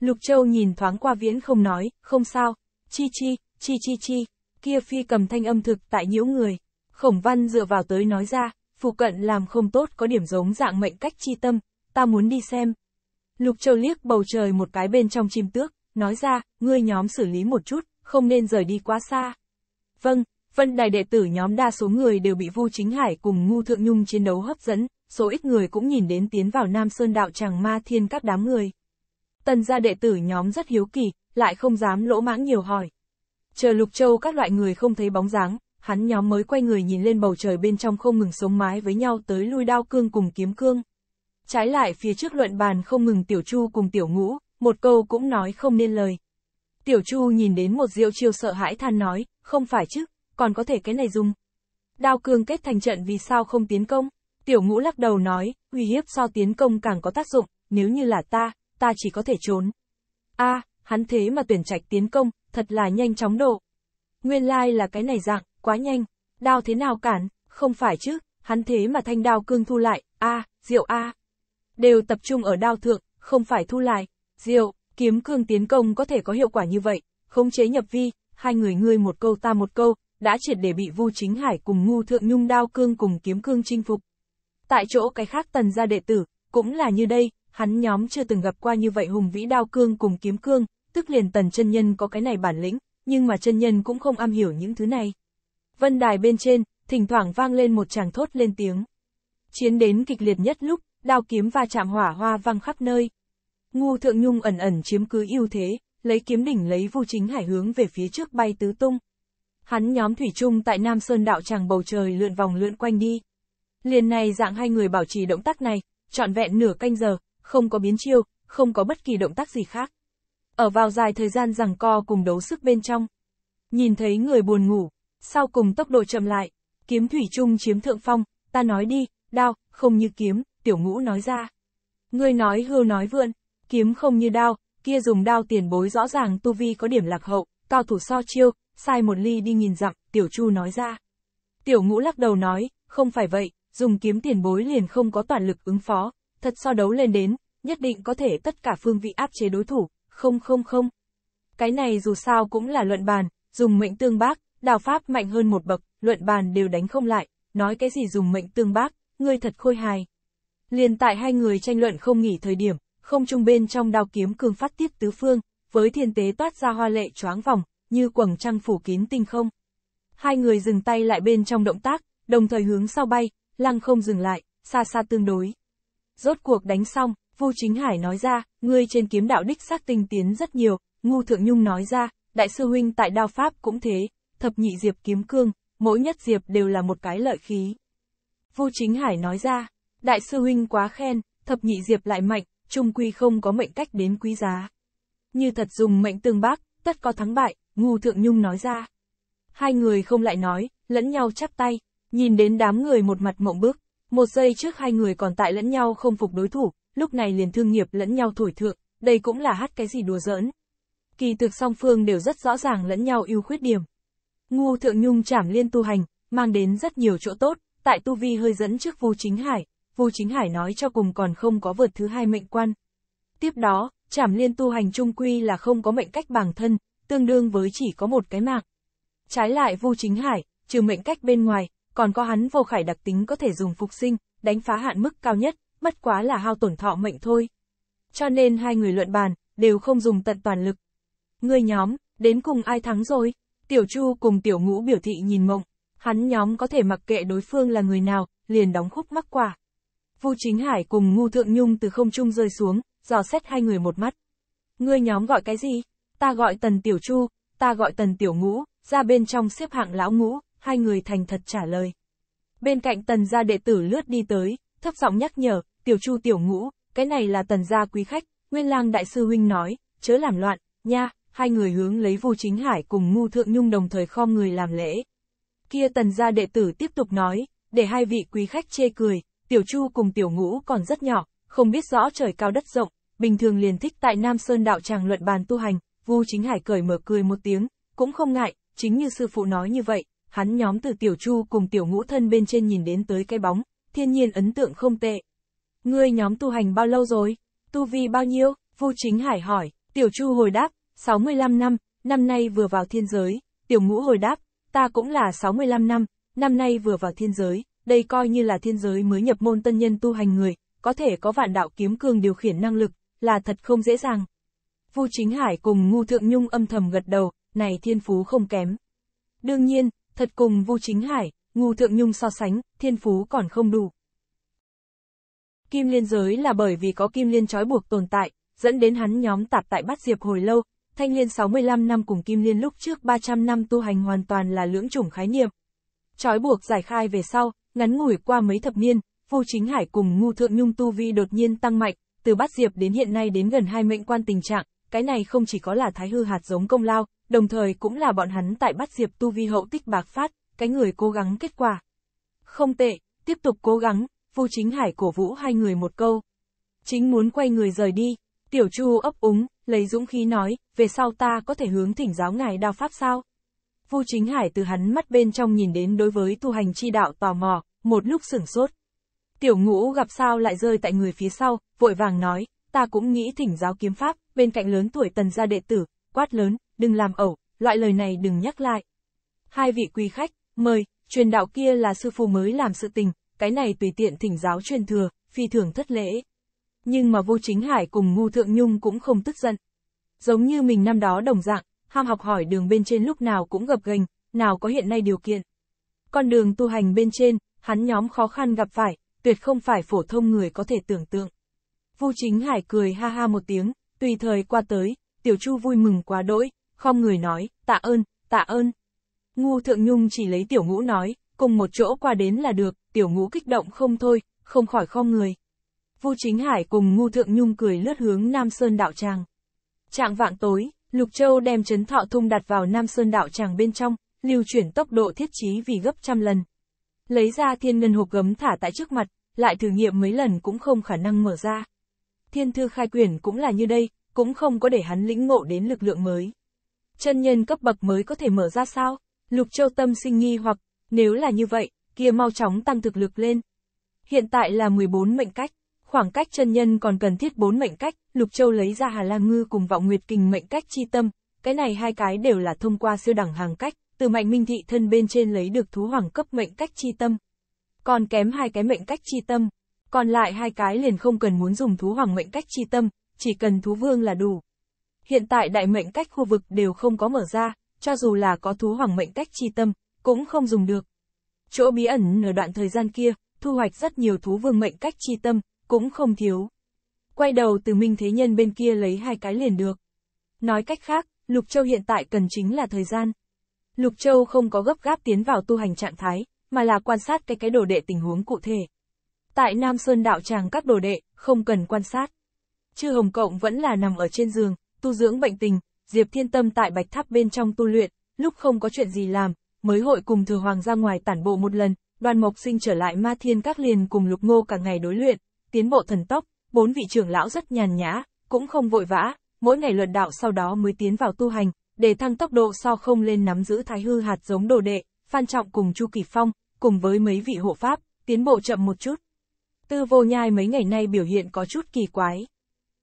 Lục Châu nhìn thoáng qua viễn không nói, không sao, chi chi, chi chi chi, kia phi cầm thanh âm thực tại nhiễu người. Khổng văn dựa vào tới nói ra, phụ cận làm không tốt có điểm giống dạng mệnh cách chi tâm, ta muốn đi xem. Lục Châu liếc bầu trời một cái bên trong chim tước, nói ra, ngươi nhóm xử lý một chút, không nên rời đi quá xa. Vâng, Vân Đài đệ tử nhóm đa số người đều bị Vu Chính Hải cùng Ngu Thượng Nhung chiến đấu hấp dẫn, số ít người cũng nhìn đến tiến vào Nam Sơn đạo tràng ma thiên các đám người. Tần gia đệ tử nhóm rất hiếu kỳ, lại không dám lỗ mãng nhiều hỏi. Chờ Lục Châu các loại người không thấy bóng dáng, hắn nhóm mới quay người nhìn lên bầu trời bên trong không ngừng sống mái với nhau tới lui đao cương cùng kiếm cương. Trái lại phía trước luận bàn không ngừng Tiểu Chu cùng Tiểu Ngũ, một câu cũng nói không nên lời. Tiểu Chu nhìn đến một diệu chiêu sợ hãi than nói, không phải chứ, còn có thể cái này dùng. Đao cương kết thành trận vì sao không tiến công? Tiểu ngũ lắc đầu nói, uy hiếp so tiến công càng có tác dụng, nếu như là ta, ta chỉ có thể trốn. a à, hắn thế mà tuyển trạch tiến công, thật là nhanh chóng độ. Nguyên lai like là cái này dạng, quá nhanh, đao thế nào cản, không phải chứ, hắn thế mà thanh đao cương thu lại, a à, diệu a à. Đều tập trung ở đao thượng, không phải thu lại, diệu, kiếm cương tiến công có thể có hiệu quả như vậy, khống chế nhập vi, hai người ngươi một câu ta một câu, đã triệt để bị Vu Chính Hải cùng Ngưu Thượng Nhung đao cương cùng kiếm cương chinh phục. Tại chỗ cái khác tần gia đệ tử, cũng là như đây, hắn nhóm chưa từng gặp qua như vậy hùng vĩ đao cương cùng kiếm cương, tức liền tần chân nhân có cái này bản lĩnh, nhưng mà chân nhân cũng không am hiểu những thứ này. Vân đài bên trên, thỉnh thoảng vang lên một chàng thốt lên tiếng. Chiến đến kịch liệt nhất lúc, đao kiếm va chạm hỏa hoa văng khắp nơi. Ngu Thượng Nhung ẩn ẩn chiếm cứ ưu thế, lấy kiếm đỉnh lấy Vu Chính Hải hướng về phía trước bay tứ tung. Hắn nhóm Thủy Trung tại Nam Sơn đạo tràng bầu trời lượn vòng lượn quanh đi. Liền này dạng hai người bảo trì động tác này, trọn vẹn nửa canh giờ, không có biến chiêu, không có bất kỳ động tác gì khác. Ở vào dài thời gian rằng co cùng đấu sức bên trong. Nhìn thấy người buồn ngủ, sau cùng tốc độ chậm lại, kiếm Thủy Trung chiếm thượng phong, ta nói đi, đao, không như kiếm, tiểu ngũ nói ra. Ngươi nói hưu nói vượn, kiếm không như đao, kia dùng đao tiền bối rõ ràng tu vi có điểm lạc hậu, cao thủ so chiêu, sai một ly đi nghìn dặm, Tiểu Chu nói ra. Tiểu Ngũ lắc đầu nói, không phải vậy, dùng kiếm tiền bối liền không có toàn lực ứng phó, thật so đấu lên đến, nhất định có thể tất cả phương vị áp chế đối thủ, không không không. Cái này dù sao cũng là luận bàn, dùng mệnh tương bác, đào pháp mạnh hơn một bậc, luận bàn đều đánh không lại, nói cái gì dùng mệnh tương bác, ngươi thật khôi hài. Liền tại hai người tranh luận không nghỉ thời điểm, không trung bên trong đao kiếm cường phát tiếp tứ phương, với thiên tế toát ra hoa lệ choáng vòng, như quầng trăng phủ kín tinh không. Hai người dừng tay lại bên trong động tác, đồng thời hướng sau bay, lăng không dừng lại, xa xa tương đối. Rốt cuộc đánh xong, Vu Chính Hải nói ra, ngươi trên kiếm đạo đích xác tinh tiến rất nhiều, Ngu Thượng Nhung nói ra, đại sư huynh tại đao pháp cũng thế, thập nhị diệp kiếm cương, mỗi nhất diệp đều là một cái lợi khí. Vu Chính Hải nói ra, đại sư huynh quá khen, thập nhị diệp lại mạnh, trung quy không có mệnh cách đến quý giá. Như thật dùng mệnh tương bác, tất có thắng bại, Ngu Thượng Nhung nói ra. Hai người không lại nói, lẫn nhau chắp tay, nhìn đến đám người một mặt mộng bức. Một giây trước hai người còn tại lẫn nhau không phục đối thủ, lúc này liền thương nghiệp lẫn nhau thổi thượng, đây cũng là hát cái gì đùa giỡn. Kỳ thực song phương đều rất rõ ràng lẫn nhau ưu khuyết điểm. Ngu Thượng Nhung chảm liên tu hành, mang đến rất nhiều chỗ tốt, tại tu vi hơi dẫn trước Vu Chính Hải, Vu Chính Hải nói cho cùng còn không có vượt thứ hai mệnh quan. Tiếp đó, chảm liên tu hành trung quy là không có mệnh cách bằng thân, tương đương với chỉ có một cái mạng. Trái lại Vu Chính Hải, trừ mệnh cách bên ngoài, còn có hắn vô khải đặc tính có thể dùng phục sinh, đánh phá hạn mức cao nhất, mất quá là hao tổn thọ mệnh thôi. Cho nên hai người luận bàn, đều không dùng tận toàn lực. Người nhóm, đến cùng ai thắng rồi? Tiểu Chu cùng Tiểu Ngũ biểu thị nhìn mộng, hắn nhóm có thể mặc kệ đối phương là người nào, liền đóng khúc mắc quả. Vu Chính Hải cùng Ngu Thượng Nhung từ không trung rơi xuống, dò xét hai người một mắt. Ngươi nhóm gọi cái gì? ta gọi tần tiểu chu, ta gọi tần tiểu ngũ, ra bên trong xếp hạng lão ngũ, hai người thành thật trả lời. Bên cạnh tần gia đệ tử lướt đi tới, thấp giọng nhắc nhở, tiểu chu tiểu ngũ, cái này là tần gia quý khách, nguyên lang đại sư huynh nói, chớ làm loạn, nha, hai người hướng lấy vu chính hải cùng ngu thượng nhung đồng thời khom người làm lễ. Kia tần gia đệ tử tiếp tục nói, để hai vị quý khách chê cười, tiểu chu cùng tiểu ngũ còn rất nhỏ, không biết rõ trời cao đất rộng, bình thường liền thích tại Nam Sơn đạo tràng luận bàn tu hành, Vu Chính Hải cười mở cười một tiếng, cũng không ngại, chính như sư phụ nói như vậy, hắn nhóm từ tiểu chu cùng tiểu ngũ thân bên trên nhìn đến tới cái bóng, thiên nhiên ấn tượng không tệ. Ngươi nhóm tu hành bao lâu rồi? Tu vi bao nhiêu? Vu Chính Hải hỏi, tiểu chu hồi đáp, 65 năm, năm nay vừa vào thiên giới, tiểu ngũ hồi đáp, ta cũng là 65 năm, năm nay vừa vào thiên giới, đây coi như là thiên giới mới nhập môn tân nhân tu hành người, có thể có vạn đạo kiếm cường điều khiển năng lực, là thật không dễ dàng. Vu Chính Hải cùng Ngu Thượng Nhung âm thầm gật đầu, này thiên phú không kém. Đương nhiên, thật cùng Vu Chính Hải, Ngu Thượng Nhung so sánh, thiên phú còn không đủ. Kim liên giới là bởi vì có kim liên trói buộc tồn tại, dẫn đến hắn nhóm tạp tại bắt diệp hồi lâu, thanh liên 65 năm cùng kim liên lúc trước 300 năm tu hành hoàn toàn là lưỡng chủng khái niệm. Trói buộc giải khai về sau, ngắn ngủi qua mấy thập niên, Vu Chính Hải cùng Ngu Thượng Nhung tu vi đột nhiên tăng mạnh, từ bắt diệp đến hiện nay đến gần hai mệnh quan tình trạng, cái này không chỉ có là thái hư hạt giống công lao, đồng thời cũng là bọn hắn tại bắt diệp tu vi hậu tích bạc phát, cái người cố gắng kết quả. Không tệ, tiếp tục cố gắng, Vu Chính Hải cổ vũ hai người một câu. Chính muốn quay người rời đi, Tiểu Chu ấp úng, lấy dũng khí nói, về sau ta có thể hướng thỉnh giáo ngài đao pháp sao? Vu Chính Hải từ hắn mắt bên trong nhìn đến đối với tu hành chi đạo tò mò, một lúc sửng sốt. Tiểu ngũ gặp sao lại rơi tại người phía sau, vội vàng nói, ta cũng nghĩ thỉnh giáo kiếm pháp, bên cạnh lớn tuổi tần gia đệ tử, quát lớn, đừng làm ẩu, loại lời này đừng nhắc lại. Hai vị quý khách, mời, truyền đạo kia là sư phụ mới làm sự tình, cái này tùy tiện thỉnh giáo truyền thừa, phi thường thất lễ. Nhưng mà vô chính hải cùng ngu thượng nhung cũng không tức giận. Giống như mình năm đó đồng dạng, ham học hỏi đường bên trên lúc nào cũng gập gành, nào có hiện nay điều kiện. Con đường tu hành bên trên, hắn nhóm khó khăn gặp phải, tuyệt không phải phổ thông người có thể tưởng tượng. Vu Chính Hải cười ha ha một tiếng, tùy thời qua tới, Tiểu Chu vui mừng quá đỗi, không người nói, tạ ơn, tạ ơn. Ngu Thượng Nhung chỉ lấy Tiểu Ngũ nói, cùng một chỗ qua đến là được, Tiểu Ngũ kích động không thôi, không khỏi không người. Vu Chính Hải cùng Ngu Thượng Nhung cười lướt hướng Nam Sơn Đạo Tràng. Trạng vạng tối, Lục Châu đem chấn thọ thung đặt vào Nam Sơn Đạo Tràng bên trong, lưu chuyển tốc độ thiết trí vì gấp trăm lần. Lấy ra thiên ngân hộp gấm thả tại trước mặt, lại thử nghiệm mấy lần cũng không khả năng mở ra thiên thư khai quyển cũng là như đây, cũng không có để hắn lĩnh ngộ đến lực lượng mới. Chân nhân cấp bậc mới có thể mở ra sao? Lục Châu Tâm sinh nghi hoặc, nếu là như vậy, kia mau chóng tăng thực lực lên. Hiện tại là 14 mệnh cách, khoảng cách chân nhân còn cần thiết 4 mệnh cách, Lục Châu lấy ra Hà Lam Ngư cùng Vọng Nguyệt Kình mệnh cách chi tâm, cái này hai cái đều là thông qua siêu đẳng hàng cách, từ mạnh minh thị thân bên trên lấy được thú hoàng cấp mệnh cách chi tâm. Còn kém hai cái mệnh cách chi tâm, còn lại hai cái liền không cần muốn dùng thú hoàng mệnh cách chi tâm, chỉ cần thú vương là đủ. Hiện tại đại mệnh cách khu vực đều không có mở ra, cho dù là có thú hoàng mệnh cách chi tâm, cũng không dùng được. Chỗ bí ẩn ở đoạn thời gian kia, thu hoạch rất nhiều thú vương mệnh cách chi tâm, cũng không thiếu. Quay đầu từ Minh Thế Nhân bên kia lấy hai cái liền được. Nói cách khác, Lục Châu hiện tại cần chính là thời gian. Lục Châu không có gấp gáp tiến vào tu hành trạng thái, mà là quan sát cái cái đồ đệ tình huống cụ thể. Tại Nam Sơn đạo tràng các đồ đệ, không cần quan sát. Chư Hồng Cộng vẫn là nằm ở trên giường, tu dưỡng bệnh tình, Diệp Thiên Tâm tại bạch tháp bên trong tu luyện, lúc không có chuyện gì làm, mới hội cùng thừa hoàng ra ngoài tản bộ một lần, đoàn mộc sinh trở lại ma thiên các liền cùng lục ngô cả ngày đối luyện, tiến bộ thần tốc, bốn vị trưởng lão rất nhàn nhã, cũng không vội vã, mỗi ngày luận đạo sau đó mới tiến vào tu hành, để thăng tốc độ so không lên nắm giữ thái hư hạt giống đồ đệ, Phan Trọng cùng Chu Kỳ Phong, cùng với mấy vị hộ pháp, tiến bộ chậm một chút. Tư vô nhai mấy ngày nay biểu hiện có chút kỳ quái.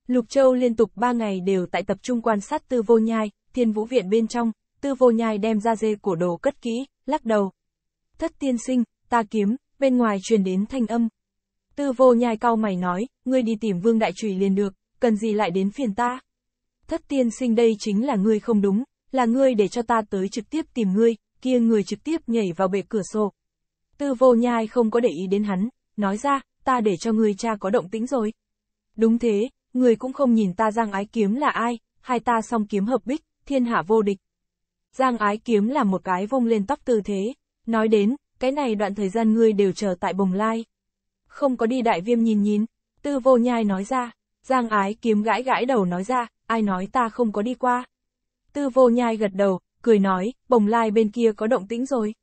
Lục Châu liên tục ba ngày đều tại tập trung quan sát tư vô nhai, thiên vũ viện bên trong, tư vô nhai đem ra dê cổ đồ cất kỹ, lắc đầu. Thất tiên sinh, ta kiếm, bên ngoài truyền đến thanh âm. Tư vô nhai cau mày nói, ngươi đi tìm vương đại trùy liền được, cần gì lại đến phiền ta. Thất tiên sinh đây chính là ngươi không đúng, là ngươi để cho ta tới trực tiếp tìm ngươi, kia người trực tiếp nhảy vào bệ cửa sổ. Tư vô nhai không có để ý đến hắn, nói ra, ta để cho người cha có động tĩnh rồi. Đúng thế, người cũng không nhìn ta giang ái kiếm là ai, hai ta song kiếm hợp bích, thiên hạ vô địch. Giang ái kiếm là một cái vông lên tóc tư thế, nói đến, cái này đoạn thời gian ngươi đều chờ tại bồng lai. Không có đi đại viêm nhìn nhìn, tư vô nhai nói ra, giang ái kiếm gãi gãi đầu nói ra, ai nói ta không có đi qua. Tư vô nhai gật đầu, cười nói, bồng lai bên kia có động tĩnh rồi.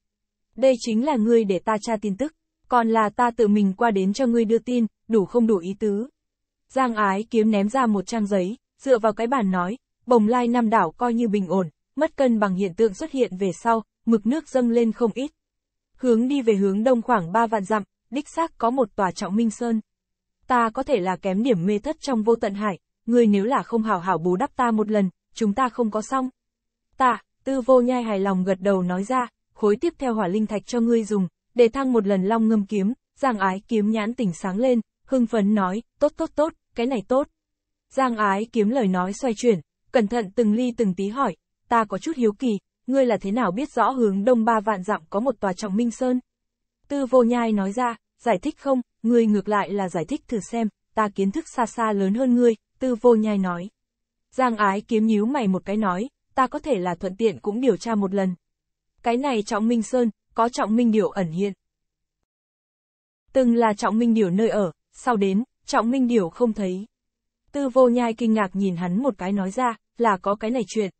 Đây chính là ngươi để ta tra tin tức còn là ta tự mình qua đến cho ngươi đưa tin, đủ không đủ ý tứ. Giang ái kiếm ném ra một trang giấy, dựa vào cái bản nói, bồng lai năm đảo coi như bình ổn, mất cân bằng hiện tượng xuất hiện về sau, mực nước dâng lên không ít. Hướng đi về hướng đông khoảng 3 vạn dặm, đích xác có một tòa trọng minh sơn. Ta có thể là kém điểm mê thất trong vô tận hải, ngươi nếu là không hảo hảo bù đắp ta một lần, chúng ta không có xong. Ta, tư vô nhai hài lòng gật đầu nói ra, khối tiếp theo hỏa linh thạch cho ngươi dùng, đề thăng một lần long ngâm kiếm, Giang Ái kiếm nhãn tỉnh sáng lên, hưng phấn nói, tốt tốt tốt, cái này tốt. Giang Ái kiếm lời nói xoay chuyển, cẩn thận từng ly từng tí hỏi, ta có chút hiếu kỳ, ngươi là thế nào biết rõ hướng đông ba vạn dặm có một tòa trọng minh sơn? Tư vô nhai nói ra, giải thích không, ngươi ngược lại là giải thích thử xem, ta kiến thức xa xa lớn hơn ngươi, tư vô nhai nói. Giang ái kiếm nhíu mày một cái nói, ta có thể là thuận tiện cũng điều tra một lần. Cái này trọng minh sơn, có trọng minh điểu ẩn hiện. Từng là trọng minh điểu nơi ở, sau đến, trọng minh điểu không thấy. Tư vô nhai kinh ngạc nhìn hắn một cái nói ra, là có cái này chuyện.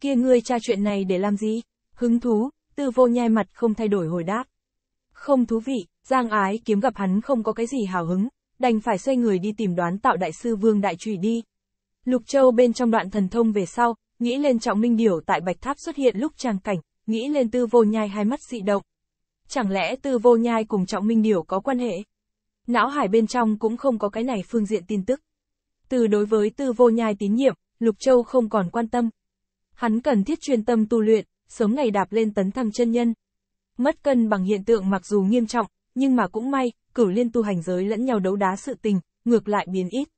Kia ngươi tra chuyện này để làm gì? Hứng thú, tư vô nhai mặt không thay đổi hồi đáp. Không thú vị, giang ái kiếm gặp hắn không có cái gì hào hứng, đành phải xoay người đi tìm đoán tạo đại sư vương đại trùy đi. Lục Châu bên trong đoạn thần thông về sau, nghĩ lên trọng minh điểu tại Bạch Tháp xuất hiện lúc trang cảnh, nghĩ lên tư vô nhai hai mắt dị động. Chẳng lẽ tư vô nhai cùng trọng minh điểu có quan hệ? Não hải bên trong cũng không có cái này phương diện tin tức. Từ đối với tư vô nhai tín nhiệm, Lục Châu không còn quan tâm. Hắn cần thiết chuyên tâm tu luyện, sớm ngày đạp lên tấn thăng chân nhân. Mất cân bằng hiện tượng mặc dù nghiêm trọng, nhưng mà cũng may, cửu liên tu hành giới lẫn nhau đấu đá sự tình, ngược lại biến ít.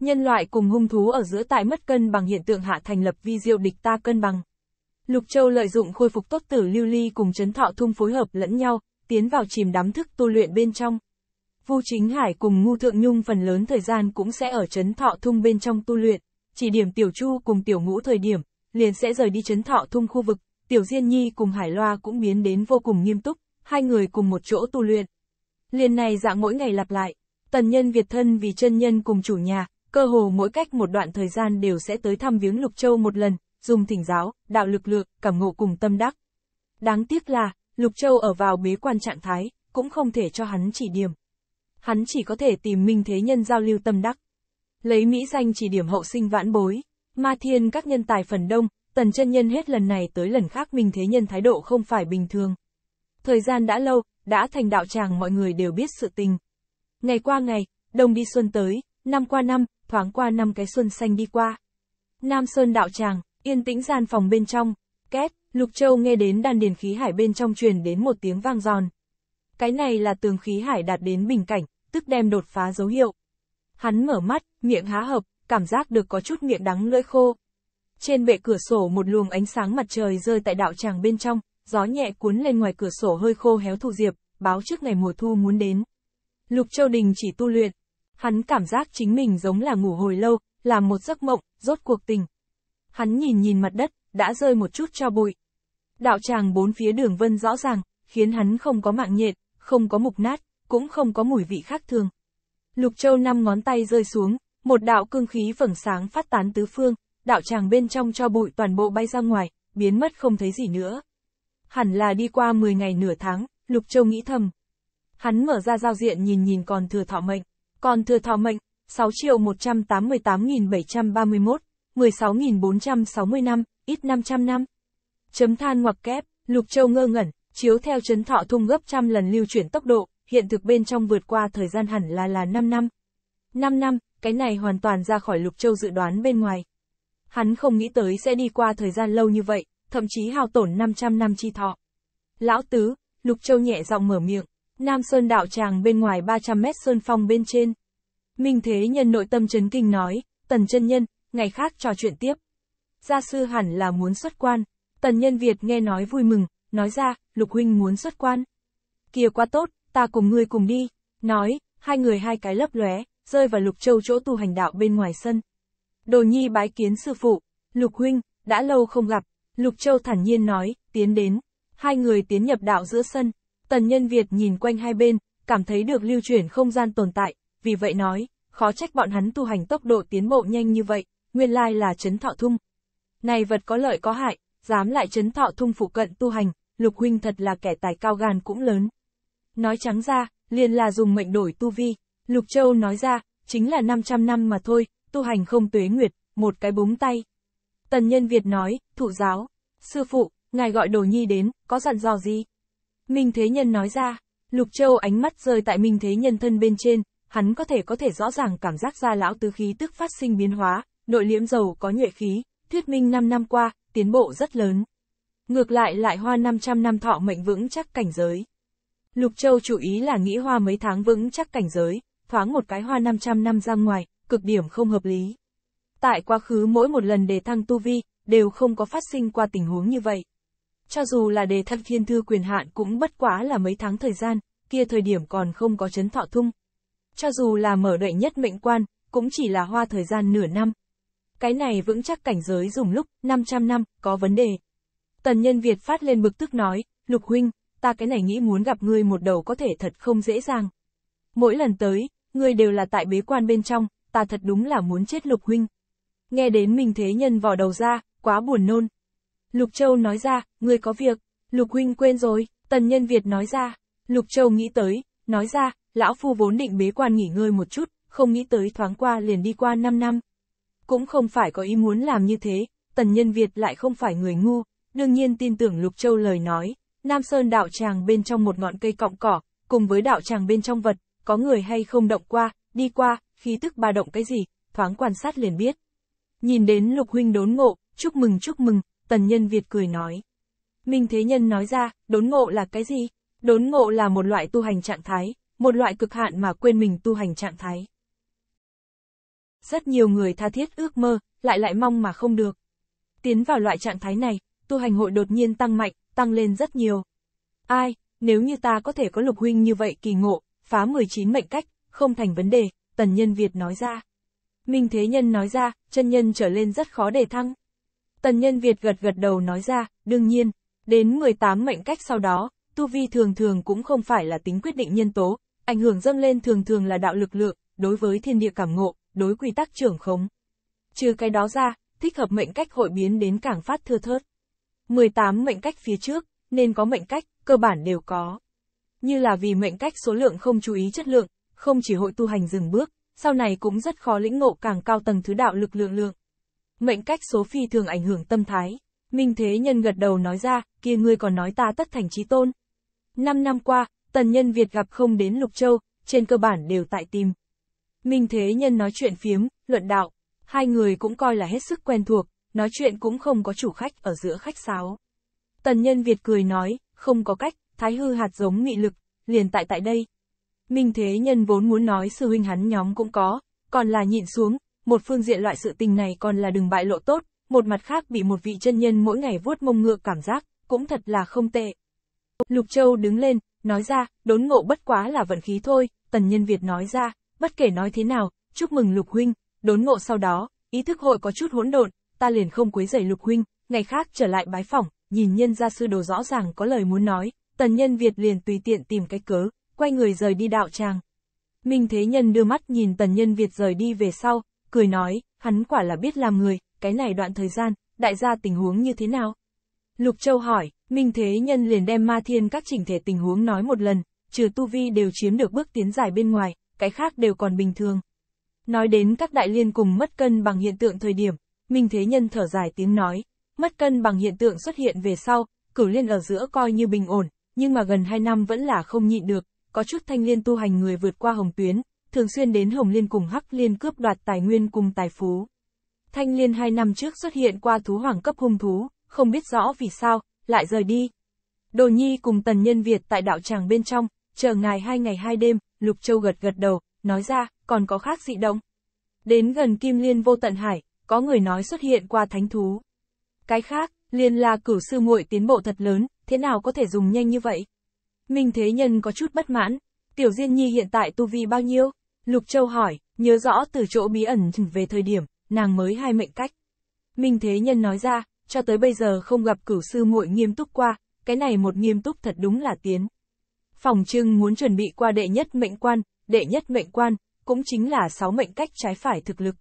Nhân loại cùng hung thú ở giữa tại mất cân bằng hiện tượng hạ thành lập vi diệu địch ta cân bằng. Lục Châu lợi dụng khôi phục tốt tử lưu ly cùng chấn thọ thung phối hợp lẫn nhau, tiến vào chìm đắm thức tu luyện bên trong. Vu Chính Hải cùng Ngu Thượng Nhung phần lớn thời gian cũng sẽ ở chấn thọ thung bên trong tu luyện, chỉ điểm tiểu chu cùng tiểu ngũ thời điểm, liền sẽ rời đi chấn thọ thung khu vực, tiểu Diên Nhi cùng Hải Loa cũng biến đến vô cùng nghiêm túc, hai người cùng một chỗ tu luyện. Liền này dạng mỗi ngày lặp lại, tần nhân Việt thân vì chân nhân cùng chủ nhà, cơ hồ mỗi cách một đoạn thời gian đều sẽ tới thăm viếng Lục Châu một lần, dùng thỉnh giáo, đạo lực lượng, cảm ngộ cùng tâm đắc. Đáng tiếc là, Lục Châu ở vào bế quan trạng thái, cũng không thể cho hắn chỉ điểm. Hắn chỉ có thể tìm minh thế nhân giao lưu tâm đắc. Lấy Mỹ danh chỉ điểm hậu sinh vãn bối, ma thiên các nhân tài phần đông, tần chân nhân hết lần này tới lần khác minh thế nhân thái độ không phải bình thường. Thời gian đã lâu, đã thành đạo tràng mọi người đều biết sự tình. Ngày qua ngày, đông đi xuân tới, năm qua năm, thoáng qua năm cái xuân xanh đi qua. Nam Sơn đạo tràng, Yên tĩnh gian phòng bên trong, két, Lục Châu nghe đến đan điền khí hải bên trong truyền đến một tiếng vang giòn. Cái này là tường khí hải đạt đến bình cảnh, tức đem đột phá dấu hiệu. Hắn mở mắt, miệng há hợp, cảm giác được có chút miệng đắng lưỡi khô. Trên bệ cửa sổ một luồng ánh sáng mặt trời rơi tại đạo tràng bên trong, gió nhẹ cuốn lên ngoài cửa sổ hơi khô héo thụ diệp, báo trước ngày mùa thu muốn đến. Lục Châu Đình chỉ tu luyện. Hắn cảm giác chính mình giống là ngủ hồi lâu, làm một giấc mộng, rốt cuộc tình, hắn nhìn nhìn mặt đất, đã rơi một chút cho bụi. Đạo tràng bốn phía đường vân rõ ràng, khiến hắn không có mạng nhện, không có mục nát, cũng không có mùi vị khác thường. Lục Châu năm ngón tay rơi xuống, một đạo cương khí phẳng sáng phát tán tứ phương, đạo tràng bên trong cho bụi toàn bộ bay ra ngoài, biến mất không thấy gì nữa. Hẳn là đi qua 10 ngày nửa tháng, Lục Châu nghĩ thầm. Hắn mở ra giao diện nhìn nhìn còn thừa thọ mệnh, còn thừa thọ mệnh, 6.188.731, 16.460 năm, ít 500 năm. Chấm than ngoặc kép, Lục Châu ngơ ngẩn, chiếu theo chấn thọ thung gấp trăm lần lưu chuyển tốc độ, hiện thực bên trong vượt qua thời gian hẳn là là 5 năm. 5 năm, cái này hoàn toàn ra khỏi Lục Châu dự đoán bên ngoài. Hắn không nghĩ tới sẽ đi qua thời gian lâu như vậy, thậm chí hao tổn 500 năm chi thọ. Lão Tứ, Lục Châu nhẹ giọng mở miệng, Nam Sơn đạo tràng bên ngoài 300 mét sơn phong bên trên. Minh Thế Nhân nội tâm chấn kinh nói, Tần chân Nhân, ngày khác trò chuyện tiếp. Gia sư hẳn là muốn xuất quan, tần nhân Việt nghe nói vui mừng, nói ra, lục huynh muốn xuất quan. Kìa quá tốt, ta cùng ngươi cùng đi, nói, hai người hai cái lấp lóe, rơi vào lục châu chỗ tu hành đạo bên ngoài sân. Đồ nhi bái kiến sư phụ, lục huynh, đã lâu không gặp, lục châu thản nhiên nói, tiến đến, hai người tiến nhập đạo giữa sân, tần nhân Việt nhìn quanh hai bên, cảm thấy được lưu chuyển không gian tồn tại, vì vậy nói, khó trách bọn hắn tu hành tốc độ tiến bộ nhanh như vậy nguyên lai là chấn thọ thung. Này vật có lợi có hại, dám lại chấn thọ thung phụ cận tu hành, lục huynh thật là kẻ tài cao gan cũng lớn. Nói trắng ra, liền là dùng mệnh đổi tu vi, lục châu nói ra, chính là 500 năm mà thôi, tu hành không tuế nguyệt, một cái búng tay. Tần nhân Việt nói, thụ giáo, sư phụ, ngài gọi đồ nhi đến, có dặn dò gì? Minh Thế Nhân nói ra, Lục Châu ánh mắt rơi tại Minh Thế Nhân thân bên trên, hắn có thể có thể rõ ràng cảm giác ra lão tứ khí tức phát sinh biến hóa, nội liễm giàu có nhuệ khí, thuyết minh 5 năm qua, tiến bộ rất lớn. Ngược lại lại hoa 500 năm thọ mệnh vững chắc cảnh giới. Lục Châu chủ ý là nghĩ hoa mấy tháng vững chắc cảnh giới, thoáng một cái hoa 500 năm ra ngoài, cực điểm không hợp lý. Tại quá khứ mỗi một lần đề thăng tu vi, đều không có phát sinh qua tình huống như vậy. Cho dù là đề thăng thiên thư quyền hạn cũng bất quá là mấy tháng thời gian, kia thời điểm còn không có chấn thọ thung. Cho dù là mở đậy nhất mệnh quan, cũng chỉ là hoa thời gian nửa năm cái này vững chắc cảnh giới dùng lúc, 500 năm, có vấn đề. Tần nhân Việt phát lên bực tức nói, Lục Huynh, ta cái này nghĩ muốn gặp ngươi một đầu có thể thật không dễ dàng. Mỗi lần tới, ngươi đều là tại bế quan bên trong, ta thật đúng là muốn chết Lục Huynh. Nghe đến mình thế nhân vò đầu ra, quá buồn nôn. Lục Châu nói ra, ngươi có việc, Lục Huynh quên rồi, tần nhân Việt nói ra, Lục Châu nghĩ tới, nói ra, lão phu vốn định bế quan nghỉ ngơi một chút, không nghĩ tới thoáng qua liền đi qua 5 năm. Cũng không phải có ý muốn làm như thế, tần nhân Việt lại không phải người ngu, đương nhiên tin tưởng Lục Châu lời nói, Nam Sơn đạo tràng bên trong một ngọn cây cọng cỏ, cùng với đạo tràng bên trong vật, có người hay không động qua, đi qua, khí tức ba động cái gì, thoáng quan sát liền biết. Nhìn đến Lục Huynh đốn ngộ, chúc mừng chúc mừng, tần nhân Việt cười nói. Minh Thế Nhân nói ra, đốn ngộ là cái gì? Đốn ngộ là một loại tu hành trạng thái, một loại cực hạn mà quên mình tu hành trạng thái. Rất nhiều người tha thiết ước mơ, lại lại mong mà không được. Tiến vào loại trạng thái này, tu hành hội đột nhiên tăng mạnh, tăng lên rất nhiều. Ai, nếu như ta có thể có lục huynh như vậy kỳ ngộ, phá 19 mệnh cách, không thành vấn đề, tần nhân Việt nói ra. Minh Thế Nhân nói ra, chân nhân trở lên rất khó để thăng. Tần nhân Việt gật gật đầu nói ra, đương nhiên, đến 18 mệnh cách sau đó, tu vi thường thường cũng không phải là tính quyết định nhân tố, ảnh hưởng dâng lên thường thường là đạo lực lượng, đối với thiên địa cảm ngộ, đối quy tắc trưởng khống. Trừ cái đó ra, thích hợp mệnh cách hội biến đến cảng phát thưa thớt. 18 mệnh cách phía trước, nên có mệnh cách, cơ bản đều có. Như là vì mệnh cách số lượng không chú ý chất lượng, không chỉ hội tu hành dừng bước, sau này cũng rất khó lĩnh ngộ càng cao tầng thứ đạo lực lượng lượng. Mệnh cách số phi thường ảnh hưởng tâm thái. Minh Thế Nhân gật đầu nói ra, kia ngươi còn nói ta tất thành trí tôn. Năm năm qua, tần nhân Việt gặp không đến Lục Châu, trên cơ bản đều tại tìm. Minh Thế Nhân nói chuyện phiếm, luận đạo, hai người cũng coi là hết sức quen thuộc, nói chuyện cũng không có chủ khách ở giữa khách sáo. Tần Nhân Việt cười nói, không có cách, thái hư hạt giống nghị lực, liền tại tại đây. Minh Thế Nhân vốn muốn nói sư huynh hắn nhóm cũng có, còn là nhịn xuống, một phương diện loại sự tình này còn là đừng bại lộ tốt, một mặt khác bị một vị chân nhân mỗi ngày vuốt mông ngựa cảm giác, cũng thật là không tệ. Lục Châu đứng lên, nói ra, đốn ngộ bất quá là vận khí thôi, Tần Nhân Việt nói ra, bất kể nói thế nào, chúc mừng Lục Huynh, đốn ngộ sau đó, ý thức hội có chút hỗn độn, ta liền không quấy rầy Lục Huynh, ngày khác trở lại bái phỏng, nhìn nhân gia sư đồ rõ ràng có lời muốn nói, tần nhân Việt liền tùy tiện tìm cái cớ, quay người rời đi đạo tràng. Minh Thế Nhân đưa mắt nhìn tần nhân Việt rời đi về sau, cười nói, hắn quả là biết làm người, cái này đoạn thời gian, đại gia tình huống như thế nào? Lục Châu hỏi, Minh Thế Nhân liền đem ma thiên các chỉnh thể tình huống nói một lần, trừ tu vi đều chiếm được bước tiến dài bên ngoài, cái khác đều còn bình thường. Nói đến các đại liên cùng mất cân bằng hiện tượng thời điểm, Minh Thế Nhân thở dài tiếng nói, mất cân bằng hiện tượng xuất hiện về sau, cửu liên ở giữa coi như bình ổn, nhưng mà gần 2 năm vẫn là không nhịn được, có chút thanh liên tu hành người vượt qua hồng tuyến, thường xuyên đến hồng liên cùng hắc liên cướp đoạt tài nguyên cùng tài phú. Thanh liên 2 năm trước xuất hiện qua thú hoàng cấp hung thú, không biết rõ vì sao, lại rời đi. Đồ Nhi cùng Tần Nhân Việt tại đạo tràng bên trong, chờ ngài hai ngày hai đêm, Lục Châu gật gật đầu, nói ra, còn có khác dị động. Đến gần Kim Liên vô tận hải, có người nói xuất hiện qua thánh thú. Cái khác, Liên là cửu sư muội tiến bộ thật lớn, thế nào có thể dùng nhanh như vậy? Minh Thế Nhân có chút bất mãn, Tiểu Diên Nhi hiện tại tu vi bao nhiêu? Lục Châu hỏi, nhớ rõ từ chỗ bí ẩn về thời điểm, nàng mới hai mệnh cách. Minh Thế Nhân nói ra, cho tới bây giờ không gặp cửu sư muội nghiêm túc qua, cái này một nghiêm túc thật đúng là tiến. Phòng trưng muốn chuẩn bị qua đệ nhất mệnh quan, đệ nhất mệnh quan, cũng chính là sáu mệnh cách trái phải thực lực.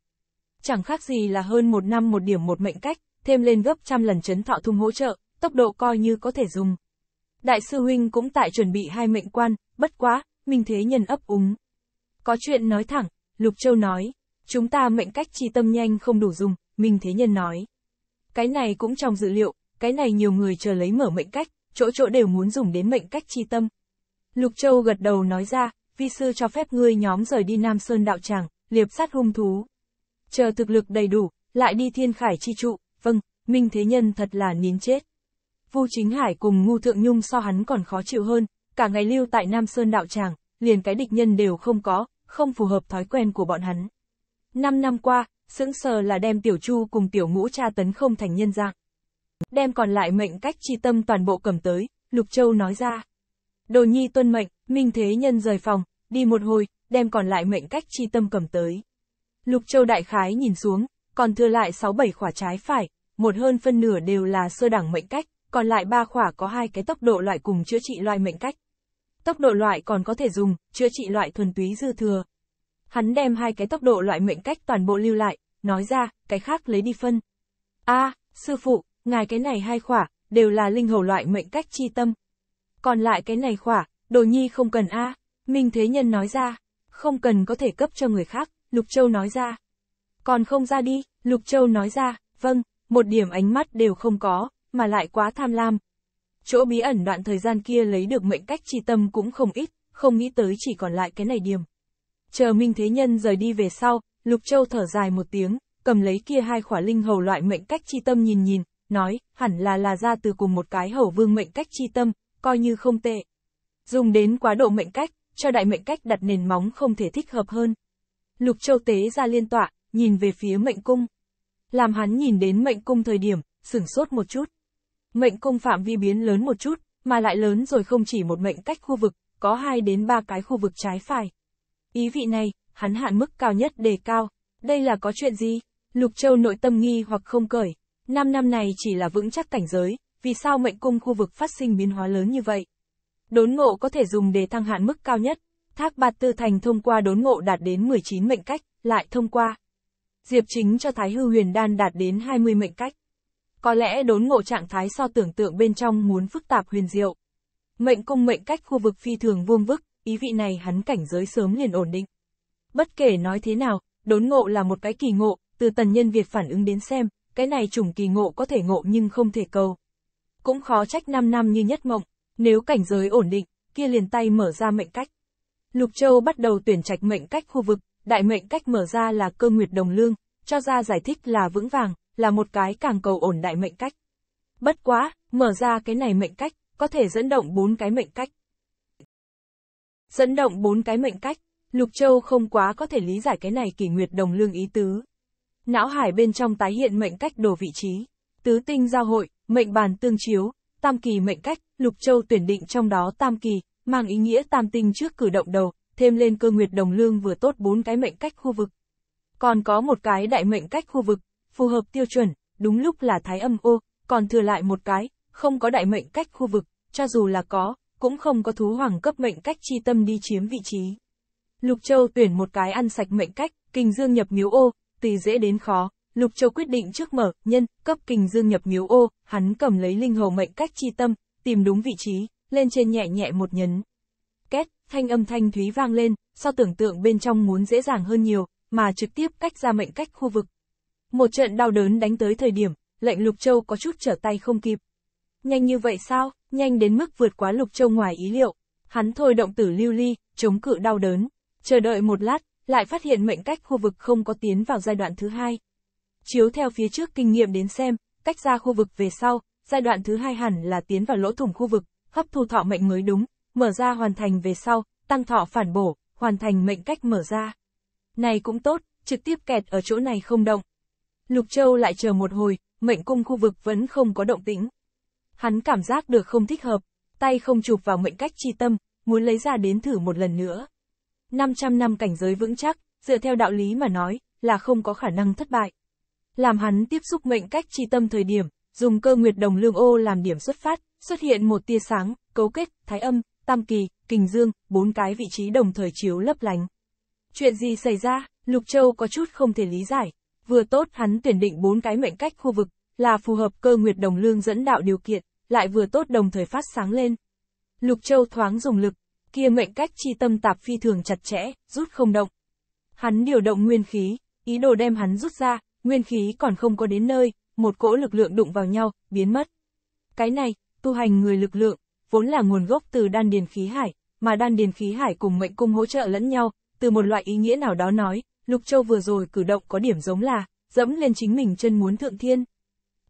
Chẳng khác gì là hơn một năm một điểm một mệnh cách, thêm lên gấp trăm lần chấn thọ thung hỗ trợ, tốc độ coi như có thể dùng. Đại sư Huynh cũng tại chuẩn bị hai mệnh quan, bất quá, mình thế nhân ấp úng. Có chuyện nói thẳng, Lục Châu nói, chúng ta mệnh cách chi tâm nhanh không đủ dùng, mình thế nhân nói. Cái này cũng trong dự liệu, cái này nhiều người chờ lấy mở mệnh cách, chỗ chỗ đều muốn dùng đến mệnh cách chi tâm, Lục Châu gật đầu nói ra, vi sư cho phép ngươi nhóm rời đi Nam Sơn đạo tràng, liệp sát hung thú. Chờ thực lực đầy đủ, lại đi thiên khải chi trụ, vâng, Minh Thế Nhân thật là nín chết. Vu Chính Hải cùng Ngu Thượng Nhung so hắn còn khó chịu hơn, cả ngày lưu tại Nam Sơn đạo tràng, liền cái địch nhân đều không có, không phù hợp thói quen của bọn hắn. Năm năm qua, sững sờ là đem Tiểu Chu cùng Tiểu Ngũ tra tấn không thành nhân dạng. Đem còn lại mệnh cách chi tâm toàn bộ cầm tới, Lục Châu nói ra. Đồ nhi tuân mệnh, Minh Thế Nhân rời phòng, đi một hồi, đem còn lại mệnh cách chi tâm cầm tới. Lục Châu Đại Khái nhìn xuống, còn thừa lại 6-7 khỏa trái phải, một hơn phân nửa đều là sơ đẳng mệnh cách, còn lại ba khỏa có hai cái tốc độ loại cùng chữa trị loại mệnh cách. Tốc độ loại còn có thể dùng, chữa trị loại thuần túy dư thừa. Hắn đem hai cái tốc độ loại mệnh cách toàn bộ lưu lại, nói ra, cái khác lấy đi phân. a sư phụ, ngài cái này hai khỏa, đều là linh hầu loại mệnh cách chi tâm, còn lại cái này khỏa, đồ nhi không cần a à. Minh Thế Nhân nói ra, không cần có thể cấp cho người khác, Lục Châu nói ra. Còn không ra đi, Lục Châu nói ra, vâng, một điểm ánh mắt đều không có, mà lại quá tham lam. Chỗ bí ẩn đoạn thời gian kia lấy được mệnh cách chi tâm cũng không ít, không nghĩ tới chỉ còn lại cái này điểm. Chờ Minh Thế Nhân rời đi về sau, Lục Châu thở dài một tiếng, cầm lấy kia hai khỏa linh hầu loại mệnh cách chi tâm nhìn nhìn, nói, hẳn là là ra từ cùng một cái hầu vương mệnh cách chi tâm, coi như không tệ. Dùng đến quá độ mệnh cách, cho đại mệnh cách đặt nền móng không thể thích hợp hơn. Lục châu tế ra liên tọa, nhìn về phía mệnh cung. Làm hắn nhìn đến mệnh cung thời điểm, sửng sốt một chút. Mệnh cung phạm vi biến lớn một chút, mà lại lớn rồi không chỉ một mệnh cách khu vực, có hai đến ba cái khu vực trái phải. Ý vị này, hắn hạn mức cao nhất đề cao. Đây là có chuyện gì? Lục Châu nội tâm nghi hoặc không cởi. Năm năm này chỉ là vững chắc cảnh giới, vì sao mệnh cung khu vực phát sinh biến hóa lớn như vậy. Đốn ngộ có thể dùng để thăng hạn mức cao nhất, Thác Bạt Tư Thành thông qua đốn ngộ đạt đến 19 mệnh cách, lại thông qua. Diệp chính cho Thái Hư Huyền Đan đạt đến 20 mệnh cách. Có lẽ đốn ngộ trạng thái so tưởng tượng bên trong muốn phức tạp huyền diệu. Mệnh cung mệnh cách khu vực phi thường vuông vức, ý vị này hắn cảnh giới sớm liền ổn định. Bất kể nói thế nào, đốn ngộ là một cái kỳ ngộ, từ tần nhân Việt phản ứng đến xem, cái này chủng kỳ ngộ có thể ngộ nhưng không thể cầu cũng khó trách 5 năm như nhất mộng, nếu cảnh giới ổn định, kia liền tay mở ra mệnh cách. Lục Châu bắt đầu tuyển trạch mệnh cách khu vực, đại mệnh cách mở ra là cơ nguyệt đồng lương, cho ra giải thích là vững vàng, là một cái càng cầu ổn đại mệnh cách. Bất quá, mở ra cái này mệnh cách, có thể dẫn động bốn cái mệnh cách. Dẫn động bốn cái mệnh cách, Lục Châu không quá có thể lý giải cái này kỷ nguyệt đồng lương ý tứ. Não hải bên trong tái hiện mệnh cách đồ vị trí, tứ tinh giao hội, mệnh bàn tương chiếu, tam kỳ mệnh cách, lục châu tuyển định trong đó tam kỳ, mang ý nghĩa tam tinh trước cử động đầu, thêm lên cơ nguyệt đồng lương vừa tốt bốn cái mệnh cách khu vực. Còn có một cái đại mệnh cách khu vực, phù hợp tiêu chuẩn, đúng lúc là thái âm ô, còn thừa lại một cái, không có đại mệnh cách khu vực, cho dù là có, cũng không có thú hoàng cấp mệnh cách chi tâm đi chiếm vị trí. Lục Châu tuyển một cái ăn sạch mệnh cách, kinh dương nhập miếu ô, tùy dễ đến khó, Lục Châu quyết định trước mở, nhân, cấp kình dương nhập miếu ô, hắn cầm lấy linh hầu mệnh cách chi tâm, tìm đúng vị trí, lên trên nhẹ nhẹ một nhấn. Két, thanh âm thanh thúy vang lên, so tưởng tượng bên trong muốn dễ dàng hơn nhiều, mà trực tiếp cách ra mệnh cách khu vực. Một trận đau đớn đánh tới thời điểm, lệnh Lục Châu có chút trở tay không kịp. Nhanh như vậy sao, nhanh đến mức vượt quá Lục Châu ngoài ý liệu. Hắn thôi động tử lưu ly, chống cự đau đớn. Chờ đợi một lát, lại phát hiện mệnh cách khu vực không có tiến vào giai đoạn thứ hai. Chiếu theo phía trước kinh nghiệm đến xem, cách ra khu vực về sau, giai đoạn thứ hai hẳn là tiến vào lỗ thủng khu vực, hấp thu thọ mệnh mới đúng, mở ra hoàn thành về sau, tăng thọ phản bổ, hoàn thành mệnh cách mở ra. Này cũng tốt, trực tiếp kẹt ở chỗ này không động. Lục Châu lại chờ một hồi, mệnh cung khu vực vẫn không có động tĩnh. Hắn cảm giác được không thích hợp, tay không chụp vào mệnh cách chi tâm, muốn lấy ra đến thử một lần nữa. 500 năm cảnh giới vững chắc, dựa theo đạo lý mà nói, là không có khả năng thất bại làm hắn tiếp xúc mệnh cách chi tâm thời điểm, dùng cơ nguyệt đồng lương ô làm điểm xuất phát, xuất hiện một tia sáng, cấu kết, thái âm, tam kỳ, kình dương, bốn cái vị trí đồng thời chiếu lấp lánh. Chuyện gì xảy ra, Lục Châu có chút không thể lý giải. Vừa tốt hắn tuyển định bốn cái mệnh cách khu vực, là phù hợp cơ nguyệt đồng lương dẫn đạo điều kiện, lại vừa tốt đồng thời phát sáng lên. Lục Châu thoáng dùng lực, kia mệnh cách chi tâm tạp phi thường chặt chẽ, rút không động. Hắn điều động nguyên khí, ý đồ đem hắn rút ra, nguyên khí còn không có đến nơi, một cỗ lực lượng đụng vào nhau, biến mất. Cái này, tu hành người lực lượng, vốn là nguồn gốc từ đan điền khí hải, mà đan điền khí hải cùng mệnh cung hỗ trợ lẫn nhau, từ một loại ý nghĩa nào đó nói, Lục Châu vừa rồi cử động có điểm giống là, dẫm lên chính mình chân muốn thượng thiên.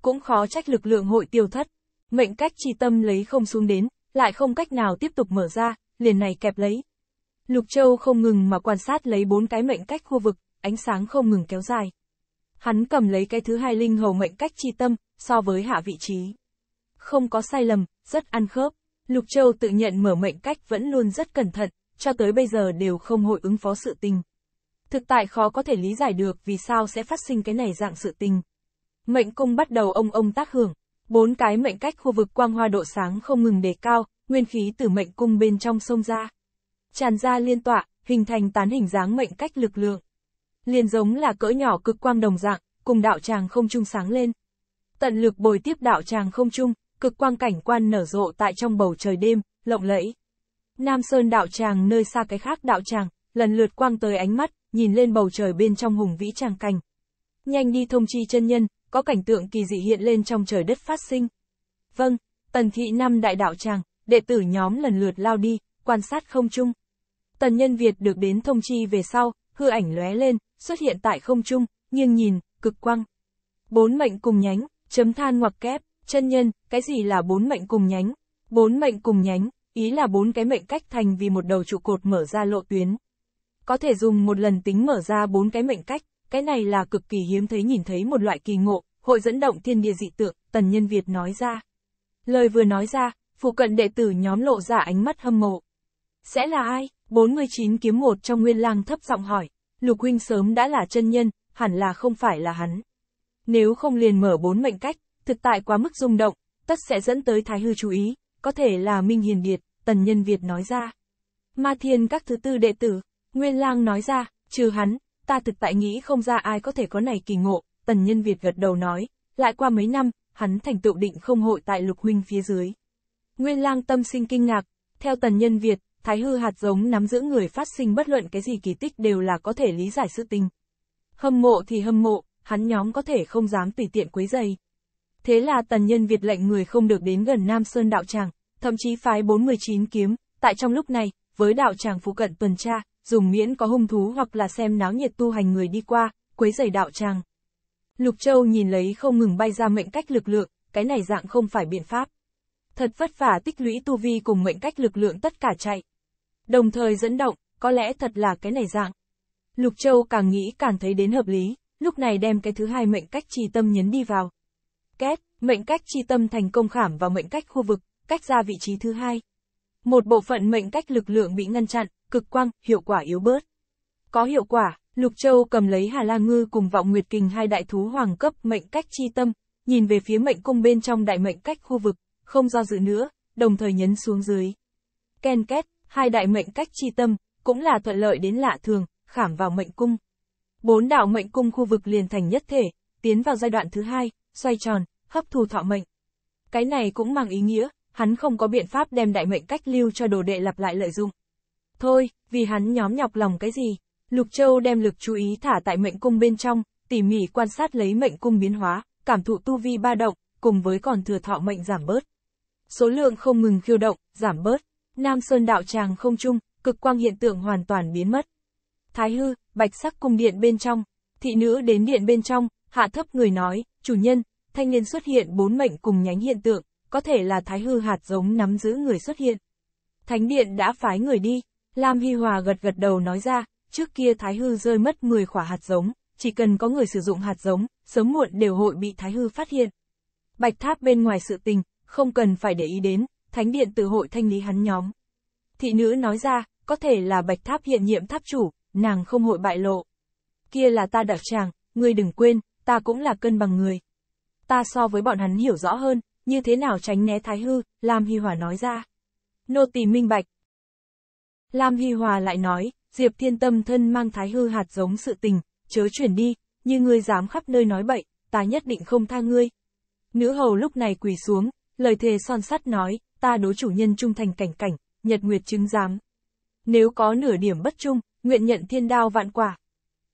Cũng khó trách lực lượng hội tiêu thất, mệnh cách chi tâm lấy không xuống đến, lại không cách nào tiếp tục mở ra, liền này kẹp lấy. Lục Châu không ngừng mà quan sát lấy bốn cái mệnh cách khu vực, ánh sáng không ngừng kéo dài hắn cầm lấy cái thứ hai linh hầu mệnh cách chi tâm, so với hạ vị trí. Không có sai lầm, rất ăn khớp. Lục Châu tự nhận mở mệnh cách vẫn luôn rất cẩn thận, cho tới bây giờ đều không hội ứng phó sự tình. Thực tại khó có thể lý giải được vì sao sẽ phát sinh cái này dạng sự tình. Mệnh cung bắt đầu ông ông tác hưởng, bốn cái mệnh cách khu vực quang hoa độ sáng không ngừng đề cao, nguyên khí từ mệnh cung bên trong sông ra. Tràn ra liên tọa, hình thành tán hình dáng mệnh cách lực lượng liền giống là cỡ nhỏ cực quang đồng dạng, cùng đạo tràng không trung sáng lên. Tận lực bồi tiếp đạo tràng không trung, cực quang cảnh quan nở rộ tại trong bầu trời đêm, lộng lẫy. Nam Sơn đạo tràng nơi xa cái khác đạo tràng, lần lượt quang tới ánh mắt, nhìn lên bầu trời bên trong hùng vĩ tràng cảnh. Nhanh đi thông chi chân nhân, có cảnh tượng kỳ dị hiện lên trong trời đất phát sinh. Vâng, tần thị năm đại đạo tràng, đệ tử nhóm lần lượt lao đi, quan sát không trung Tần nhân Việt được đến thông chi về sau, hư ảnh lóe lên, xuất hiện tại không trung, nghiêng nhìn, cực quang. Bốn mệnh cùng nhánh, chấm than ngoặc kép, chân nhân, cái gì là bốn mệnh cùng nhánh? Bốn mệnh cùng nhánh, ý là bốn cái mệnh cách thành vì một đầu trụ cột mở ra lộ tuyến. Có thể dùng một lần tính mở ra bốn cái mệnh cách, cái này là cực kỳ hiếm thấy nhìn thấy một loại kỳ ngộ, hội dẫn động thiên địa dị tượng, tần nhân Việt nói ra. Lời vừa nói ra, phụ cận đệ tử nhóm lộ ra ánh mắt hâm mộ. Sẽ là ai? 49 kiếm một trong nguyên lang thấp giọng hỏi. Lục Huynh sớm đã là chân nhân, hẳn là không phải là hắn. Nếu không liền mở bốn mệnh cách, thực tại quá mức rung động, tất sẽ dẫn tới Thái Hư chú ý, có thể là Minh Hiền Điệt, Tần Nhân Việt nói ra. Ma Thiên các thứ tư đệ tử, Nguyên Lang nói ra, trừ hắn, ta thực tại nghĩ không ra ai có thể có này kỳ ngộ, Tần Nhân Việt gật đầu nói, lại qua mấy năm, hắn thành tựu định không hội tại lục huynh phía dưới. Nguyên lang tâm sinh kinh ngạc, theo Tần Nhân Việt, thái hư hạt giống nắm giữ người phát sinh bất luận cái gì kỳ tích đều là có thể lý giải sự tình. Hâm mộ thì hâm mộ, hắn nhóm có thể không dám tùy tiện quấy dày. Thế là tần nhân Việt lệnh người không được đến gần Nam Sơn đạo tràng, thậm chí phái 419 kiếm, tại trong lúc này, với đạo tràng phụ cận tuần tra, dùng miễn có hung thú hoặc là xem náo nhiệt tu hành người đi qua, quấy dày đạo tràng. Lục Châu nhìn lấy không ngừng bay ra mệnh cách lực lượng, cái này dạng không phải biện pháp thật vất vả tích lũy tu vi cùng mệnh cách lực lượng tất cả chạy. Đồng thời dẫn động, có lẽ thật là cái này dạng. Lục Châu càng nghĩ càng thấy đến hợp lý, lúc này đem cái thứ hai mệnh cách trì tâm nhấn đi vào. kết mệnh cách trì tâm thành công khảm vào mệnh cách khu vực, cách ra vị trí thứ hai. Một bộ phận mệnh cách lực lượng bị ngăn chặn, cực quang, hiệu quả yếu bớt. Có hiệu quả, Lục Châu cầm lấy Hà La Ngư cùng Vọng Nguyệt Kình hai đại thú hoàng cấp mệnh cách chi tâm, nhìn về phía mệnh cung bên trong đại mệnh cách khu vực, không do dự nữa, đồng thời nhấn xuống dưới. Ken két, hai đại mệnh cách chi tâm, cũng là thuận lợi đến lạ thường, khảm vào mệnh cung. Bốn đạo mệnh cung khu vực liền thành nhất thể, tiến vào giai đoạn thứ hai, xoay tròn, hấp thu thọ mệnh. Cái này cũng mang ý nghĩa, hắn không có biện pháp đem đại mệnh cách lưu cho đồ đệ lặp lại lợi dụng. Thôi, vì hắn nhóm nhọc lòng cái gì, Lục Châu đem lực chú ý thả tại mệnh cung bên trong, tỉ mỉ quan sát lấy mệnh cung biến hóa, cảm thụ tu vi ba động, cùng với còn thừa thọ mệnh giảm bớt số lượng không ngừng khiêu động, giảm bớt. Nam Sơn đạo tràng không chung, cực quang hiện tượng hoàn toàn biến mất. Thái hư, bạch sắc cung điện bên trong, thị nữ đến điện bên trong, hạ thấp người nói, chủ nhân, thanh niên xuất hiện bốn mệnh cùng nhánh hiện tượng, có thể là thái hư hạt giống nắm giữ người xuất hiện. Thánh điện đã phái người đi, Lam Hy Hòa gật gật đầu nói ra, trước kia thái hư rơi mất 10 khỏa hạt giống, chỉ cần có người sử dụng hạt giống, sớm muộn đều hội bị thái hư phát hiện. Bạch tháp bên ngoài sự tình, không cần phải để ý đến, thánh điện từ hội thanh lý hắn nhóm. Thị nữ nói ra, có thể là bạch tháp hiện nhiệm tháp chủ, nàng không hội bại lộ. Kia là ta đặc tràng, ngươi đừng quên, ta cũng là cân bằng người. Ta so với bọn hắn hiểu rõ hơn, như thế nào tránh né thái hư, Lam Hy Hòa nói ra. Nô tỳ minh bạch. Lam Hy Hòa lại nói, Diệp Thiên Tâm thân mang thái hư hạt giống sự tình, chớ chuyển đi, như ngươi dám khắp nơi nói bậy, ta nhất định không tha ngươi. Nữ hầu lúc này quỳ xuống, lời thề son sắt nói, ta đối chủ nhân trung thành cảnh cảnh, nhật nguyệt chứng giám. Nếu có nửa điểm bất trung, nguyện nhận thiên đao vạn quả.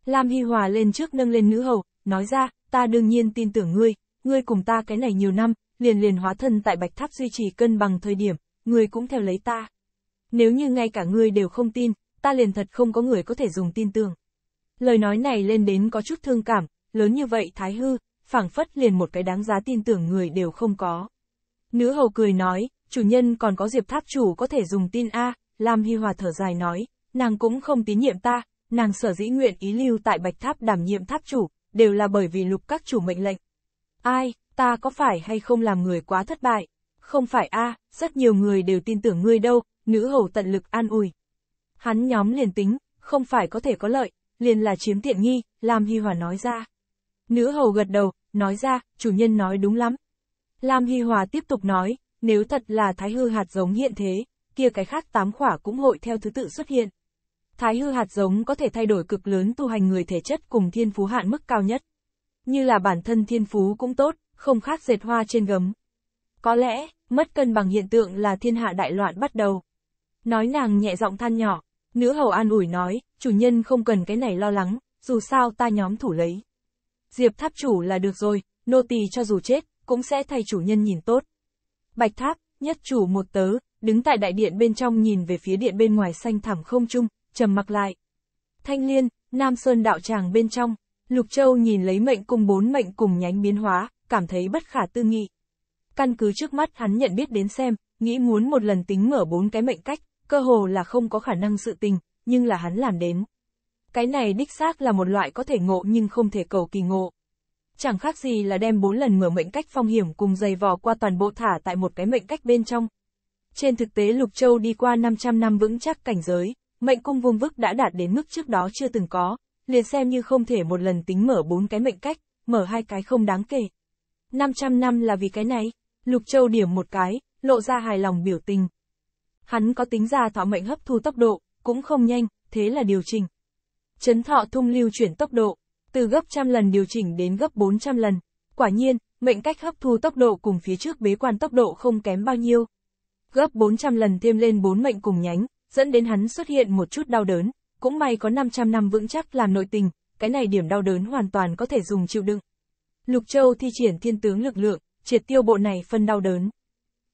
Lam Hy Hòa lên trước nâng lên nữ hầu, nói ra, ta đương nhiên tin tưởng ngươi, ngươi cùng ta cái này nhiều năm, liền liền hóa thân tại bạch tháp duy trì cân bằng thời điểm, ngươi cũng theo lấy ta. Nếu như ngay cả ngươi đều không tin, ta liền thật không có người có thể dùng tin tưởng. Lời nói này lên đến có chút thương cảm, lớn như vậy thái hư, phảng phất liền một cái đáng giá tin tưởng người đều không có. Nữ hầu cười nói, chủ nhân còn có diệp tháp chủ có thể dùng tin A, Lam Hy Hòa thở dài nói, nàng cũng không tín nhiệm ta, nàng sở dĩ nguyện ý lưu tại bạch tháp đảm nhiệm tháp chủ, đều là bởi vì lục các chủ mệnh lệnh. Ai, ta có phải hay không làm người quá thất bại? Không phải A, rất nhiều người đều tin tưởng ngươi đâu, nữ hầu tận lực an ủi. Hắn nhóm liền tính, không phải có thể có lợi, liền là chiếm tiện nghi, Lam Hy Hòa nói ra. Nữ hầu gật đầu, nói ra, chủ nhân nói đúng lắm, Lam Hy Hòa tiếp tục nói, nếu thật là thái hư hạt giống hiện thế, kia cái khác tám khỏa cũng hội theo thứ tự xuất hiện. Thái hư hạt giống có thể thay đổi cực lớn tu hành người thể chất cùng thiên phú hạn mức cao nhất. Như là bản thân thiên phú cũng tốt, không khác dệt hoa trên gấm. Có lẽ, mất cân bằng hiện tượng là thiên hạ đại loạn bắt đầu. Nói nàng nhẹ giọng than nhỏ, nữ hầu an ủi nói, chủ nhân không cần cái này lo lắng, dù sao ta nhóm thủ lấy. Diệp tháp chủ là được rồi, nô tỳ cho dù chết, cũng sẽ thay chủ nhân nhìn tốt. Bạch tháp, nhất chủ một tớ, đứng tại đại điện bên trong nhìn về phía điện bên ngoài xanh thẳm không trung, trầm mặc lại. Thanh liên, Nam Sơn đạo tràng bên trong, Lục Châu nhìn lấy mệnh cùng bốn mệnh cùng nhánh biến hóa, cảm thấy bất khả tư nghị. Căn cứ trước mắt hắn nhận biết đến xem, nghĩ muốn một lần tính mở bốn cái mệnh cách, cơ hồ là không có khả năng sự tình, nhưng là hắn làm đến. Cái này đích xác là một loại có thể ngộ nhưng không thể cầu kỳ ngộ chẳng khác gì là đem bốn lần mở mệnh cách phong hiểm cùng dày vò qua toàn bộ thả tại một cái mệnh cách bên trong. Trên thực tế Lục Châu đi qua 500 năm vững chắc cảnh giới, mệnh cung vuông vức đã đạt đến mức trước đó chưa từng có, liền xem như không thể một lần tính mở bốn cái mệnh cách, mở hai cái không đáng kể. 500 năm là vì cái này, Lục Châu điểm một cái, lộ ra hài lòng biểu tình. Hắn có tính ra thọ mệnh hấp thu tốc độ, cũng không nhanh, thế là điều chỉnh. Chấn thọ thung lưu chuyển tốc độ, từ gấp trăm lần điều chỉnh đến gấp 400 lần. Quả nhiên, mệnh cách hấp thu tốc độ cùng phía trước bế quan tốc độ không kém bao nhiêu. Gấp 400 lần thêm lên 4 mệnh cùng nhánh, dẫn đến hắn xuất hiện một chút đau đớn, cũng may có 500 năm vững chắc làm nội tình, cái này điểm đau đớn hoàn toàn có thể dùng chịu đựng. Lục Châu thi triển thiên tướng lực lượng, triệt tiêu bộ này phân đau đớn.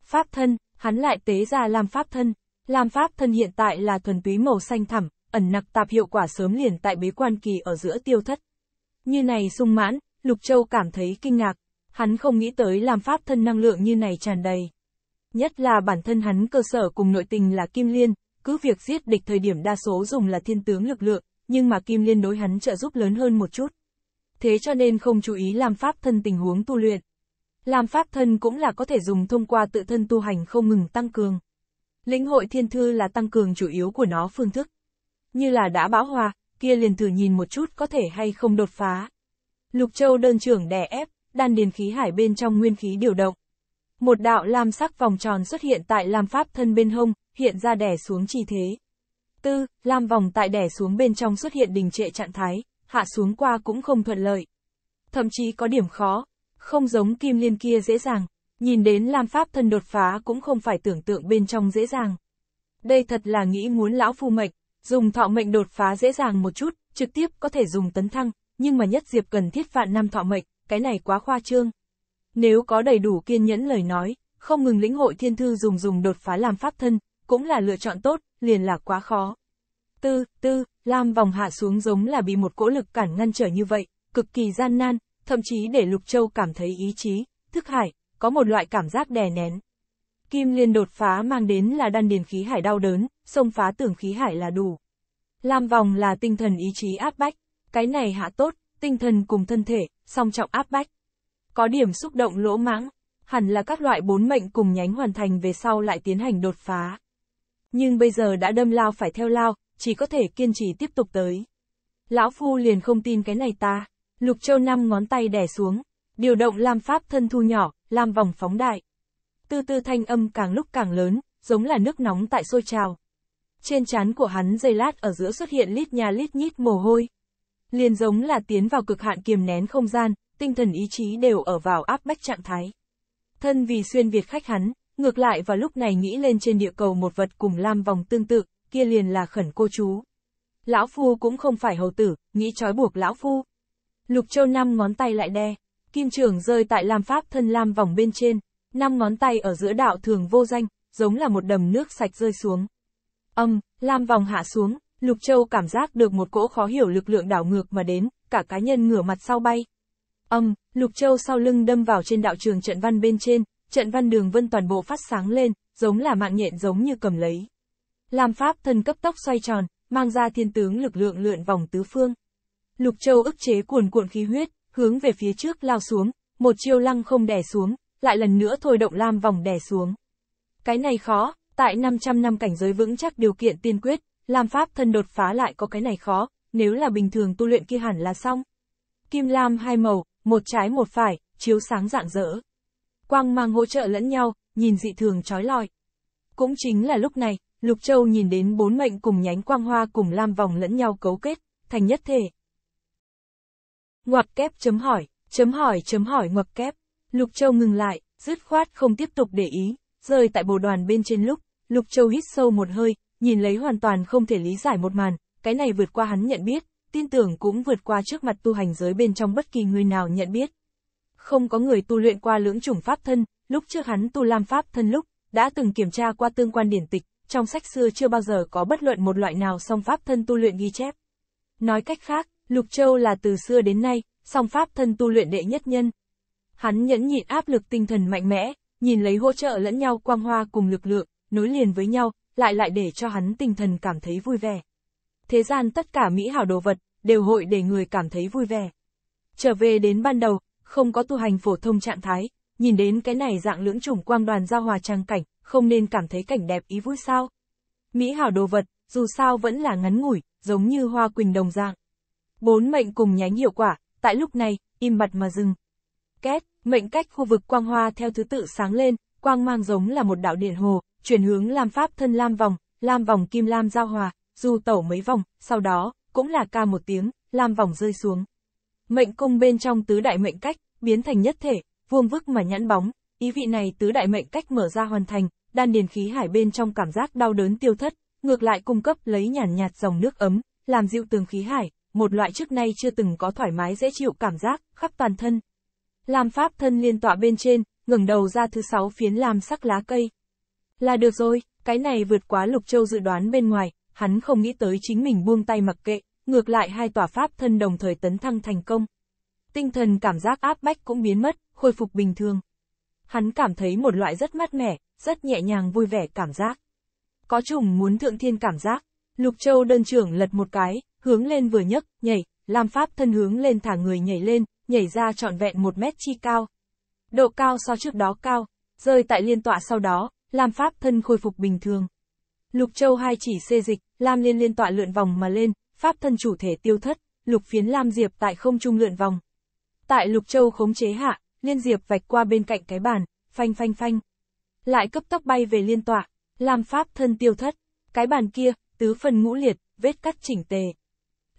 Pháp thân, hắn lại tế ra làm pháp thân, làm pháp thân hiện tại là thuần túy màu xanh thẳm, ẩn nặc tạp hiệu quả sớm liền tại bế quan kỳ ở giữa tiêu thất. Như này sung mãn, Lục Châu cảm thấy kinh ngạc, hắn không nghĩ tới làm pháp thân năng lượng như này tràn đầy. Nhất là bản thân hắn cơ sở cùng nội tình là Kim Liên, cứ việc giết địch thời điểm đa số dùng là thiên tướng lực lượng, nhưng mà Kim Liên đối hắn trợ giúp lớn hơn một chút. Thế cho nên không chú ý làm pháp thân tình huống tu luyện. Làm pháp thân cũng là có thể dùng thông qua tự thân tu hành không ngừng tăng cường. Lĩnh hội thiên thư là tăng cường chủ yếu của nó phương thức. Như là đã bão hòa, kia liền thử nhìn một chút có thể hay không đột phá. Lục Châu đơn trưởng đè ép, đan điền khí hải bên trong nguyên khí điều động. Một đạo lam sắc vòng tròn xuất hiện tại lam pháp thân bên hông, hiện ra đè xuống chi thế. Tư, lam vòng tại đè xuống bên trong xuất hiện đình trệ trạng thái, hạ xuống qua cũng không thuận lợi. Thậm chí có điểm khó, không giống kim liên kia dễ dàng, nhìn đến lam pháp thân đột phá cũng không phải tưởng tượng bên trong dễ dàng. Đây thật là nghĩ muốn lão phu mệnh, Dùng thọ mệnh đột phá dễ dàng một chút, trực tiếp có thể dùng tấn thăng, nhưng mà nhất diệp cần thiết vạn năm thọ mệnh, cái này quá khoa trương. Nếu có đầy đủ kiên nhẫn lời nói, không ngừng lĩnh hội thiên thư dùng dùng đột phá làm pháp thân, cũng là lựa chọn tốt, liền là quá khó. Tư, tư, Lam vòng hạ xuống giống là bị một cỗ lực cản ngăn trở như vậy, cực kỳ gian nan, thậm chí để Lục Châu cảm thấy ý chí, thức hải, có một loại cảm giác đè nén, Kim liên đột phá mang đến là đan điền khí hải đau đớn, xông phá tưởng khí hải là đủ. Lam vòng là tinh thần ý chí áp bách, cái này hạ tốt, tinh thần cùng thân thể, song trọng áp bách. Có điểm xúc động lỗ mãng, hẳn là các loại bốn mệnh cùng nhánh hoàn thành về sau lại tiến hành đột phá. Nhưng bây giờ đã đâm lao phải theo lao, chỉ có thể kiên trì tiếp tục tới. Lão Phu liền không tin cái này ta, Lục Châu năm ngón tay đè xuống, điều động lam pháp thân thu nhỏ, lam vòng phóng đại tư tư thanh âm càng lúc càng lớn, giống là nước nóng tại sôi trào. Trên trán của hắn dây lát ở giữa xuất hiện lít nhà lít nhít mồ hôi. Liền giống là tiến vào cực hạn kiềm nén không gian, tinh thần ý chí đều ở vào áp bách trạng thái. Thân vì xuyên Việt khách hắn, ngược lại vào lúc này nghĩ lên trên địa cầu một vật cùng lam vòng tương tự, kia liền là khẩn cô chú. Lão Phu cũng không phải hầu tử, nghĩ trói buộc Lão Phu. Lục Châu năm ngón tay lại đe, kim trường rơi tại lam pháp thân lam vòng bên trên, năm ngón tay ở giữa đạo thường vô danh, giống là một đầm nước sạch rơi xuống. Âm, Lam vòng hạ xuống, Lục Châu cảm giác được một cỗ khó hiểu lực lượng đảo ngược mà đến, cả cá nhân ngửa mặt sau bay. Âm, Lục Châu sau lưng đâm vào trên đạo trường trận văn bên trên, trận văn đường vân toàn bộ phát sáng lên, giống là mạng nhện giống như cầm lấy. Lam Pháp thân cấp tốc xoay tròn, mang ra thiên tướng lực lượng lượn vòng tứ phương. Lục Châu ức chế cuồn cuộn khí huyết, hướng về phía trước lao xuống, một chiêu lăng không đè xuống, lại lần nữa thôi động lam vòng đè xuống. Cái này khó, tại 500 năm cảnh giới vững chắc điều kiện tiên quyết, lam pháp thân đột phá lại có cái này khó, nếu là bình thường tu luyện kia hẳn là xong. Kim lam hai màu, một trái một phải, chiếu sáng dạng dỡ Quang mang hỗ trợ lẫn nhau, nhìn dị thường trói lọi. Cũng chính là lúc này, Lục Châu nhìn đến bốn mệnh cùng nhánh quang hoa cùng lam vòng lẫn nhau cấu kết, thành nhất thể. Ngoặc kép chấm hỏi, chấm hỏi chấm hỏi ngoặc kép. Lục Châu ngừng lại, dứt khoát không tiếp tục để ý, rơi tại bồ đoàn bên trên lúc, Lục Châu hít sâu một hơi, nhìn lấy hoàn toàn không thể lý giải một màn, cái này vượt qua hắn nhận biết, tin tưởng cũng vượt qua trước mặt tu hành giới bên trong bất kỳ người nào nhận biết. Không có người tu luyện qua lưỡng chủng pháp thân, lúc trước hắn tu lam pháp thân lúc, đã từng kiểm tra qua tương quan điển tịch, trong sách xưa chưa bao giờ có bất luận một loại nào song pháp thân tu luyện ghi chép. Nói cách khác, Lục Châu là từ xưa đến nay, song pháp thân tu luyện đệ nhất nhân, Hắn nhẫn nhịn áp lực tinh thần mạnh mẽ, nhìn lấy hỗ trợ lẫn nhau quang hoa cùng lực lượng, nối liền với nhau, lại lại để cho hắn tinh thần cảm thấy vui vẻ. Thế gian tất cả mỹ hảo đồ vật, đều hội để người cảm thấy vui vẻ. Trở về đến ban đầu, không có tu hành phổ thông trạng thái, nhìn đến cái này dạng lưỡng chủng quang đoàn giao hòa trang cảnh, không nên cảm thấy cảnh đẹp ý vui sao. Mỹ hảo đồ vật, dù sao vẫn là ngắn ngủi, giống như hoa quỳnh đồng dạng. Bốn mệnh cùng nhánh hiệu quả, tại lúc này, im bặt mà dừng. Két, Mệnh cách khu vực quang hoa theo thứ tự sáng lên, quang mang giống là một đạo điện hồ, chuyển hướng làm pháp thân lam vòng, lam vòng kim lam giao hòa, du tẩu mấy vòng, sau đó, cũng là ca một tiếng, lam vòng rơi xuống. Mệnh cung bên trong tứ đại mệnh cách, biến thành nhất thể, vuông vức mà nhãn bóng, ý vị này tứ đại mệnh cách mở ra hoàn thành, đan điền khí hải bên trong cảm giác đau đớn tiêu thất, ngược lại cung cấp lấy nhàn nhạt dòng nước ấm, làm dịu tường khí hải, một loại trước nay chưa từng có thoải mái dễ chịu cảm giác khắp toàn thân làm pháp thân liên tọa bên trên, ngẩng đầu ra thứ sáu phiến làm sắc lá cây. Là được rồi, cái này vượt quá Lục Châu dự đoán bên ngoài, hắn không nghĩ tới chính mình buông tay mặc kệ, ngược lại hai tòa pháp thân đồng thời tấn thăng thành công. Tinh thần cảm giác áp bách cũng biến mất, khôi phục bình thường. Hắn cảm thấy một loại rất mát mẻ, rất nhẹ nhàng vui vẻ cảm giác. Có chủng muốn thượng thiên cảm giác, Lục Châu đơn trưởng lật một cái, hướng lên vừa nhấc, nhảy, làm pháp thân hướng lên thả người nhảy lên, nhảy ra trọn vẹn một mét chi cao. Độ cao so trước đó cao, rơi tại liên tọa sau đó, làm pháp thân khôi phục bình thường. Lục châu hai chỉ xê dịch, Lam liên liên tọa lượn vòng mà lên, pháp thân chủ thể tiêu thất, lục phiến Lam Diệp tại không trung lượn vòng. Tại lục châu khống chế hạ, liên Diệp vạch qua bên cạnh cái bàn, phanh phanh phanh. Lại cấp tốc bay về liên tọa, làm pháp thân tiêu thất, cái bàn kia, tứ phần ngũ liệt, vết cắt chỉnh tề.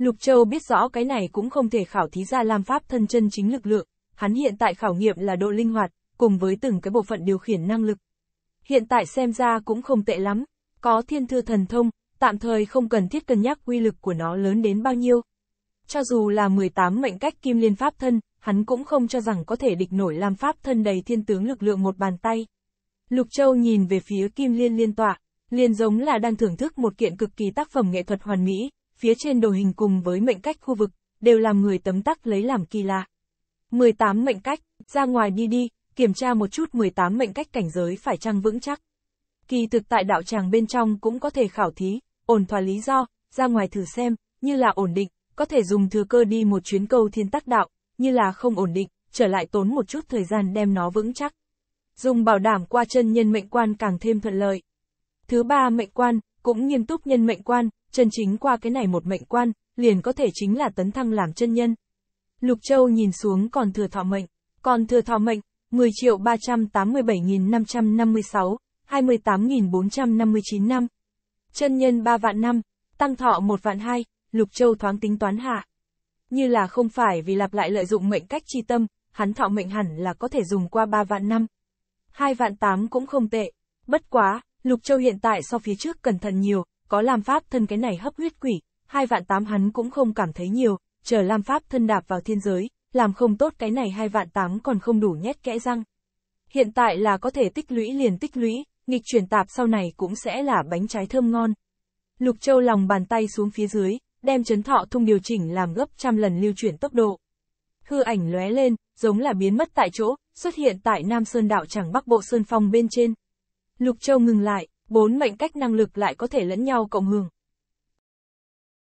Lục Châu biết rõ cái này cũng không thể khảo thí ra Lam Pháp thân chân chính lực lượng, hắn hiện tại khảo nghiệm là độ linh hoạt, cùng với từng cái bộ phận điều khiển năng lực. Hiện tại xem ra cũng không tệ lắm, có thiên thư thần thông, tạm thời không cần thiết cân nhắc quy lực của nó lớn đến bao nhiêu. Cho dù là 18 mệnh cách kim liên pháp thân, hắn cũng không cho rằng có thể địch nổi lam pháp thân đầy thiên tướng lực lượng một bàn tay. Lục Châu nhìn về phía kim liên liên tọa, liền giống là đang thưởng thức một kiện cực kỳ tác phẩm nghệ thuật hoàn mỹ, phía trên đồ hình cùng với mệnh cách khu vực, đều làm người tấm tắc lấy làm kỳ lạ. 18 mệnh cách, ra ngoài đi đi, kiểm tra một chút 18 mệnh cách cảnh giới phải chăng vững chắc. Kỳ thực tại đạo tràng bên trong cũng có thể khảo thí, ổn thỏa lý do, ra ngoài thử xem, như là ổn định, có thể dùng thừa cơ đi một chuyến câu thiên tắc đạo, như là không ổn định, trở lại tốn một chút thời gian đem nó vững chắc. Dùng bảo đảm qua chân nhân mệnh quan càng thêm thuận lợi. Thứ ba mệnh quan, cũng nghiêm túc nhân mệnh quan, chân chính qua cái này một mệnh quan, liền có thể chính là tấn thăng làm chân nhân. Lục Châu nhìn xuống còn thừa thọ mệnh, còn thừa thọ mệnh, 10 triệu 387.556, 28.459 năm. Chân nhân 3 vạn năm, tăng thọ 1 vạn 2, Lục Châu thoáng tính toán hạ. Như là không phải vì lặp lại lợi dụng mệnh cách chi tâm, hắn thọ mệnh hẳn là có thể dùng qua 3 vạn năm. 2 vạn 8 cũng không tệ, bất quá, Lục Châu hiện tại so phía trước cẩn thận nhiều, có Lam Pháp thân cái này hấp huyết quỷ, hai vạn tám hắn cũng không cảm thấy nhiều, chờ Lam Pháp thân đạp vào thiên giới, làm không tốt cái này hai vạn tám còn không đủ nhét kẽ răng. Hiện tại là có thể tích lũy liền tích lũy, nghịch chuyển tạp sau này cũng sẽ là bánh trái thơm ngon. Lục Châu lòng bàn tay xuống phía dưới, đem chấn thọ thung điều chỉnh làm gấp trăm lần lưu chuyển tốc độ. Hư ảnh lóe lên, giống là biến mất tại chỗ, xuất hiện tại Nam Sơn Đạo chẳng Bắc Bộ Sơn Phong bên trên. Lục Châu ngừng lại, bốn mệnh cách năng lực lại có thể lẫn nhau cộng hưởng.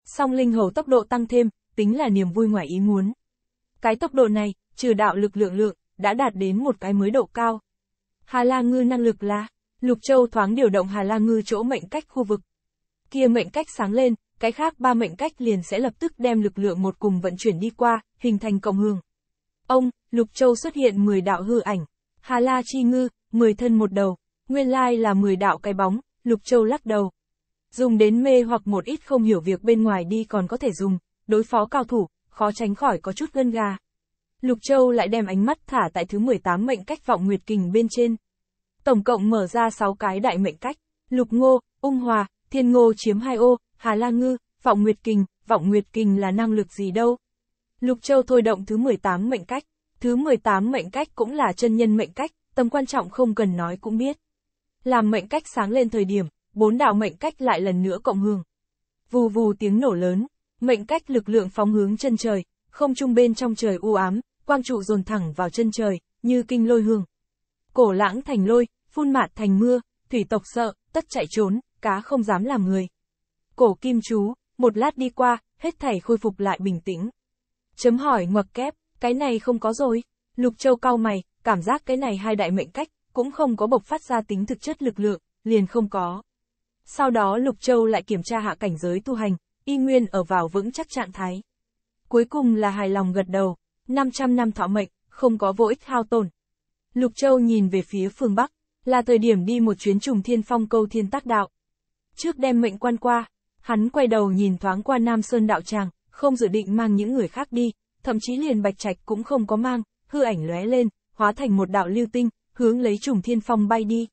Song linh hầu tốc độ tăng thêm, tính là niềm vui ngoài ý muốn. Cái tốc độ này, trừ đạo lực lượng lượng, đã đạt đến một cái mới độ cao. Hà La Ngư năng lực là, Lục Châu thoáng điều động Hà La Ngư chỗ mệnh cách khu vực. Kia mệnh cách sáng lên, cái khác ba mệnh cách liền sẽ lập tức đem lực lượng một cùng vận chuyển đi qua, hình thành cộng hưởng. Ông, Lục Châu xuất hiện 10 đạo hư ảnh, Hà La Chi Ngư, 10 thân một đầu, nguyên lai là 10 đạo cái bóng, Lục Châu lắc đầu. Dùng đến mê hoặc một ít không hiểu việc bên ngoài đi còn có thể dùng, đối phó cao thủ, khó tránh khỏi có chút gân gà. Lục Châu lại đem ánh mắt thả tại thứ 18 mệnh cách vọng nguyệt kình bên trên. Tổng cộng mở ra 6 cái đại mệnh cách, Lục Ngô, Ung Hòa, Thiên Ngô chiếm hai ô, Hà La Ngư, Vọng Nguyệt Kình, Vọng Nguyệt Kình là năng lực gì đâu. Lục Châu thôi động thứ 18 mệnh cách, thứ 18 mệnh cách cũng là chân nhân mệnh cách, tầm quan trọng không cần nói cũng biết. Làm mệnh cách sáng lên thời điểm, bốn đạo mệnh cách lại lần nữa cộng hưởng. Vù vù tiếng nổ lớn, mệnh cách lực lượng phóng hướng chân trời, không trung bên trong trời u ám, quang trụ dồn thẳng vào chân trời, như kinh lôi hương. Cổ lãng thành lôi, phun mạt thành mưa, thủy tộc sợ, tất chạy trốn, cá không dám làm người. Cổ kim chú, một lát đi qua, hết thảy khôi phục lại bình tĩnh. Chấm hỏi ngoặc kép, cái này không có rồi. Lục Châu cao mày, cảm giác cái này hai đại mệnh cách, cũng không có bộc phát ra tính thực chất lực lượng, liền không có. Sau đó Lục Châu lại kiểm tra hạ cảnh giới tu hành, y nguyên ở vào vững chắc trạng thái. Cuối cùng là hài lòng gật đầu, 500 năm thọ mệnh, không có vô ích hao tổn. Lục Châu nhìn về phía phương Bắc, là thời điểm đi một chuyến trùng thiên phong câu thiên tác đạo. Trước đem mệnh quan qua, hắn quay đầu nhìn thoáng qua Nam Sơn đạo tràng, không dự định mang những người khác đi, thậm chí liền bạch trạch cũng không có mang, hư ảnh lóe lên, hóa thành một đạo lưu tinh, hướng lấy Trùng Thiên Phong bay đi.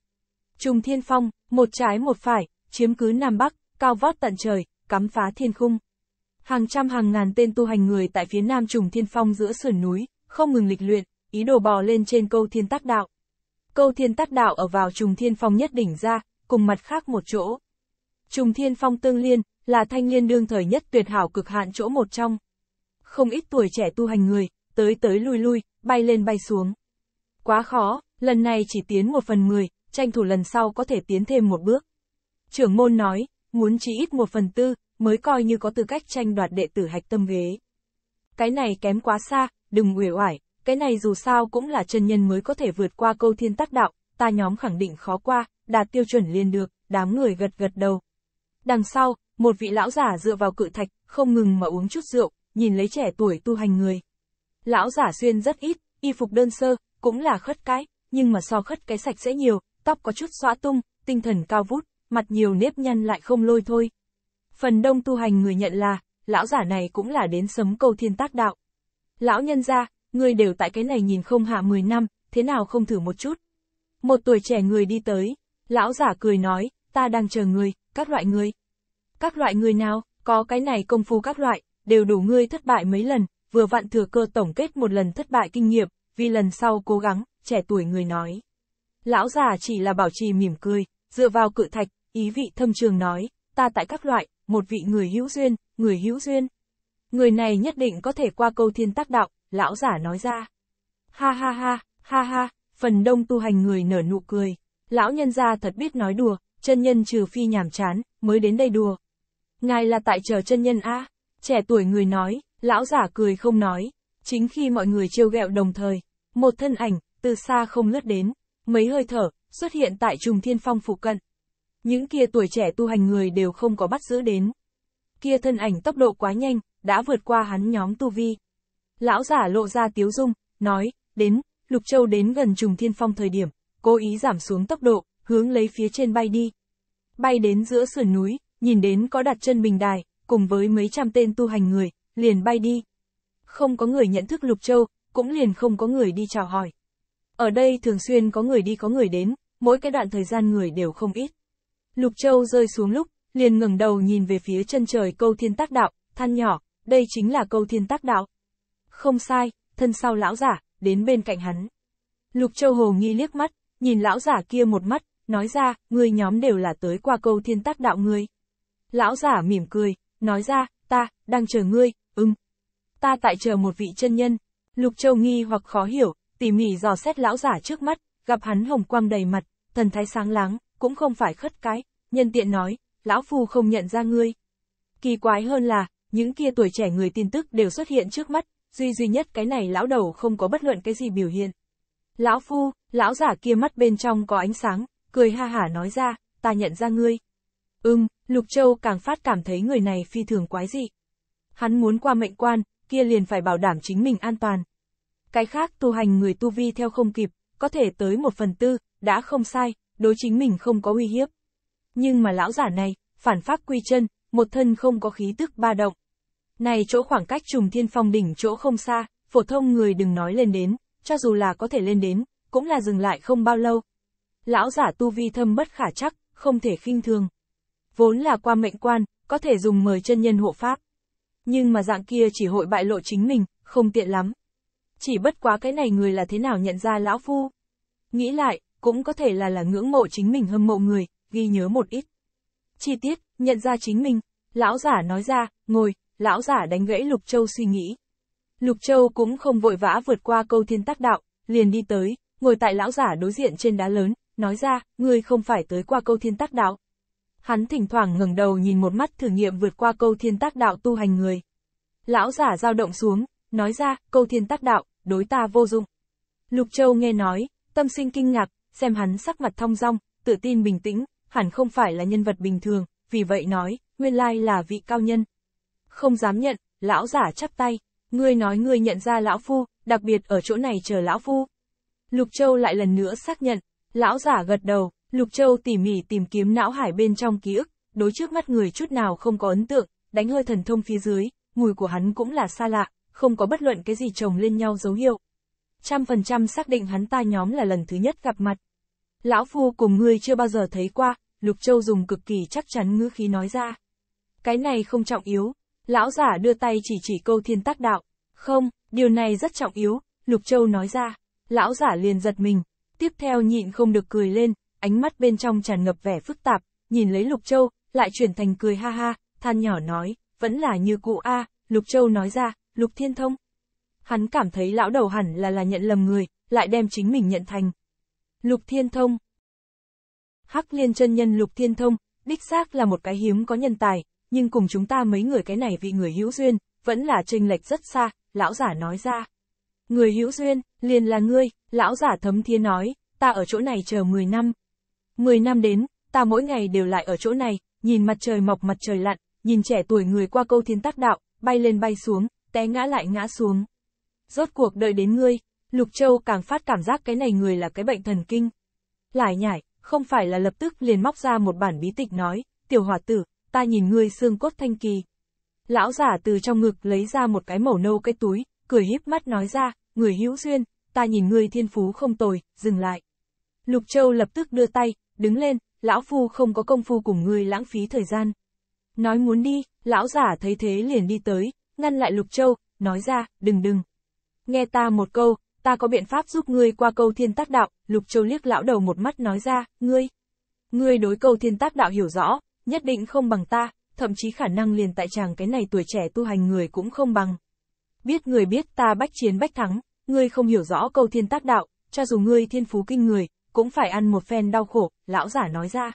Trùng Thiên Phong, một trái một phải, chiếm cứ Nam Bắc, cao vót tận trời, cắm phá thiên khung. Hàng trăm hàng ngàn tên tu hành người tại phía Nam Trùng Thiên Phong giữa sườn núi, không ngừng lịch luyện, ý đồ bò lên trên câu thiên tác đạo. Câu thiên tác đạo ở vào Trùng Thiên Phong nhất đỉnh ra, cùng mặt khác một chỗ. Trùng Thiên Phong tương liên, là thanh liên đương thời nhất tuyệt hảo cực hạn chỗ một trong. Không ít tuổi trẻ tu hành người, tới tới lui lui, bay lên bay xuống. Quá khó, lần này chỉ tiến một phần mười, tranh thủ lần sau có thể tiến thêm một bước. Trưởng môn nói, muốn chỉ ít một phần tư, mới coi như có tư cách tranh đoạt đệ tử hạch tâm ghế. Cái này kém quá xa, đừng uể oải, cái này dù sao cũng là chân nhân mới có thể vượt qua câu thiên tác đạo, ta nhóm khẳng định khó qua, đạt tiêu chuẩn liền được, đám người gật gật đầu. Đằng sau, một vị lão giả dựa vào cự thạch, không ngừng mà uống chút rượu, nhìn lấy trẻ tuổi tu hành người. Lão giả xuyên rất ít, y phục đơn sơ, cũng là khất cái, nhưng mà so khất cái sạch sẽ nhiều, tóc có chút xõa tung, tinh thần cao vút, mặt nhiều nếp nhăn lại không lôi thôi. Phần đông tu hành người nhận là, lão giả này cũng là đến sấm câu thiên tác đạo. Lão nhân ra, người đều tại cái này nhìn không hạ 10 năm, thế nào không thử một chút. Một tuổi trẻ người đi tới, lão giả cười nói, ta đang chờ người, các loại người. Các loại người nào, có cái này công phu các loại, đều đủ ngươi thất bại mấy lần, vừa vặn thừa cơ tổng kết một lần thất bại kinh nghiệm, vì lần sau cố gắng trẻ tuổi người nói. Lão già chỉ là bảo trì mỉm cười, dựa vào cự thạch, ý vị thâm trường nói, ta tại các loại, một vị người hữu duyên, người hữu duyên. Người này nhất định có thể qua câu thiên tác đạo, lão giả nói ra. Ha ha ha, ha ha, phần đông tu hành người nở nụ cười. Lão nhân gia thật biết nói đùa, chân nhân trừ phi nhàm chán, mới đến đây đùa. Ngài là tại chờ chân nhân a à? Trẻ tuổi người nói, lão giả cười không nói. Chính khi mọi người trêu ghẹo đồng thời, một thân ảnh, từ xa không lướt đến, mấy hơi thở, xuất hiện tại trùng thiên phong phụ cận. Những kia tuổi trẻ tu hành người đều không có bắt giữ đến. Kia thân ảnh tốc độ quá nhanh, đã vượt qua hắn nhóm tu vi. Lão giả lộ ra tiếu dung, nói, đến, Lục Châu đến gần trùng thiên phong thời điểm, cố ý giảm xuống tốc độ, hướng lấy phía trên bay đi. Bay đến giữa sườn núi, nhìn đến có đặt chân bình đài, cùng với mấy trăm tên tu hành người, liền bay đi. Không có người nhận thức Lục Châu, cũng liền không có người đi chào hỏi. Ở đây thường xuyên có người đi có người đến, mỗi cái đoạn thời gian người đều không ít. Lục Châu rơi xuống lúc, liền ngẩng đầu nhìn về phía chân trời câu thiên tác đạo, than nhỏ, đây chính là câu thiên tác đạo. Không sai, thân sau lão giả, đến bên cạnh hắn. Lục Châu Hồ nghi liếc mắt, nhìn lão giả kia một mắt, nói ra, người nhóm đều là tới qua câu thiên tác đạo ngươi. Lão giả mỉm cười, nói ra, ta, đang chờ ngươi, ưng. Ta tại chờ một vị chân nhân. Lục Châu nghi hoặc khó hiểu, tỉ mỉ dò xét lão giả trước mắt, gặp hắn hồng quang đầy mặt, thần thái sáng láng, cũng không phải khất cái, nhân tiện nói, lão phu không nhận ra ngươi. Kỳ quái hơn là, những kia tuổi trẻ người tin tức đều xuất hiện trước mắt, duy duy nhất cái này lão đầu không có bất luận cái gì biểu hiện. Lão phu, lão giả kia mắt bên trong có ánh sáng, cười ha hả nói ra, ta nhận ra ngươi. Ừm, Lục Châu càng phát cảm thấy người này phi thường quái dị. Hắn muốn qua mệnh quan, kia liền phải bảo đảm chính mình an toàn, cái khác tu hành người tu vi theo không kịp, có thể tới một phần tư, đã không sai, đối chính mình không có uy hiếp. Nhưng mà lão giả này, phản pháp quy chân, một thân không có khí tức ba động. Này chỗ khoảng cách trùng thiên phong đỉnh chỗ không xa, phổ thông người đừng nói lên đến, cho dù là có thể lên đến, cũng là dừng lại không bao lâu. Lão giả tu vi thâm bất khả chắc, không thể khinh thường. Vốn là qua mệnh quan, có thể dùng mời chân nhân hộ pháp. Nhưng mà dạng kia chỉ hội bại lộ chính mình, không tiện lắm chỉ bất quá cái này người là thế nào nhận ra lão phu. Nghĩ lại, cũng có thể là là ngưỡng mộ chính mình hâm mộ người, ghi nhớ một ít. Chi tiết, nhận ra chính mình, lão giả nói ra, ngồi, lão giả đánh gãy Lục Châu suy nghĩ. Lục Châu cũng không vội vã vượt qua câu thiên tác đạo, liền đi tới, ngồi tại lão giả đối diện trên đá lớn, nói ra, ngươi không phải tới qua câu thiên tác đạo. Hắn thỉnh thoảng ngẩng đầu nhìn một mắt thử nghiệm vượt qua câu thiên tác đạo tu hành người. Lão giả dao động xuống, nói ra, câu thiên tác đạo, đối ta vô dụng. Lục Châu nghe nói, tâm sinh kinh ngạc, xem hắn sắc mặt thong dong, tự tin bình tĩnh, hẳn không phải là nhân vật bình thường, vì vậy nói, nguyên lai là vị cao nhân. Không dám nhận, lão giả chắp tay, ngươi nói ngươi nhận ra lão phu, đặc biệt ở chỗ này chờ lão phu. Lục Châu lại lần nữa xác nhận, lão giả gật đầu, Lục Châu tỉ mỉ tìm kiếm não hải bên trong ký ức, đối trước mắt người chút nào không có ấn tượng, đánh hơi thần thông phía dưới, mùi của hắn cũng là xa lạ, không có bất luận cái gì chồng lên nhau dấu hiệu. Trăm phần trăm xác định hắn ta nhóm là lần thứ nhất gặp mặt. Lão phu cùng ngươi chưa bao giờ thấy qua, Lục Châu dùng cực kỳ chắc chắn ngữ khí nói ra. Cái này không trọng yếu, lão giả đưa tay chỉ chỉ câu thiên tác đạo. Không, điều này rất trọng yếu, Lục Châu nói ra, lão giả liền giật mình, tiếp theo nhịn không được cười lên, ánh mắt bên trong tràn ngập vẻ phức tạp, nhìn lấy Lục Châu, lại chuyển thành cười ha ha, than nhỏ nói, vẫn là như cụ A, Lục Châu nói ra, Lục Thiên Thông. Hắn cảm thấy lão đầu hẳn là là nhận lầm người, lại đem chính mình nhận thành. Lục Thiên Thông. Hắc liên chân nhân Lục Thiên Thông, đích xác là một cái hiếm có nhân tài, nhưng cùng chúng ta mấy người cái này vị người hữu duyên, vẫn là chênh lệch rất xa, lão giả nói ra. Người hữu duyên, liền là ngươi, lão giả thấm thiên nói, ta ở chỗ này chờ 10 năm. 10 năm đến, ta mỗi ngày đều lại ở chỗ này, nhìn mặt trời mọc mặt trời lặn, nhìn trẻ tuổi người qua câu thiên tác đạo, bay lên bay xuống, té ngã lại ngã xuống. Rốt cuộc đợi đến ngươi, Lục Châu càng phát cảm giác cái này người là cái bệnh thần kinh. Lải nhải, không phải là lập tức liền móc ra một bản bí tịch nói, tiểu hòa tử, ta nhìn ngươi xương cốt thanh kỳ. Lão giả từ trong ngực lấy ra một cái màu nâu cái túi, cười híp mắt nói ra, người hữu duyên, ta nhìn ngươi thiên phú không tồi, dừng lại. Lục Châu lập tức đưa tay, đứng lên, lão phu không có công phu cùng ngươi lãng phí thời gian. Nói muốn đi, lão giả thấy thế liền đi tới, ngăn lại Lục Châu, nói ra, đừng đừng. Nghe ta một câu, ta có biện pháp giúp ngươi qua câu thiên tác đạo, Lục Châu liếc lão đầu một mắt nói ra, ngươi. Ngươi đối câu thiên tác đạo hiểu rõ, nhất định không bằng ta, thậm chí khả năng liền tại chàng cái này tuổi trẻ tu hành người cũng không bằng. Biết người biết ta bách chiến bách thắng, ngươi không hiểu rõ câu thiên tác đạo, cho dù ngươi thiên phú kinh người, cũng phải ăn một phen đau khổ, lão giả nói ra.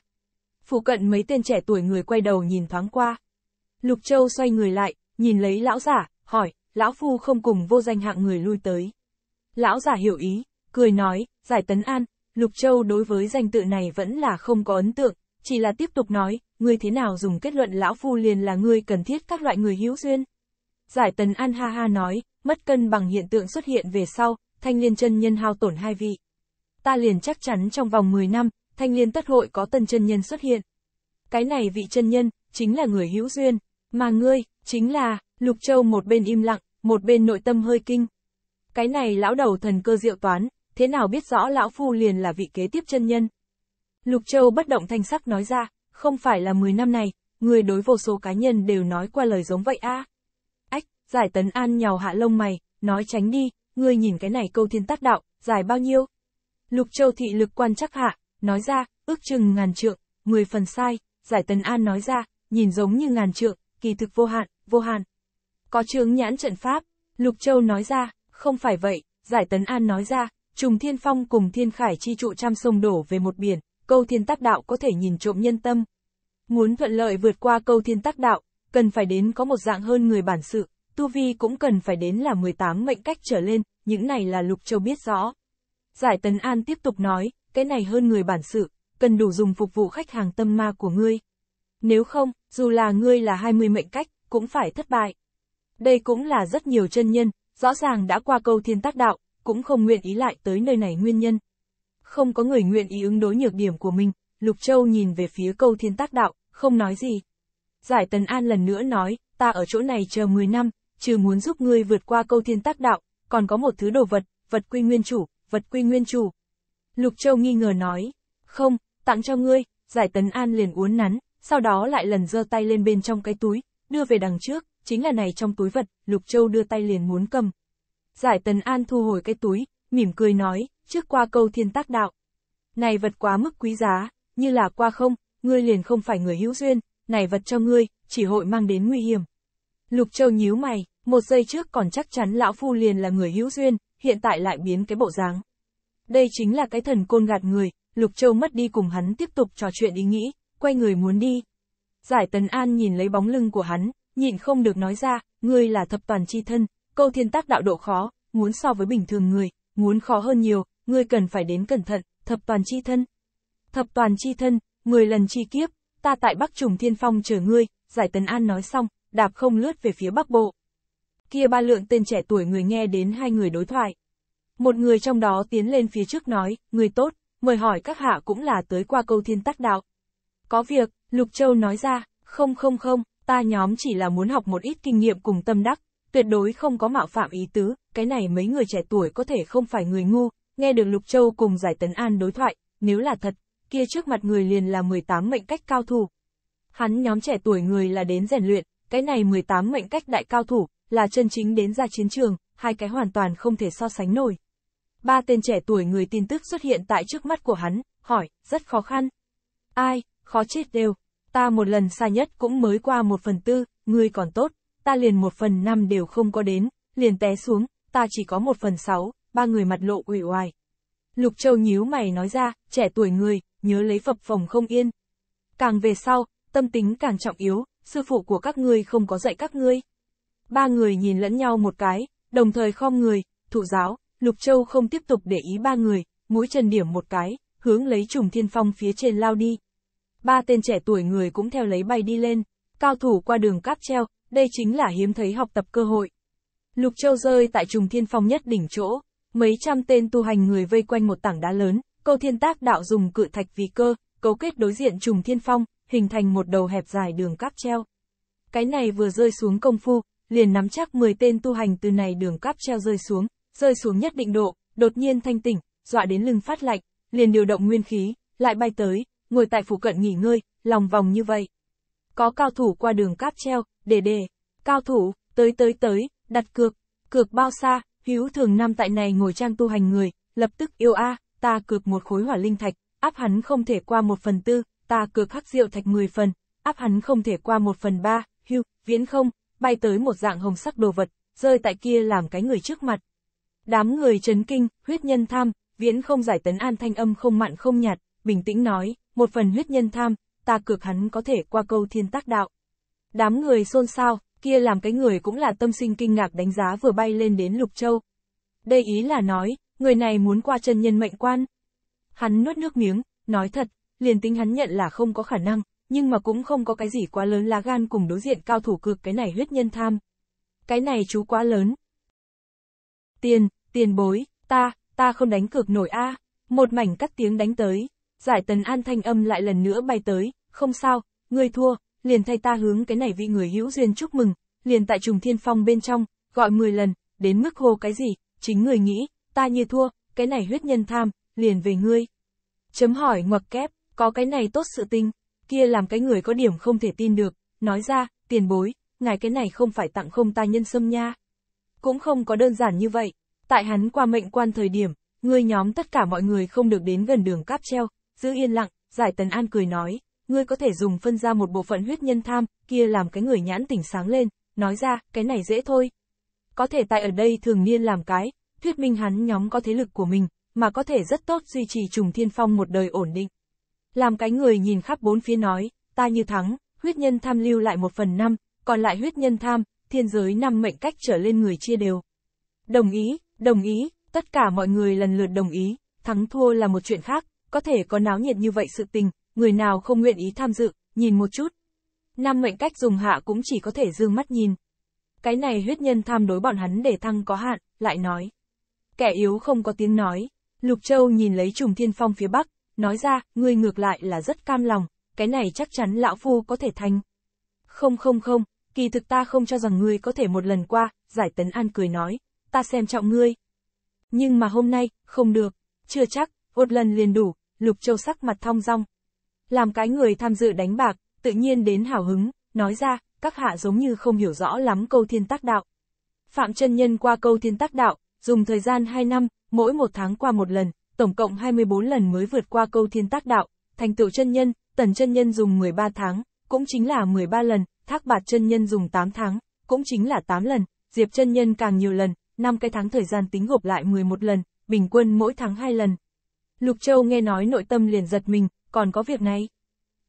Phụ cận mấy tên trẻ tuổi người quay đầu nhìn thoáng qua. Lục Châu xoay người lại, nhìn lấy lão giả, hỏi, lão phu không cùng vô danh hạng người lui tới. Lão giả hiểu ý, cười nói, giải tấn an, Lục Châu đối với danh tự này vẫn là không có ấn tượng, chỉ là tiếp tục nói, ngươi thế nào dùng kết luận lão phu liền là người cần thiết các loại người hữu duyên. Giải tấn an ha ha nói, mất cân bằng hiện tượng xuất hiện về sau, thanh liên chân nhân hao tổn hai vị. Ta liền chắc chắn trong vòng 10 năm, thanh liên tất hội có tân chân nhân xuất hiện. Cái này vị chân nhân, chính là người hữu duyên, mà ngươi, chính là, Lục Châu một bên im lặng, một bên nội tâm hơi kinh. Cái này lão đầu thần cơ diệu toán, thế nào biết rõ lão phu liền là vị kế tiếp chân nhân. Lục Châu bất động thanh sắc nói ra, không phải là 10 năm này, người đối vô số cá nhân đều nói qua lời giống vậy a. Ách, giải tấn an nhào hạ lông mày, nói tránh đi, ngươi nhìn cái này câu thiên tác đạo, dài bao nhiêu? Lục Châu thị lực quan chắc hạ, nói ra, ước chừng ngàn trượng, 10 phần sai, giải tấn an nói ra, nhìn giống như ngàn trượng, kỳ thực vô hạn, vô hạn. Có chướng nhãn trận pháp, Lục Châu nói ra, không phải vậy, Giải Tấn An nói ra, Trùng Thiên Phong cùng Thiên Khải chi trụ trăm sông đổ về một biển, câu thiên tác đạo có thể nhìn trộm nhân tâm. Muốn thuận lợi vượt qua câu thiên tác đạo, cần phải đến có một dạng hơn người bản sự, tu vi cũng cần phải đến là 18 mệnh cách trở lên, những này là Lục Châu biết rõ. Giải Tấn An tiếp tục nói, cái này hơn người bản sự, cần đủ dùng phục vụ khách hàng tâm ma của ngươi, nếu không, dù là ngươi là 20 mệnh cách, cũng phải thất bại. Đây cũng là rất nhiều chân nhân, rõ ràng đã qua câu thiên tác đạo, cũng không nguyện ý lại tới nơi này nguyên nhân. Không có người nguyện ý ứng đối nhược điểm của mình, Lục Châu nhìn về phía câu thiên tác đạo, không nói gì. Giải Tần An lần nữa nói, ta ở chỗ này chờ 10 năm, trừ muốn giúp ngươi vượt qua câu thiên tác đạo, còn có một thứ đồ vật, vật quy nguyên chủ, vật quy nguyên chủ. Lục Châu nghi ngờ nói, không, tặng cho ngươi, giải tần an liền uốn nắn, sau đó lại lần giơ tay lên bên trong cái túi, đưa về đằng trước, chính là này trong túi vật, Lục Châu đưa tay liền muốn cầm. Giải Tần An thu hồi cái túi, mỉm cười nói, trước qua câu thiên tác đạo. Này vật quá mức quý giá, như là qua không, ngươi liền không phải người hữu duyên, này vật cho ngươi, chỉ hội mang đến nguy hiểm. Lục Châu nhíu mày, một giây trước còn chắc chắn lão phu liền là người hữu duyên, hiện tại lại biến cái bộ dáng. Đây chính là cái thần côn gạt người, Lục Châu mất đi cùng hắn tiếp tục trò chuyện ý nghĩ, quay người muốn đi. Giải Tấn An nhìn lấy bóng lưng của hắn, nhịn không được nói ra, ngươi là thập toàn chi thân, câu thiên tác đạo độ khó, muốn so với bình thường người, muốn khó hơn nhiều, ngươi cần phải đến cẩn thận, thập toàn chi thân. Thập toàn chi thân, 10 lần chi kiếp, ta tại Bắc Trùng Thiên Phong chờ ngươi, Giải Tấn An nói xong, đạp không lướt về phía Bắc Bộ. Kia ba lượng tên trẻ tuổi người nghe đến hai người đối thoại. Một người trong đó tiến lên phía trước nói, người tốt, mời hỏi các hạ cũng là tới qua câu thiên tác đạo, có việc, Lục Châu nói ra, không không không, ta nhóm chỉ là muốn học một ít kinh nghiệm cùng tâm đắc, tuyệt đối không có mạo phạm ý tứ, cái này mấy người trẻ tuổi có thể không phải người ngu, nghe được Lục Châu cùng giải tấn an đối thoại, nếu là thật, kia trước mặt người liền là 18 mệnh cách cao thủ. Hắn nhóm trẻ tuổi người là đến rèn luyện, cái này 18 mệnh cách đại cao thủ, là chân chính đến ra chiến trường, hai cái hoàn toàn không thể so sánh nổi. Ba tên trẻ tuổi người tin tức xuất hiện tại trước mắt của hắn, hỏi, rất khó khăn. Ai, khó chết đều. Ta một lần xa nhất cũng mới qua một phần tư, ngươi còn tốt, ta liền một phần năm đều không có đến, liền té xuống, ta chỉ có một phần sáu, ba người mặt lộ ủy hoài Lục Châu nhíu mày nói ra, trẻ tuổi người, nhớ lấy phập phòng không yên. Càng về sau, tâm tính càng trọng yếu, sư phụ của các ngươi không có dạy các ngươi. Ba người nhìn lẫn nhau một cái, đồng thời khom người, thụ giáo, Lục Châu không tiếp tục để ý ba người, mũi chân điểm một cái, hướng lấy trùng thiên phong phía trên lao đi ba tên trẻ tuổi người cũng theo lấy bay đi lên, cao thủ qua đường cáp treo, đây chính là hiếm thấy học tập cơ hội. Lục Châu rơi tại trùng thiên phong nhất đỉnh chỗ, mấy trăm tên tu hành người vây quanh một tảng đá lớn, câu thiên tác đạo dùng cự thạch vì cơ, cấu kết đối diện trùng thiên phong, hình thành một đầu hẹp dài đường cáp treo. Cái này vừa rơi xuống công phu, liền nắm chắc 10 tên tu hành từ này đường cáp treo rơi xuống, rơi xuống nhất định độ, đột nhiên thanh tỉnh, dọa đến lưng phát lạnh, liền điều động nguyên khí, lại bay tới, ngồi tại phủ cận nghỉ ngơi, lòng vòng như vậy. Có cao thủ qua đường cáp treo, để đề, cao thủ, tới tới tới, đặt cược, cược bao xa, hữu thường năm tại này ngồi trang tu hành người, lập tức yêu a, ta cược một khối hỏa linh thạch, áp hắn không thể qua một phần tư, ta cược hắc rượu thạch 10 phần, áp hắn không thể qua một phần ba, hưu, viễn không, bay tới một dạng hồng sắc đồ vật, rơi tại kia làm cái người trước mặt. Đám người chấn kinh, huyết nhân tham, viễn không giải tấn an thanh âm không mặn không nhạt, bình tĩnh nói, một phần huyết nhân tham, ta cược hắn có thể qua câu thiên tác đạo. Đám người xôn xao, kia làm cái người cũng là tâm sinh kinh ngạc đánh giá vừa bay lên đến Lục Châu. Đây ý là nói, người này muốn qua chân nhân mệnh quan. Hắn nuốt nước miếng, nói thật, liền tính hắn nhận là không có khả năng, nhưng mà cũng không có cái gì quá lớn lá gan cùng đối diện cao thủ cược cái này huyết nhân tham. Cái này chú quá lớn. Tiền, tiền bối, ta, ta không đánh cược nổi a à. Một mảnh cắt tiếng đánh tới, Giải tần an thanh âm lại lần nữa bay tới, không sao, ngươi thua, liền thay ta hướng cái này vị người hữu duyên chúc mừng, liền tại trùng thiên phong bên trong, gọi 10 lần, đến mức hô cái gì, chính người nghĩ, ta như thua, cái này huyết nhân tham, liền về ngươi. Chấm hỏi ngoặc kép, có cái này tốt sự tinh, kia làm cái người có điểm không thể tin được, nói ra, tiền bối, ngài cái này không phải tặng không ta nhân sâm nha. Cũng không có đơn giản như vậy, tại hắn qua mệnh quan thời điểm, người nhóm tất cả mọi người không được đến gần đường cáp treo, giữ yên lặng, giải tần an cười nói, ngươi có thể dùng phân ra một bộ phận huyết nhân tham, kia làm cái người nhãn tỉnh sáng lên, nói ra, cái này dễ thôi. Có thể tại ở đây thường niên làm cái, thuyết minh hắn nhóm có thế lực của mình, mà có thể rất tốt duy trì trùng thiên phong một đời ổn định. Làm cái người nhìn khắp bốn phía nói, ta như thắng, huyết nhân tham lưu lại một phần năm, còn lại huyết nhân tham, thiên giới năm mệnh cách trở lên người chia đều. Đồng ý, đồng ý, tất cả mọi người lần lượt đồng ý, thắng thua là một chuyện khác, có thể có náo nhiệt như vậy sự tình, người nào không nguyện ý tham dự, nhìn một chút. Nam mệnh cách dùng hạ cũng chỉ có thể dương mắt nhìn. Cái này huyết nhân tham đối bọn hắn để thăng có hạn, lại nói. Kẻ yếu không có tiếng nói, Lục Châu nhìn lấy trùng thiên phong phía bắc, nói ra, ngươi ngược lại là rất cam lòng, cái này chắc chắn lão phu có thể thành. Không không không, kỳ thực ta không cho rằng ngươi có thể một lần qua, giải tấn an cười nói, ta xem trọng ngươi. Nhưng mà hôm nay, không được, chưa chắc, một lần liền đủ, Lục Châu sắc mặt thong dong. Làm cái người tham dự đánh bạc, tự nhiên đến hào hứng, nói ra, các hạ giống như không hiểu rõ lắm câu thiên tác đạo. Phạm chân Nhân qua câu thiên tác đạo, dùng thời gian 2 năm, mỗi một tháng qua một lần, tổng cộng 24 lần mới vượt qua câu thiên tác đạo, thành tựu chân nhân, tần chân nhân dùng 13 tháng, cũng chính là 13 lần, thác bạt chân nhân dùng 8 tháng, cũng chính là 8 lần, diệp chân nhân càng nhiều lần, 5 cái tháng thời gian tính gộp lại 11 lần, bình quân mỗi tháng 2 lần. Lục Châu nghe nói nội tâm liền giật mình, còn có việc này.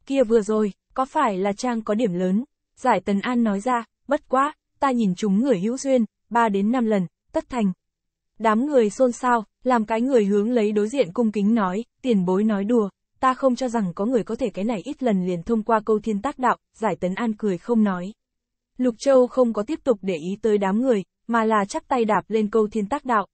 Kia vừa rồi, có phải là Trang có điểm lớn? Giải Tần An nói ra, bất quá, ta nhìn chúng người hữu duyên, ba đến năm lần, tất thành. Đám người xôn xao, làm cái người hướng lấy đối diện cung kính nói, tiền bối nói đùa, ta không cho rằng có người có thể cái này ít lần liền thông qua câu thiên tác đạo, giải Tần an cười không nói. Lục Châu không có tiếp tục để ý tới đám người, mà là chắp tay đạp lên câu thiên tác đạo,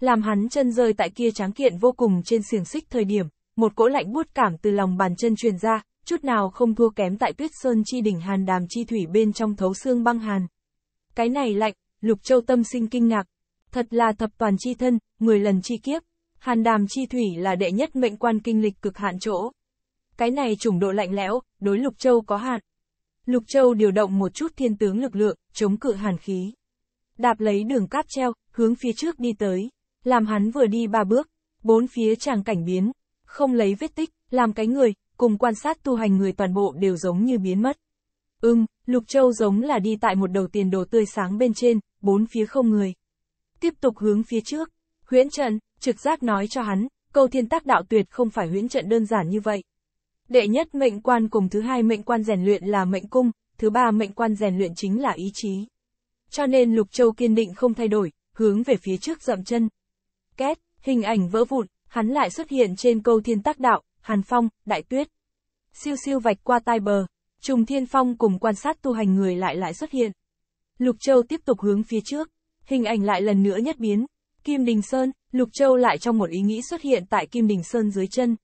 làm hắn chân rơi tại kia tráng kiện vô cùng trên xiềng xích thời điểm, một cỗ lạnh buốt cảm từ lòng bàn chân truyền ra, chút nào không thua kém tại tuyết sơn chi đỉnh hàn đàm chi thủy bên trong thấu xương băng hàn. Cái này lạnh, lục châu tâm sinh kinh ngạc, thật là thập toàn chi thân, người lần chi kiếp, hàn đàm chi thủy là đệ nhất mệnh quan kinh lịch cực hạn chỗ. Cái này chủng độ lạnh lẽo, đối lục châu có hạn. Lục châu điều động một chút thiên tướng lực lượng, chống cự hàn khí. Đạp lấy đường cáp treo, hướng phía trước đi tới làm hắn vừa đi ba bước, bốn phía chàng cảnh biến, không lấy vết tích, làm cái người, cùng quan sát tu hành người toàn bộ đều giống như biến mất. Ừm, Lục Châu giống là đi tại một đầu tiền đồ tươi sáng bên trên, bốn phía không người. Tiếp tục hướng phía trước, huyễn trận, trực giác nói cho hắn, câu thiên tác đạo tuyệt không phải huyễn trận đơn giản như vậy. Đệ nhất mệnh quan cùng thứ hai mệnh quan rèn luyện là mệnh cung, thứ ba mệnh quan rèn luyện chính là ý chí. Cho nên Lục Châu kiên định không thay đổi, hướng về phía trước dậm chân, Két, hình ảnh vỡ vụn, hắn lại xuất hiện trên câu thiên tác đạo, hàn phong, đại tuyết. Siêu siêu vạch qua tai bờ, trùng thiên phong cùng quan sát tu hành người lại lại xuất hiện. Lục Châu tiếp tục hướng phía trước, hình ảnh lại lần nữa nhất biến. Kim Đình Sơn, Lục Châu lại trong một ý nghĩ xuất hiện tại Kim Đình Sơn dưới chân.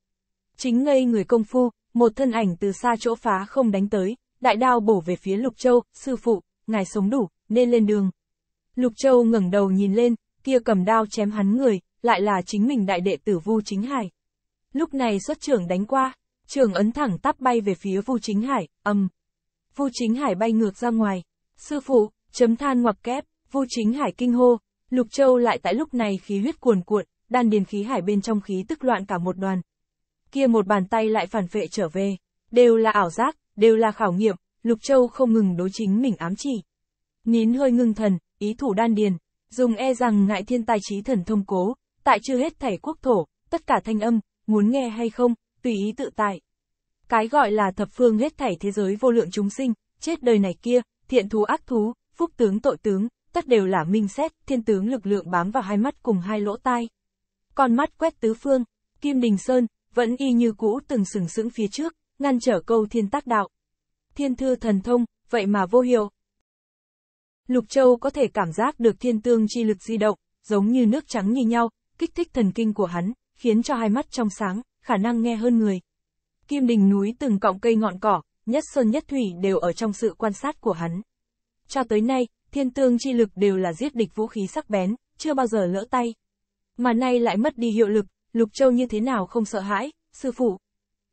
Chính ngây người công phu, một thân ảnh từ xa chỗ phá không đánh tới, đại đao bổ về phía Lục Châu, sư phụ, ngài sống đủ, nên lên đường. Lục Châu ngẩng đầu nhìn lên, kia cầm đao chém hắn người, lại là chính mình đại đệ tử Vu Chính Hải. Lúc này xuất trưởng đánh qua, trưởng ấn thẳng tắp bay về phía Vu Chính Hải, âm. Vu Chính Hải bay ngược ra ngoài. Sư phụ, chấm than ngoặc kép, Vu Chính Hải kinh hô, Lục Châu lại tại lúc này khí huyết cuồn cuộn, đan điền khí hải bên trong khí tức loạn cả một đoàn. Kia một bàn tay lại phản phệ trở về, đều là ảo giác, đều là khảo nghiệm, Lục Châu không ngừng đối chính mình ám chỉ. Nín hơi ngưng thần, ý thủ đan điền, dùng e rằng ngại thiên tài trí thần thông cố, tại chưa hết thảy quốc thổ, tất cả thanh âm, muốn nghe hay không, tùy ý tự tại. Cái gọi là thập phương hết thảy thế giới vô lượng chúng sinh, chết đời này kia, thiện thú ác thú, phúc tướng tội tướng, tất đều là minh xét, thiên tướng lực lượng bám vào hai mắt cùng hai lỗ tai. Con mắt quét tứ phương, Kim Đình Sơn, vẫn y như cũ từng sừng sững phía trước, ngăn trở câu thiên tác đạo. Thiên thư thần thông, vậy mà vô hiệu, Lục Châu có thể cảm giác được thiên tương chi lực di động, giống như nước trắng như nhau, kích thích thần kinh của hắn, khiến cho hai mắt trong sáng, khả năng nghe hơn người. Kim đình núi từng cọng cây ngọn cỏ, nhất sơn nhất thủy đều ở trong sự quan sát của hắn. Cho tới nay, thiên tương chi lực đều là giết địch vũ khí sắc bén, chưa bao giờ lỡ tay. Mà nay lại mất đi hiệu lực, Lục Châu như thế nào không sợ hãi, sư phụ.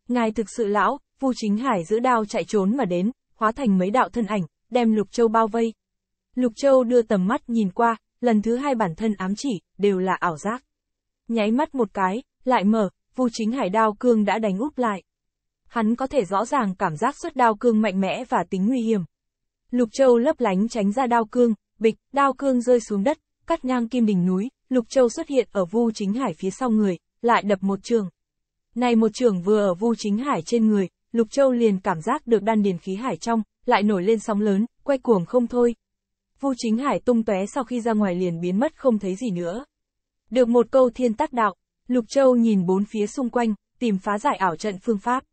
Ngài thực sự lão, Vu Chính Hải giữ đao chạy trốn mà đến, hóa thành mấy đạo thân ảnh, đem Lục Châu bao vây. Lục Châu đưa tầm mắt nhìn qua, lần thứ hai bản thân ám chỉ, đều là ảo giác. Nháy mắt một cái, lại mở, Vu Chính Hải đao cương đã đánh úp lại. Hắn có thể rõ ràng cảm giác xuất đao cương mạnh mẽ và tính nguy hiểm. Lục Châu lấp lánh tránh ra đao cương, bịch, đao cương rơi xuống đất, cắt ngang kim đỉnh núi, Lục Châu xuất hiện ở Vu Chính Hải phía sau người, lại đập một trường. Này một trường vừa ở Vu Chính Hải trên người, Lục Châu liền cảm giác được đan điền khí hải trong, lại nổi lên sóng lớn, quay cuồng không thôi, Vu Chính Hải tung tóe sau khi ra ngoài liền biến mất không thấy gì nữa. Được một câu thiên tác đạo, Lục Châu nhìn bốn phía xung quanh, tìm phá giải ảo trận phương pháp.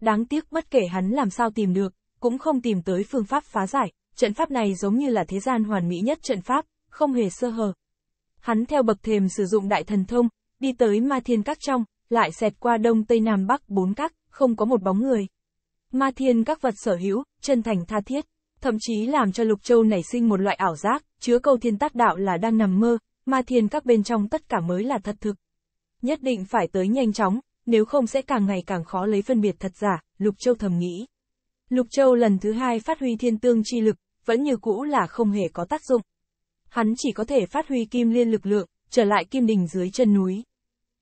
Đáng tiếc bất kể hắn làm sao tìm được, cũng không tìm tới phương pháp phá giải, trận pháp này giống như là thế gian hoàn mỹ nhất trận pháp, không hề sơ hở. Hắn theo bậc thềm sử dụng đại thần thông, đi tới ma thiên các trong, lại xẹt qua đông tây nam bắc bốn các, không có một bóng người. Ma thiên các vật sở hữu, chân thành tha thiết thậm chí làm cho Lục Châu nảy sinh một loại ảo giác, chứa câu thiên tác đạo là đang nằm mơ, mà thiên các bên trong tất cả mới là thật thực. Nhất định phải tới nhanh chóng, nếu không sẽ càng ngày càng khó lấy phân biệt thật giả, Lục Châu thầm nghĩ. Lục Châu lần thứ hai phát huy thiên tương chi lực, vẫn như cũ là không hề có tác dụng. Hắn chỉ có thể phát huy kim liên lực lượng, trở lại kim đình dưới chân núi.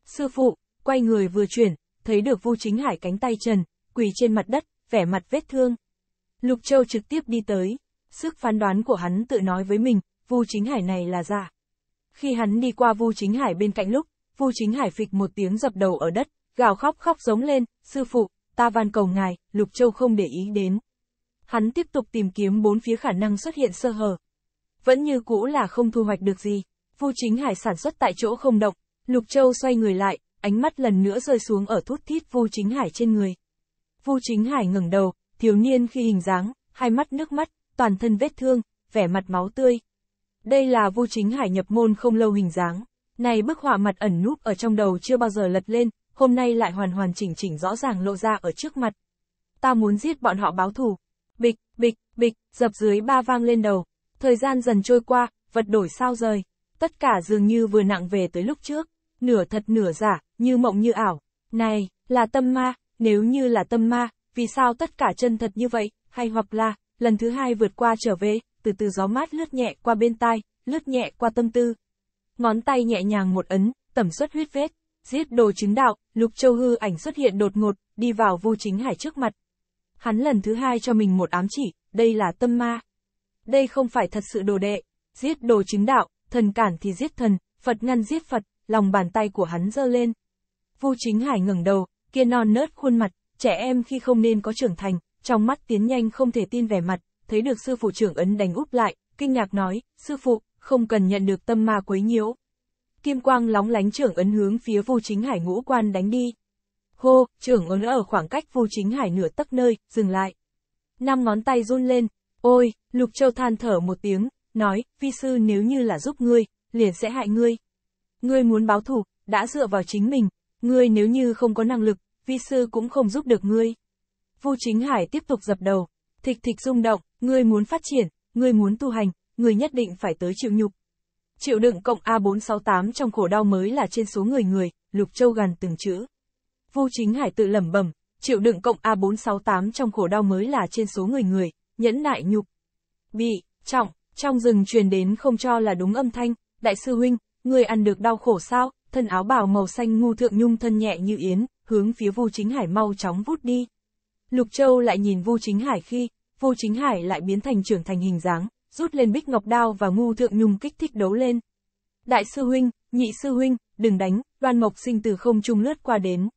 Sư phụ, quay người vừa chuyển, thấy được Vu Chính Hải cánh tay trần, quỳ trên mặt đất, vẻ mặt vết thương. Lục Châu trực tiếp đi tới, sức phán đoán của hắn tự nói với mình, Vu Chính Hải này là giả. Khi hắn đi qua Vu Chính Hải bên cạnh lúc, Vu Chính Hải phịch một tiếng dập đầu ở đất, gào khóc khóc giống lên, sư phụ, ta van cầu ngài, Lục Châu không để ý đến. Hắn tiếp tục tìm kiếm bốn phía khả năng xuất hiện sơ hở. Vẫn như cũ là không thu hoạch được gì, Vu Chính Hải sản xuất tại chỗ không động, Lục Châu xoay người lại, ánh mắt lần nữa rơi xuống ở thút thít Vu Chính Hải trên người. Vu Chính Hải ngẩng đầu, thiếu niên khi hình dáng, hai mắt nước mắt, toàn thân vết thương, vẻ mặt máu tươi. Đây là vô Chính Hải nhập môn không lâu hình dáng. Này bức họa mặt ẩn núp ở trong đầu chưa bao giờ lật lên, hôm nay lại hoàn hoàn chỉnh chỉnh rõ ràng lộ ra ở trước mặt. Ta muốn giết bọn họ báo thù. Bịch, bịch, bịch, dập dưới ba vang lên đầu. Thời gian dần trôi qua, vật đổi sao rời. Tất cả dường như vừa nặng về tới lúc trước. Nửa thật nửa giả, như mộng như ảo. Này, là tâm ma, nếu như là tâm ma, vì sao tất cả chân thật như vậy, hay hoặc là, lần thứ hai vượt qua trở về, từ từ gió mát lướt nhẹ qua bên tai, lướt nhẹ qua tâm tư. Ngón tay nhẹ nhàng một ấn, tẩm xuất huyết vết, giết đồ chứng đạo, Lục Châu hư ảnh xuất hiện đột ngột, đi vào vô chính hải trước mặt. Hắn lần thứ hai cho mình một ám chỉ, đây là tâm ma. Đây không phải thật sự đồ đệ, giết đồ chứng đạo, thần cản thì giết thần, Phật ngăn giết Phật, lòng bàn tay của hắn giơ lên. Vô chính hải ngẩng đầu, kia non nớt khuôn mặt, trẻ em khi không nên có trưởng thành, trong mắt tiến nhanh không thể tin vẻ mặt, thấy được sư phụ trưởng ấn đánh úp lại, kinh ngạc nói, sư phụ, không cần nhận được tâm ma quấy nhiễu. Kim quang lóng lánh trưởng ấn hướng phía vô chính hải ngũ quan đánh đi. Hô, trưởng ấn ở khoảng cách vô chính hải nửa tấc nơi, dừng lại. Năm ngón tay run lên, ôi, lục châu than thở một tiếng, nói, vi sư nếu như là giúp ngươi, liền sẽ hại ngươi. Ngươi muốn báo thù, đã dựa vào chính mình, ngươi nếu như không có năng lực, vi sư cũng không giúp được ngươi. Vu Chính Hải tiếp tục dập đầu, thịch thịch rung động, ngươi muốn phát triển, ngươi muốn tu hành, ngươi nhất định phải tới chịu nhục. Chịu đựng cộng A468 trong khổ đau mới là trên số người người, Lục Châu gằn từng chữ. Vu Chính Hải tự lẩm bẩm, chịu đựng cộng A468 trong khổ đau mới là trên số người người, nhẫn nại nhục. Bị, trọng, trong rừng truyền đến không cho là đúng âm thanh, đại sư huynh, ngươi ăn được đau khổ sao, thân áo bào màu xanh ngu thượng nhung thân nhẹ như yến, hướng phía Vu Chính Hải mau chóng vút đi. Lục Châu lại nhìn Vu Chính Hải khi, Vu Chính Hải lại biến thành trưởng thành hình dáng, rút lên bích ngọc đao và ngu thượng nhung kích thích đấu lên. Đại sư huynh, nhị sư huynh, đừng đánh, đoan mộc sinh từ không trung lướt qua đến.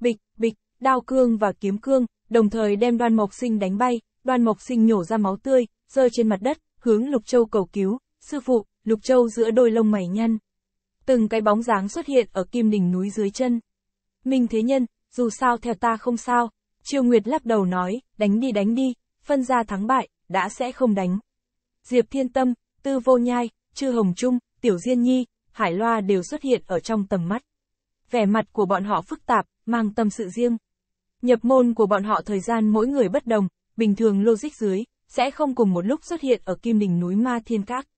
Bịch, bịch, đao cương và kiếm cương, đồng thời đem đoan mộc sinh đánh bay, đoan mộc sinh nhổ ra máu tươi, rơi trên mặt đất, hướng Lục Châu cầu cứu, sư phụ, Lục Châu giữa đôi lông mày nhăn. Từng cái bóng dáng xuất hiện ở kim đỉnh núi dưới chân. Minh Thế Nhân, dù sao theo ta không sao. Triều Nguyệt lắc đầu nói, đánh đi đánh đi, phân ra thắng bại, đã sẽ không đánh. Diệp Thiên Tâm, Tư Vô Nhai, Chư Hồng Trung, Tiểu Diên Nhi, Hải Loa đều xuất hiện ở trong tầm mắt. Vẻ mặt của bọn họ phức tạp, mang tâm sự riêng. Nhập môn của bọn họ thời gian mỗi người bất đồng, bình thường logic dưới, sẽ không cùng một lúc xuất hiện ở kim đỉnh núi Ma Thiên Các.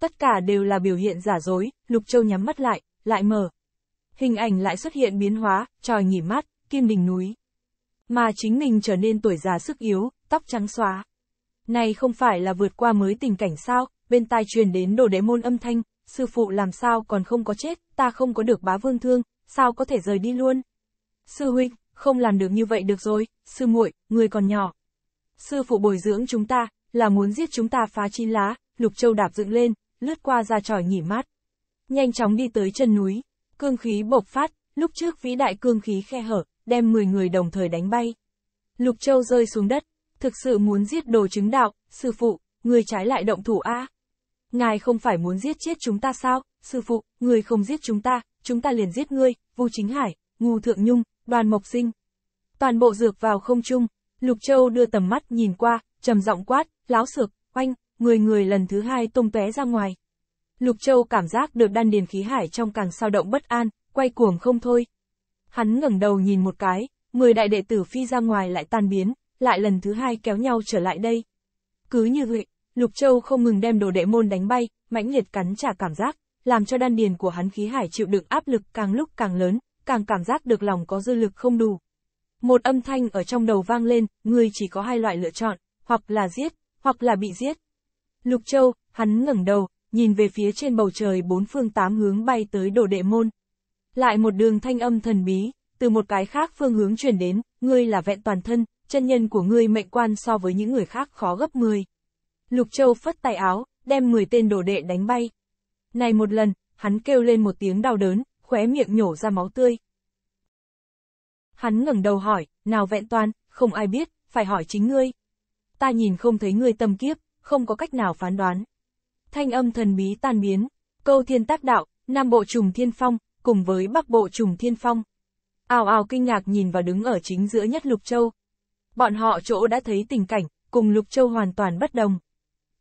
Tất cả đều là biểu hiện giả dối, Lục Châu nhắm mắt lại, lại mở, hình ảnh lại xuất hiện biến hóa, tròi nghỉ mắt, kim đình núi. Mà chính mình trở nên tuổi già sức yếu, tóc trắng xóa. Này không phải là vượt qua mới tình cảnh sao, bên tai truyền đến đồ đế môn âm thanh, sư phụ làm sao còn không có chết, ta không có được bá vương thương, sao có thể rời đi luôn. Sư huynh, không làm được như vậy được rồi, sư muội, người còn nhỏ. Sư phụ bồi dưỡng chúng ta, là muốn giết chúng ta phá chín lá, lục châu đạp dựng lên, lướt qua ra tròi nghỉ mát. Nhanh chóng đi tới chân núi, Cương khí bộc phát, lúc trước vĩ đại cương khí khe hở, đem 10 người đồng thời đánh bay. Lục Châu rơi xuống đất, thực sự muốn giết đồ chứng đạo, sư phụ, người trái lại động thủ a. Ngài không phải muốn giết chết chúng ta sao, sư phụ, người không giết chúng ta, chúng ta liền giết ngươi, Vu Chính Hải, Ngô Thượng Nhung, Đoàn Mộc Sinh. Toàn bộ dược vào không trung, Lục Châu đưa tầm mắt nhìn qua, trầm giọng quát, láo sược, oanh, người người lần thứ hai tung tóe ra ngoài. Lục Châu cảm giác được đan điền khí hải trong càng sao động bất an, quay cuồng không thôi. Hắn ngẩng đầu nhìn một cái, người đại đệ tử phi ra ngoài lại tan biến, lại lần thứ hai kéo nhau trở lại đây. Cứ như vậy, Lục Châu không ngừng đem đồ đệ môn đánh bay, mãnh liệt cắn trả cảm giác, làm cho đan điền của hắn khí hải chịu đựng áp lực càng lúc càng lớn, càng cảm giác được lòng có dư lực không đủ. Một âm thanh ở trong đầu vang lên, người chỉ có hai loại lựa chọn, hoặc là giết, hoặc là bị giết. Lục Châu, hắn ngẩng đầu, nhìn về phía trên bầu trời bốn phương tám hướng bay tới đồ đệ môn. Lại một đường thanh âm thần bí, từ một cái khác phương hướng truyền đến, ngươi là vẹn toàn thân, chân nhân của ngươi mệnh quan so với những người khác khó gấp 10. Lục Châu phất tay áo, đem 10 tên đồ đệ đánh bay. Này một lần, hắn kêu lên một tiếng đau đớn, khóe miệng nhổ ra máu tươi. Hắn ngẩng đầu hỏi, nào vẹn toàn, không ai biết, phải hỏi chính ngươi. Ta nhìn không thấy ngươi tâm kiếp, không có cách nào phán đoán thanh âm thần bí tan biến, câu thiên tác đạo, Nam Bộ trùng thiên phong, cùng với Bắc Bộ trùng thiên phong. Ào ào kinh ngạc nhìn vào đứng ở chính giữa nhất Lục Châu. Bọn họ chỗ đã thấy tình cảnh, cùng Lục Châu hoàn toàn bất đồng.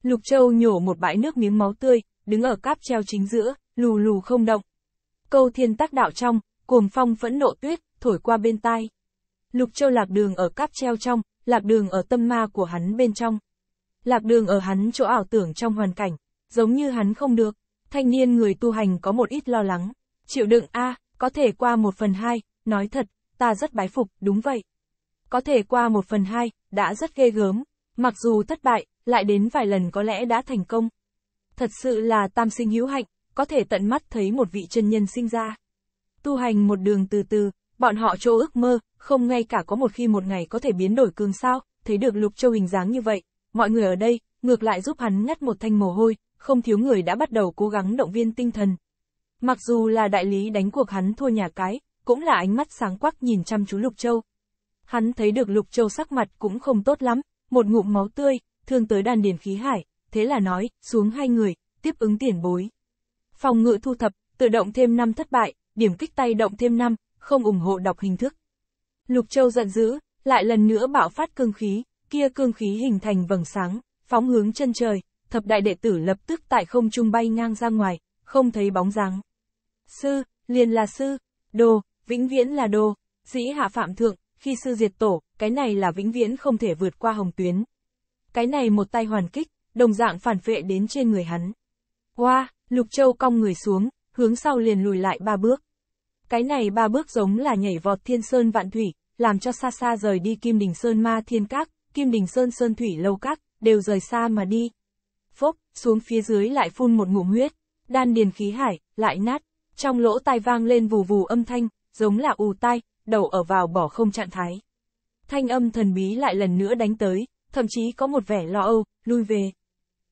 Lục Châu nhổ một bãi nước miếng máu tươi, đứng ở cáp treo chính giữa, lù lù không động. Câu thiên tác đạo trong, cuồng phong phẫn nộ tuyết, thổi qua bên tai. Lục Châu lạc đường ở cáp treo trong, lạc đường ở tâm ma của hắn bên trong. Lạc đường ở hắn chỗ ảo tưởng trong hoàn cảnh, giống như hắn không được. Thanh niên người tu hành có một ít lo lắng. Chịu đựng a à, có thể qua một phần hai, nói thật, ta rất bái phục, đúng vậy. Có thể qua một phần hai, đã rất ghê gớm, mặc dù thất bại, lại đến vài lần có lẽ đã thành công. Thật sự là tam sinh hữu hạnh, có thể tận mắt thấy một vị chân nhân sinh ra. Tu hành một đường từ từ, bọn họ chỗ ước mơ, không ngay cả có một khi một ngày có thể biến đổi cường sao, thấy được lục châu hình dáng như vậy, mọi người ở đây, ngược lại giúp hắn ngắt một thanh mồ hôi, không thiếu người đã bắt đầu cố gắng động viên tinh thần. Mặc dù là đại lý đánh cuộc hắn thua nhà cái, cũng là ánh mắt sáng quắc nhìn chăm chú Lục Châu. Hắn thấy được Lục Châu sắc mặt cũng không tốt lắm, một ngụm máu tươi, thương tới đàn điền khí hải, thế là nói, xuống hai người, tiếp ứng tiền bối. Phòng ngự thu thập, tự động thêm năm thất bại, điểm kích tay động thêm năm, không ủng hộ đọc hình thức. Lục Châu giận dữ, lại lần nữa bạo phát cương khí, kia cương khí hình thành vầng sáng, phóng hướng chân trời, thập đại đệ tử lập tức tại không trung bay ngang ra ngoài, không thấy bóng dáng. Sư, liền là sư, đồ, vĩnh viễn là đồ, dĩ hạ phạm thượng, khi sư diệt tổ, cái này là vĩnh viễn không thể vượt qua hồng tuyến. Cái này một tay hoàn kích, đồng dạng phản phệ đến trên người hắn. Qua, Lục Châu cong người xuống, hướng sau liền lùi lại ba bước. Cái này ba bước giống là nhảy vọt thiên sơn vạn thủy, làm cho xa xa rời đi Kim Đình Sơn Ma Thiên Các, Kim Đình Sơn Sơn Thủy Lâu Các, đều rời xa mà đi xuống phía dưới lại phun một ngụm huyết, đan điền khí hải, lại nát, trong lỗ tai vang lên vù vù âm thanh, giống là ù tai, đầu ở vào bỏ không trạng thái. Thanh âm thần bí lại lần nữa đánh tới, thậm chí có một vẻ lo âu, lui về.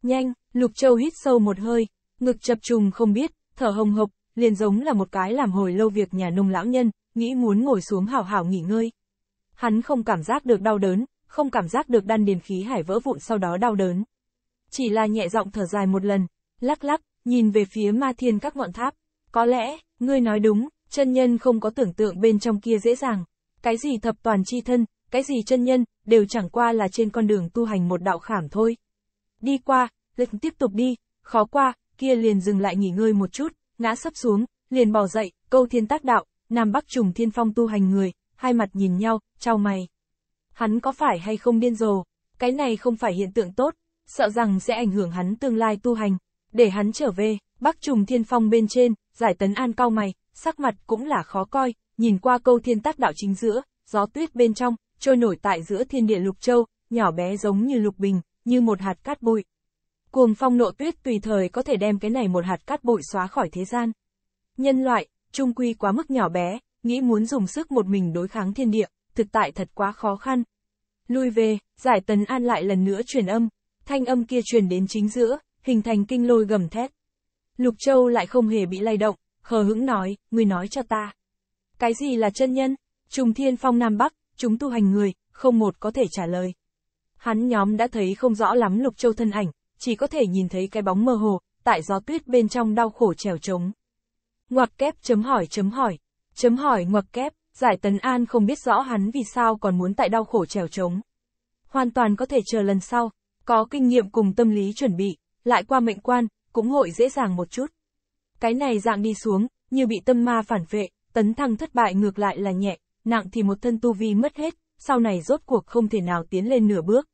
Nhanh, Lục Châu hít sâu một hơi, ngực chập trùng không biết, thở hồng hộc, liền giống là một cái làm hồi lâu việc nhà nông lão nhân, nghĩ muốn ngồi xuống hào hào nghỉ ngơi. Hắn không cảm giác được đau đớn, không cảm giác được đan điền khí hải vỡ vụn sau đó đau đớn chỉ là nhẹ giọng thở dài một lần, lắc lắc, nhìn về phía ma thiên các ngọn tháp. Có lẽ, ngươi nói đúng, chân nhân không có tưởng tượng bên trong kia dễ dàng. Cái gì thập toàn chi thân, cái gì chân nhân, đều chẳng qua là trên con đường tu hành một đạo khảm thôi. Đi qua, lệnh tiếp tục đi, khó qua, kia liền dừng lại nghỉ ngơi một chút, ngã sấp xuống, liền bỏ dậy, câu thiên tác đạo, Nam Bắc trùng thiên phong tu hành người, hai mặt nhìn nhau, trao mày. Hắn có phải hay không điên rồ? Cái này không phải hiện tượng tốt, sợ rằng sẽ ảnh hưởng hắn tương lai tu hành. Để hắn trở về, Bắc Trùng Thiên Phong bên trên, giải tấn an cao mày, sắc mặt cũng là khó coi, nhìn qua câu thiên tác đạo chính giữa, gió tuyết bên trong, trôi nổi tại giữa thiên địa lục châu, nhỏ bé giống như lục bình, như một hạt cát bụi. Cuồng phong nộ tuyết tùy thời có thể đem cái này một hạt cát bụi xóa khỏi thế gian. Nhân loại, trung quy quá mức nhỏ bé, nghĩ muốn dùng sức một mình đối kháng thiên địa, thực tại thật quá khó khăn. Lui về, giải tấn an lại lần nữa truyền âm, thanh âm kia truyền đến chính giữa, hình thành kinh lôi gầm thét. Lục Châu lại không hề bị lay động, khờ hững nói, Ngươi nói cho ta. Cái gì là chân nhân? Trùng thiên phong Nam Bắc, chúng tu hành người, không một có thể trả lời. Hắn nhóm đã thấy không rõ lắm Lục Châu thân ảnh, chỉ có thể nhìn thấy cái bóng mơ hồ, tại gió tuyết bên trong đau khổ trèo trống. Ngoặc kép chấm hỏi chấm hỏi, chấm hỏi ngoặc kép, giải tấn an không biết rõ hắn vì sao còn muốn tại đau khổ trèo trống. Hoàn toàn có thể chờ lần sau, có kinh nghiệm cùng tâm lý chuẩn bị, lại qua mệnh quan, cũng hội dễ dàng một chút. Cái này dạng đi xuống, như bị tâm ma phản vệ, tấn thăng thất bại ngược lại là nhẹ, nặng thì một thân tu vi mất hết, sau này rốt cuộc không thể nào tiến lên nửa bước.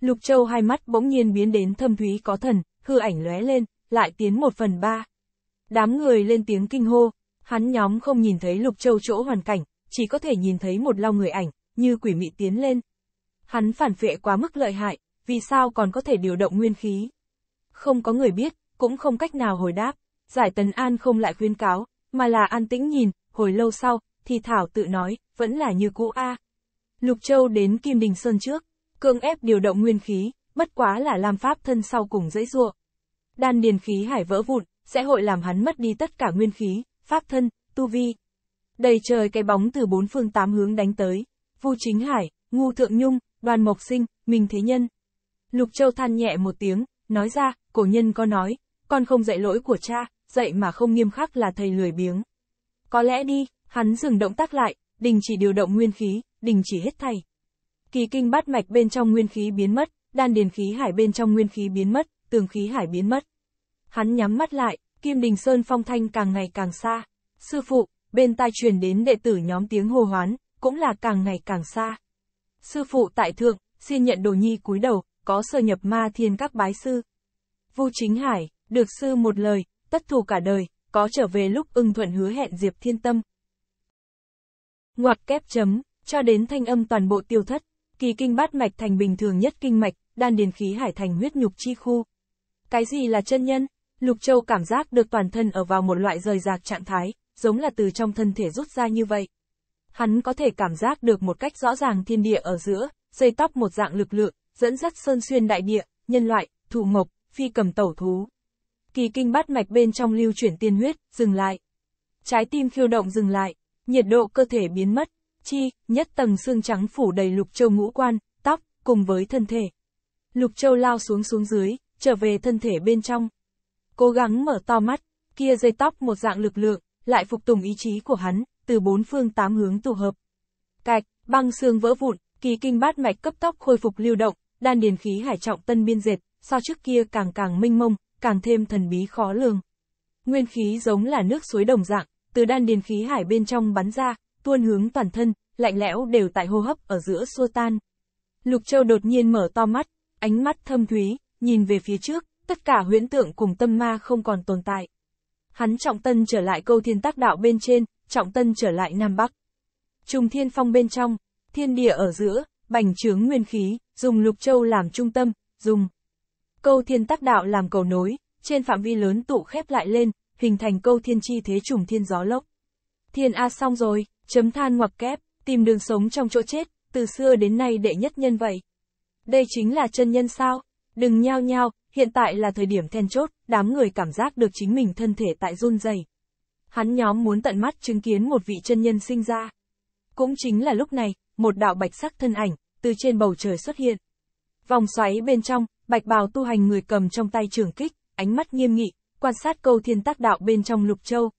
Lục Châu hai mắt bỗng nhiên biến đến thâm thúy có thần, hư ảnh lóe lên, lại tiến một phần ba. Đám người lên tiếng kinh hô, hắn nhóm không nhìn thấy Lục Châu chỗ hoàn cảnh, chỉ có thể nhìn thấy một long người ảnh, như quỷ mị tiến lên. Hắn phản vệ quá mức lợi hại, vì sao còn có thể điều động nguyên khí? Không có người biết, cũng không cách nào hồi đáp, giải tần an không lại khuyên cáo, mà là an tĩnh nhìn, hồi lâu sau, thì Thảo tự nói, vẫn là như cũ A. Lục Châu đến Kim Đình Sơn trước, cương ép điều động nguyên khí, bất quá là làm pháp thân sau cùng dãy ruộng. Đan điền khí hải vỡ vụn, sẽ hội làm hắn mất đi tất cả nguyên khí, pháp thân, tu vi. Đầy trời cái bóng từ bốn phương tám hướng đánh tới, Vu Chính Hải, Ngu Thượng Nhung, Đoàn Mộc Sinh, minh Thế Nhân, Lục Châu than nhẹ một tiếng, nói ra, cổ nhân có nói, con không dạy lỗi của cha, dạy mà không nghiêm khắc là thầy lười biếng. Có lẽ đi, hắn dừng động tác lại, đình chỉ điều động nguyên khí, đình chỉ hết thầy. Kỳ kinh bát mạch bên trong nguyên khí biến mất, đan điền khí hải bên trong nguyên khí biến mất, tường khí hải biến mất. Hắn nhắm mắt lại, Kim Đình Sơn phong thanh càng ngày càng xa. Sư phụ, bên tai truyền đến đệ tử nhóm tiếng hô hoán, cũng là càng ngày càng xa. Sư phụ tại thượng, xin nhận đồ nhi cúi đầu, có sơ nhập ma thiên các bái sư. Vu Chính Hải, được sư một lời, tất thù cả đời, có trở về lúc ưng thuận hứa hẹn Diệp Thiên Tâm. Ngoặc kép chấm, cho đến thanh âm toàn bộ tiêu thất, kỳ kinh bát mạch thành bình thường nhất kinh mạch, đan điền khí hải thành huyết nhục chi khu. Cái gì là chân nhân? Lục Châu cảm giác được toàn thân ở vào một loại rời rạc trạng thái, giống là từ trong thân thể rút ra như vậy. Hắn có thể cảm giác được một cách rõ ràng thiên địa ở giữa, dây tóc một dạng lực lượng, dẫn dắt sơn xuyên đại địa, nhân loại, thủ mộc, phi cầm tẩu thú. Kỳ kinh bát mạch bên trong lưu chuyển tiên huyết, dừng lại. Trái tim khiêu động dừng lại, nhiệt độ cơ thể biến mất, chi, nhất tầng xương trắng phủ đầy lục châu ngũ quan, tóc, cùng với thân thể. Lục châu lao xuống xuống dưới, trở về thân thể bên trong. Cố gắng mở to mắt, kia dây tóc một dạng lực lượng, lại phục tùng ý chí của hắn, từ bốn phương tám hướng tụ hợp. Cạch, băng xương vỡ vụn, kỳ kinh bát mạch cấp tốc khôi phục lưu động, đan điền khí hải trọng tân biên dệt, so trước kia càng càng minh mông, càng thêm thần bí khó lường. Nguyên khí giống là nước suối đồng dạng, từ đan điền khí hải bên trong bắn ra, tuôn hướng toàn thân, lạnh lẽo đều tại hô hấp ở giữa xua tan. Lục Châu đột nhiên mở to mắt, ánh mắt thâm thúy, nhìn về phía trước, tất cả huyễn tượng cùng tâm ma không còn tồn tại. Hắn trọng tân trở lại câu thiên tác đạo bên trên, trọng tân trở lại Nam Bắc. Trùng thiên phong bên trong, thiên địa ở giữa, bành trướng nguyên khí, dùng lục châu làm trung tâm, dùng câu thiên tác đạo làm cầu nối, trên phạm vi lớn tụ khép lại lên, hình thành câu thiên chi thế trùng thiên gió lốc. Thiên A xong rồi, chấm than ngoặc kép, tìm đường sống trong chỗ chết, từ xưa đến nay đệ nhất nhân vậy. Đây chính là chân nhân sao? Đừng nhao nhao, hiện tại là thời điểm then chốt, đám người cảm giác được chính mình thân thể tại run rẩy. Hắn nhóm muốn tận mắt chứng kiến một vị chân nhân sinh ra. Cũng chính là lúc này, một đạo bạch sắc thân ảnh, từ trên bầu trời xuất hiện. Vòng xoáy bên trong, bạch bào tu hành người cầm trong tay trường kích, ánh mắt nghiêm nghị, quan sát câu thiên tác đạo bên trong lục châu.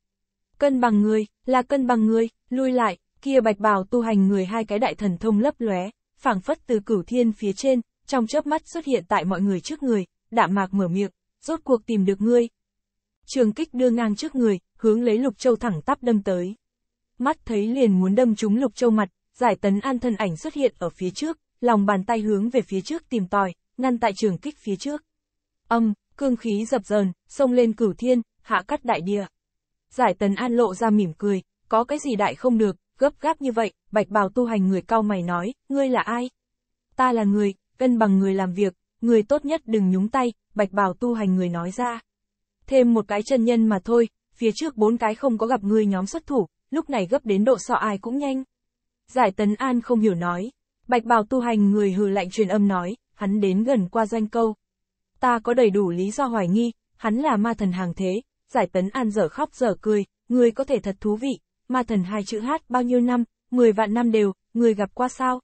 Cân bằng người, là cân bằng người, lui lại, kia bạch bào tu hành người hai cái đại thần thông lấp lóe, phảng phất từ cửu thiên phía trên, trong chớp mắt xuất hiện tại mọi người trước người, đạm mạc mở miệng, rốt cuộc tìm được ngươi. Trường kích đưa ngang trước người, hướng lấy lục châu thẳng tắp đâm tới. Mắt thấy liền muốn đâm trúng lục châu mặt, giải tấn an thân ảnh xuất hiện ở phía trước, lòng bàn tay hướng về phía trước tìm tòi, ngăn tại trường kích phía trước. Âm, cương khí dập dờn, xông lên cửu thiên, hạ cắt đại địa. Giải tấn an lộ ra mỉm cười, có cái gì đại không được, gấp gáp như vậy, bạch bào tu hành người cao mày nói, ngươi là ai? Ta là người, cân bằng người làm việc, người tốt nhất đừng nhúng tay, bạch bào tu hành người nói ra. Thêm một cái chân nhân mà thôi, phía trước bốn cái không có gặp người nhóm xuất thủ, lúc này gấp đến độ sọ ai cũng nhanh. Giải Tấn An không hiểu nói. Bạch bào tu hành người hừ lạnh truyền âm nói, hắn đến gần qua doanh câu. Ta có đầy đủ lý do hoài nghi, hắn là ma thần hàng thế, giải tấn an dở khóc dở cười, người có thể thật thú vị, ma thần hai chữ hát bao nhiêu năm, mười vạn năm đều, người gặp qua sao?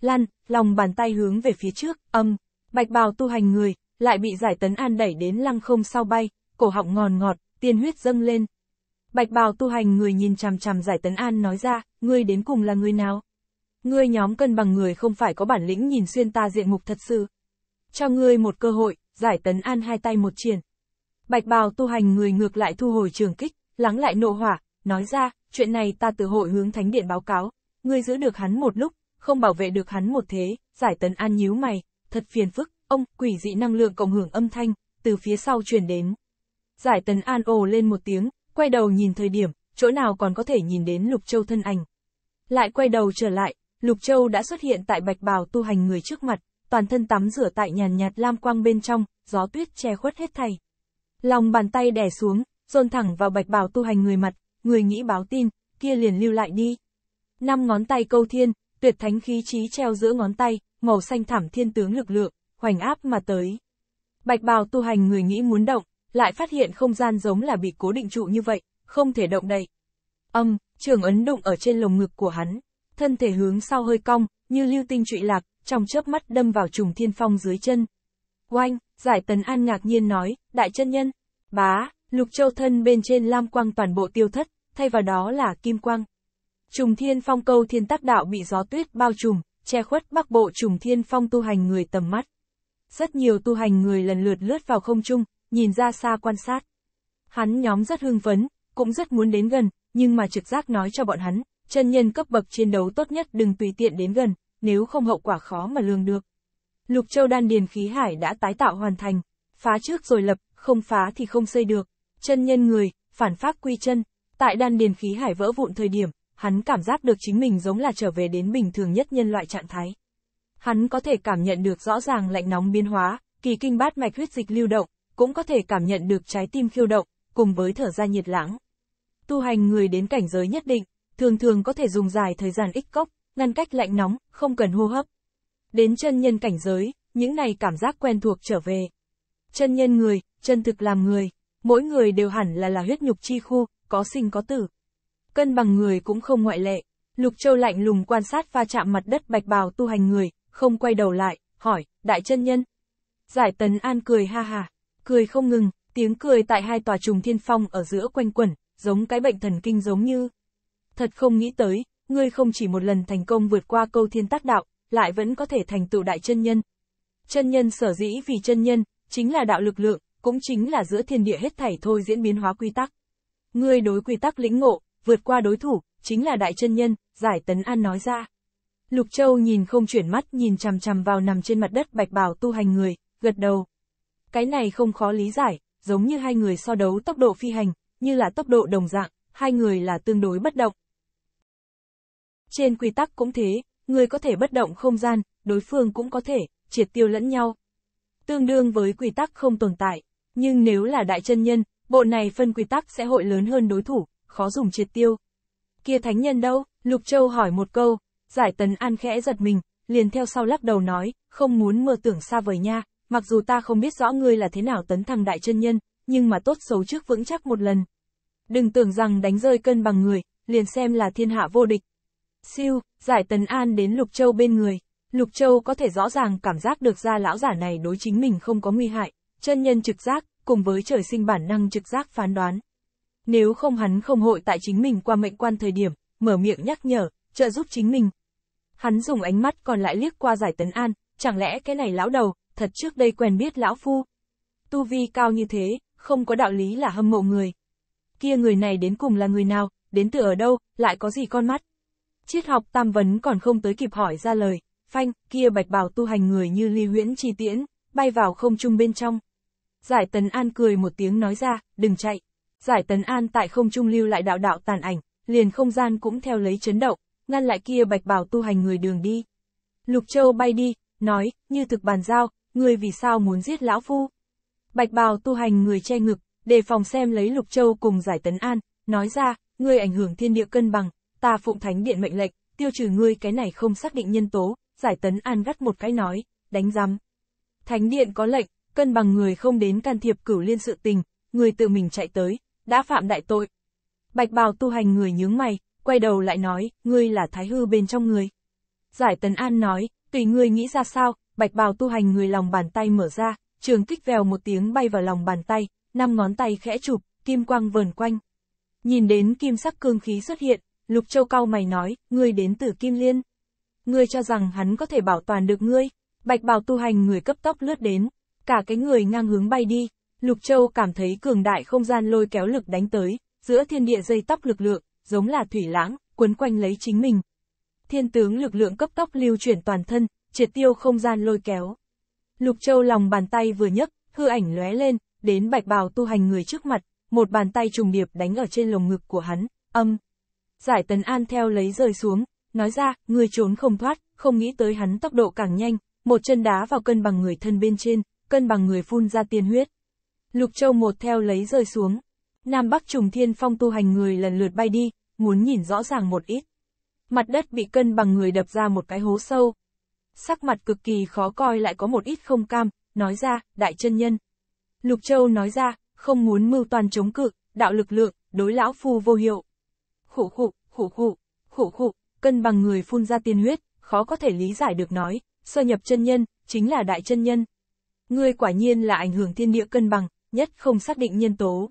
Lăn, lòng bàn tay hướng về phía trước, âm, bạch bào tu hành người, lại bị giải tấn an đẩy đến lăng không sau bay, cổ họng ngòn ngọt, tiên huyết dâng lên, Bạch bào tu hành người nhìn chằm chằm giải tấn an nói ra, ngươi đến cùng là người nào? Ngươi nhóm cân bằng người không phải có bản lĩnh nhìn xuyên ta diện mục thật sự. Cho ngươi một cơ hội, giải tấn an hai tay một triển. Bạch bào tu hành người ngược lại thu hồi trường kích, lắng lại nộ hỏa, nói ra, chuyện này ta từ hội hướng thánh điện báo cáo, ngươi giữ được hắn một lúc, không bảo vệ được hắn một thế, giải tấn an nhíu mày, thật phiền phức, ông, quỷ dị năng lượng cộng hưởng âm thanh, từ phía sau truyền đến. Giải tấn an ồ lên một tiếng, Quay đầu nhìn thời điểm, chỗ nào còn có thể nhìn đến Lục Châu thân ảnh. Lại quay đầu trở lại, Lục Châu đã xuất hiện tại bạch bào tu hành người trước mặt, toàn thân tắm rửa tại nhàn nhạt lam quang bên trong, gió tuyết che khuất hết thay, Lòng bàn tay đè xuống, dồn thẳng vào bạch bào tu hành người mặt, người nghĩ báo tin, kia liền lưu lại đi. Năm ngón tay câu thiên, tuyệt thánh khí trí treo giữa ngón tay, màu xanh thảm thiên tướng lực lượng, hoành áp mà tới. Bạch bào tu hành người nghĩ muốn động, lại phát hiện không gian giống là bị cố định trụ như vậy, không thể động đậy. Âm, trường ấn đụng ở trên lồng ngực của hắn, thân thể hướng sau hơi cong, như lưu tinh trụy lạc, trong chớp mắt đâm vào trùng thiên phong dưới chân. Oanh, giải tấn an ngạc nhiên nói, đại chân nhân, bá, lục châu thân bên trên lam quang toàn bộ tiêu thất, thay vào đó là kim quang. Trùng thiên phong câu thiên tác đạo bị gió tuyết bao trùm, che khuất bắc bộ trùng thiên phong tu hành người tầm mắt. Rất nhiều tu hành người lần lượt lướt vào không trung, nhìn ra xa quan sát. Hắn nhóm rất hưng phấn, cũng rất muốn đến gần, nhưng mà trực giác nói cho bọn hắn, chân nhân cấp bậc chiến đấu tốt nhất đừng tùy tiện đến gần, nếu không hậu quả khó mà lường được. Lục Châu đan điền khí hải đã tái tạo hoàn thành, phá trước rồi lập, không phá thì không xây được. Chân nhân người, phản pháp quy chân, tại đan điền khí hải vỡ vụn thời điểm, hắn cảm giác được chính mình giống là trở về đến bình thường nhất nhân loại trạng thái. Hắn có thể cảm nhận được rõ ràng lạnh nóng biến hóa, kỳ kinh bát mạch huyết dịch lưu động, cũng có thể cảm nhận được trái tim khiêu động, cùng với thở ra nhiệt lãng. Tu hành người đến cảnh giới nhất định, thường thường có thể dùng dài thời gian ích cốc, ngăn cách lạnh nóng, không cần hô hấp. Đến chân nhân cảnh giới, những này cảm giác quen thuộc trở về. Chân nhân người, chân thực làm người, mỗi người đều hẳn là là huyết nhục chi khu, có sinh có tử. Cân bằng người cũng không ngoại lệ. Lục Châu lạnh lùng quan sát pha chạm mặt đất bạch bào tu hành người, không quay đầu lại, hỏi, đại chân nhân. Giải tần an cười ha ha cười không ngừng, tiếng cười tại hai tòa trùng thiên phong ở giữa quanh quẩn, giống cái bệnh thần kinh giống như. Thật không nghĩ tới, ngươi không chỉ một lần thành công vượt qua câu thiên tác đạo, lại vẫn có thể thành tựu đại chân nhân. Chân nhân sở dĩ vì chân nhân, chính là đạo lực lượng, cũng chính là giữa thiên địa hết thảy thôi diễn biến hóa quy tắc. Ngươi đối quy tắc lĩnh ngộ, vượt qua đối thủ, chính là đại chân nhân, giải tấn an nói ra. Lục Châu nhìn không chuyển mắt nhìn chằm chằm vào nằm trên mặt đất bạch bào tu hành người, gật đầu. Cái này không khó lý giải, giống như hai người so đấu tốc độ phi hành, như là tốc độ đồng dạng, hai người là tương đối bất động. Trên quy tắc cũng thế, người có thể bất động không gian, đối phương cũng có thể, triệt tiêu lẫn nhau. Tương đương với quy tắc không tồn tại, nhưng nếu là đại chân nhân, bộ này phân quy tắc sẽ hội lớn hơn đối thủ, khó dùng triệt tiêu. Kia thánh nhân đâu? Lục Châu hỏi một câu, giải tấn an khẽ giật mình, liền theo sau lắc đầu nói, không muốn mơ tưởng xa vời nha, mặc dù ta không biết rõ ngươi là thế nào tấn thăng đại chân nhân, nhưng mà tốt xấu trước vững chắc một lần. Đừng tưởng rằng đánh rơi cân bằng người, liền xem là thiên hạ vô địch. Siêu, giải Tần An đến Lục Châu bên người. Lục Châu có thể rõ ràng cảm giác được ra lão giả này đối chính mình không có nguy hại, chân nhân trực giác, cùng với trời sinh bản năng trực giác phán đoán. Nếu không hắn không hội tại chính mình qua mệnh quan thời điểm, mở miệng nhắc nhở, trợ giúp chính mình. Hắn dùng ánh mắt còn lại liếc qua giải Tấn An, chẳng lẽ cái này lão đầu, thật trước đây quen biết lão phu. Tu vi cao như thế, không có đạo lý là hâm mộ người. Kia người này đến cùng là người nào, đến từ ở đâu, lại có gì con mắt. Triết học tam vấn còn không tới kịp hỏi ra lời, phanh, kia bạch bào tu hành người như ly huyễn chi tiễn, bay vào không trung bên trong. Giải tấn an cười một tiếng nói ra, đừng chạy. Giải tấn an tại không trung lưu lại đạo đạo tàn ảnh, liền không gian cũng theo lấy chấn động, ngăn lại kia bạch bào tu hành người đường đi. Lục Châu bay đi, nói, như thực bàn giao, ngươi vì sao muốn giết lão phu? Bạch bào tu hành người che ngực, đề phòng xem lấy Lục Châu cùng giải tấn an, nói ra, ngươi ảnh hưởng thiên địa cân bằng, ta phụng thánh điện mệnh lệnh, tiêu trừ ngươi cái này không xác định nhân tố, giải tấn an gắt một cái nói, đánh giám, Thánh điện có lệnh, cân bằng người không đến can thiệp cửu liên sự tình, người tự mình chạy tới, đã phạm đại tội. Bạch bào tu hành người nhướng mày, quay đầu lại nói, ngươi là thái hư bên trong người. Giải tấn an nói, tùy ngươi nghĩ ra sao, bạch bào tu hành người lòng bàn tay mở ra, trường kích vèo một tiếng bay vào lòng bàn tay, năm ngón tay khẽ chụp, kim quang vờn quanh. Nhìn đến kim sắc cương khí xuất hiện, Lục Châu cao mày nói, ngươi đến từ Kim Liên. Ngươi cho rằng hắn có thể bảo toàn được ngươi, bạch bào tu hành người cấp tốc lướt đến, cả cái người ngang hướng bay đi, Lục Châu cảm thấy cường đại không gian lôi kéo lực đánh tới, giữa thiên địa dây tóc lực lượng, giống là thủy lãng, quấn quanh lấy chính mình. Thiên tướng lực lượng cấp tốc lưu chuyển toàn thân, triệt tiêu không gian lôi kéo. Lục Châu lòng bàn tay vừa nhấc, hư ảnh lóe lên, đến bạch bào tu hành người trước mặt, một bàn tay trùng điệp đánh ở trên lồng ngực của hắn, âm. Giải tấn an theo lấy rơi xuống, nói ra, người trốn không thoát, không nghĩ tới hắn tốc độ càng nhanh, một chân đá vào cân bằng người thân bên trên, cân bằng người phun ra tiên huyết. Lục Châu một theo lấy rơi xuống. Nam Bắc trùng thiên phong tu hành người lần lượt bay đi, muốn nhìn rõ ràng một ít. Mặt đất bị cân bằng người đập ra một cái hố sâu, sắc mặt cực kỳ khó coi lại có một ít không cam, nói ra, đại chân nhân. Lục Châu nói ra, không muốn mưu toàn chống cự, đạo lực lượng, đối lão phu vô hiệu. Khủ khủ, khủ khủ, khủ khủ, cân bằng người phun ra tiên huyết, khó có thể lý giải được nói, sơ nhập chân nhân, chính là đại chân nhân. Ngươi quả nhiên là ảnh hưởng thiên địa cân bằng, nhất không xác định nhân tố.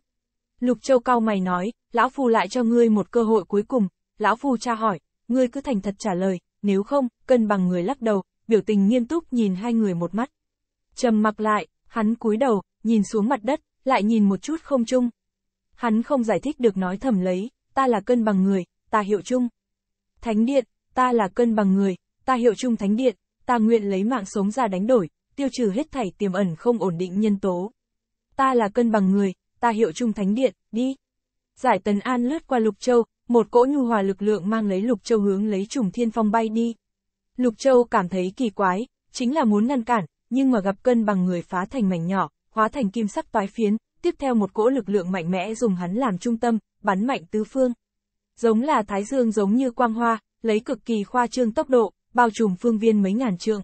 Lục Châu cao mày nói, lão phu lại cho ngươi một cơ hội cuối cùng, lão phu tra hỏi, ngươi cứ thành thật trả lời, nếu không, cân bằng người lắc đầu, biểu tình nghiêm túc nhìn hai người một mắt. Trầm mặc lại, hắn cúi đầu, nhìn xuống mặt đất, lại nhìn một chút không chung. Hắn không giải thích được nói thầm lấy, ta là cân bằng người, ta hiệu chung. Thánh điện, ta là cân bằng người, ta hiệu chung thánh điện, ta nguyện lấy mạng sống ra đánh đổi, tiêu trừ hết thảy tiềm ẩn không ổn định nhân tố. Ta là cân bằng người, ta hiệu chung thánh điện, đi. Giải Tần An lướt qua Lục Châu, một cỗ nhu hòa lực lượng mang lấy Lục Châu hướng lấy trùng thiên phong bay đi. Lục Châu cảm thấy kỳ quái, chính là muốn ngăn cản, nhưng mà gặp cân bằng người phá thành mảnh nhỏ, hóa thành kim sắc toái phiến, tiếp theo một cỗ lực lượng mạnh mẽ dùng hắn làm trung tâm, bắn mạnh tứ phương. Giống là thái dương giống như quang hoa, lấy cực kỳ khoa trương tốc độ, bao trùm phương viên mấy ngàn trượng.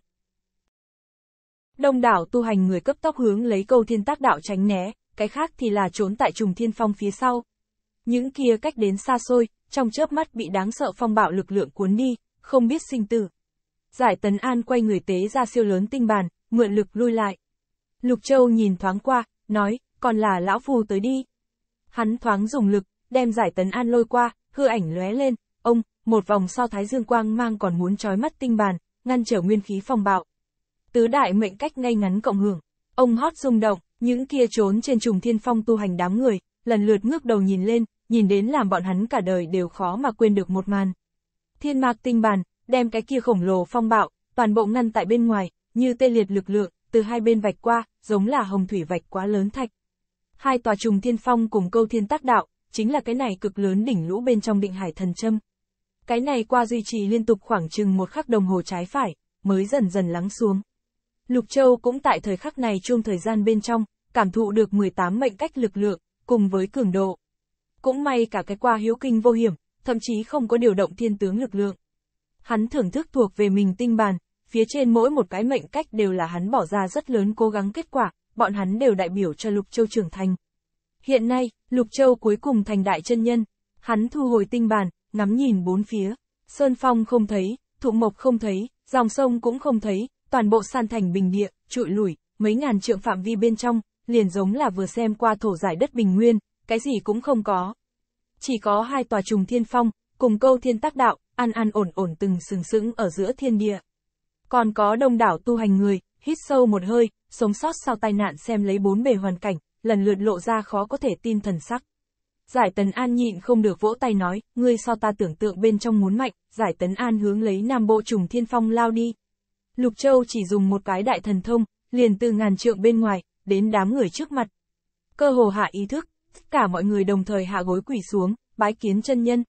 Đông đảo tu hành người cấp tốc hướng lấy câu thiên tác đạo tránh né, cái khác thì là trốn tại trùng thiên phong phía sau. Những kia cách đến xa xôi, trong chớp mắt bị đáng sợ phong bạo lực lượng cuốn đi, không biết sinh tử giải tấn an quay người tế ra siêu lớn tinh bàn, mượn lực lui lại. Lục Châu nhìn thoáng qua, nói, còn là lão phù tới đi. Hắn thoáng dùng lực, đem giải tấn an lôi qua, hư ảnh lóe lên, ông, một vòng so thái dương quang mang còn muốn trói mắt tinh bàn, ngăn trở nguyên khí phòng bạo. Tứ đại mệnh cách ngay ngắn cộng hưởng, ông hót rung động, những kia trốn trên trùng thiên phong tu hành đám người, lần lượt ngước đầu nhìn lên, nhìn đến làm bọn hắn cả đời đều khó mà quên được một màn. Thiên mạc tinh bàn, đem cái kia khổng lồ phong bạo, toàn bộ ngăn tại bên ngoài, như tê liệt lực lượng, từ hai bên vạch qua, giống là hồng thủy vạch quá lớn thạch. Hai tòa trùng thiên phong cùng câu thiên tác đạo, chính là cái này cực lớn đỉnh lũ bên trong định hải thần châm. Cái này qua duy trì liên tục khoảng chừng một khắc đồng hồ trái phải, mới dần dần lắng xuống. Lục Châu cũng tại thời khắc này chung thời gian bên trong, cảm thụ được 18 mệnh cách lực lượng, cùng với cường độ. Cũng may cả cái qua hiếu kinh vô hiểm, thậm chí không có điều động thiên tướng lực lượng hắn thưởng thức thuộc về mình tinh bàn, phía trên mỗi một cái mệnh cách đều là hắn bỏ ra rất lớn cố gắng kết quả, bọn hắn đều đại biểu cho Lục Châu trưởng thành. Hiện nay, Lục Châu cuối cùng thành đại chân nhân, hắn thu hồi tinh bàn, ngắm nhìn bốn phía, sơn phong không thấy, thụ mộc không thấy, dòng sông cũng không thấy, toàn bộ san thành bình địa, trụi lủi, mấy ngàn trượng phạm vi bên trong, liền giống là vừa xem qua thổ giải đất bình nguyên, cái gì cũng không có. Chỉ có hai tòa trùng thiên phong, cùng câu thiên tác đạo, an an ổn ổn từng sừng sững ở giữa thiên địa. Còn có đông đảo tu hành người, hít sâu một hơi, sống sót sau tai nạn xem lấy bốn bề hoàn cảnh, lần lượt lộ ra khó có thể tin thần sắc. Giải Tấn An nhịn không được vỗ tay nói, ngươi so ta tưởng tượng bên trong muốn mạnh, Giải Tấn An hướng lấy Nam Bộ trùng thiên phong lao đi. Lục Châu chỉ dùng một cái đại thần thông, liền từ ngàn trượng bên ngoài, đến đám người trước mặt. Cơ hồ hạ ý thức, tất cả mọi người đồng thời hạ gối quỷ xuống, bái kiến chân nhân.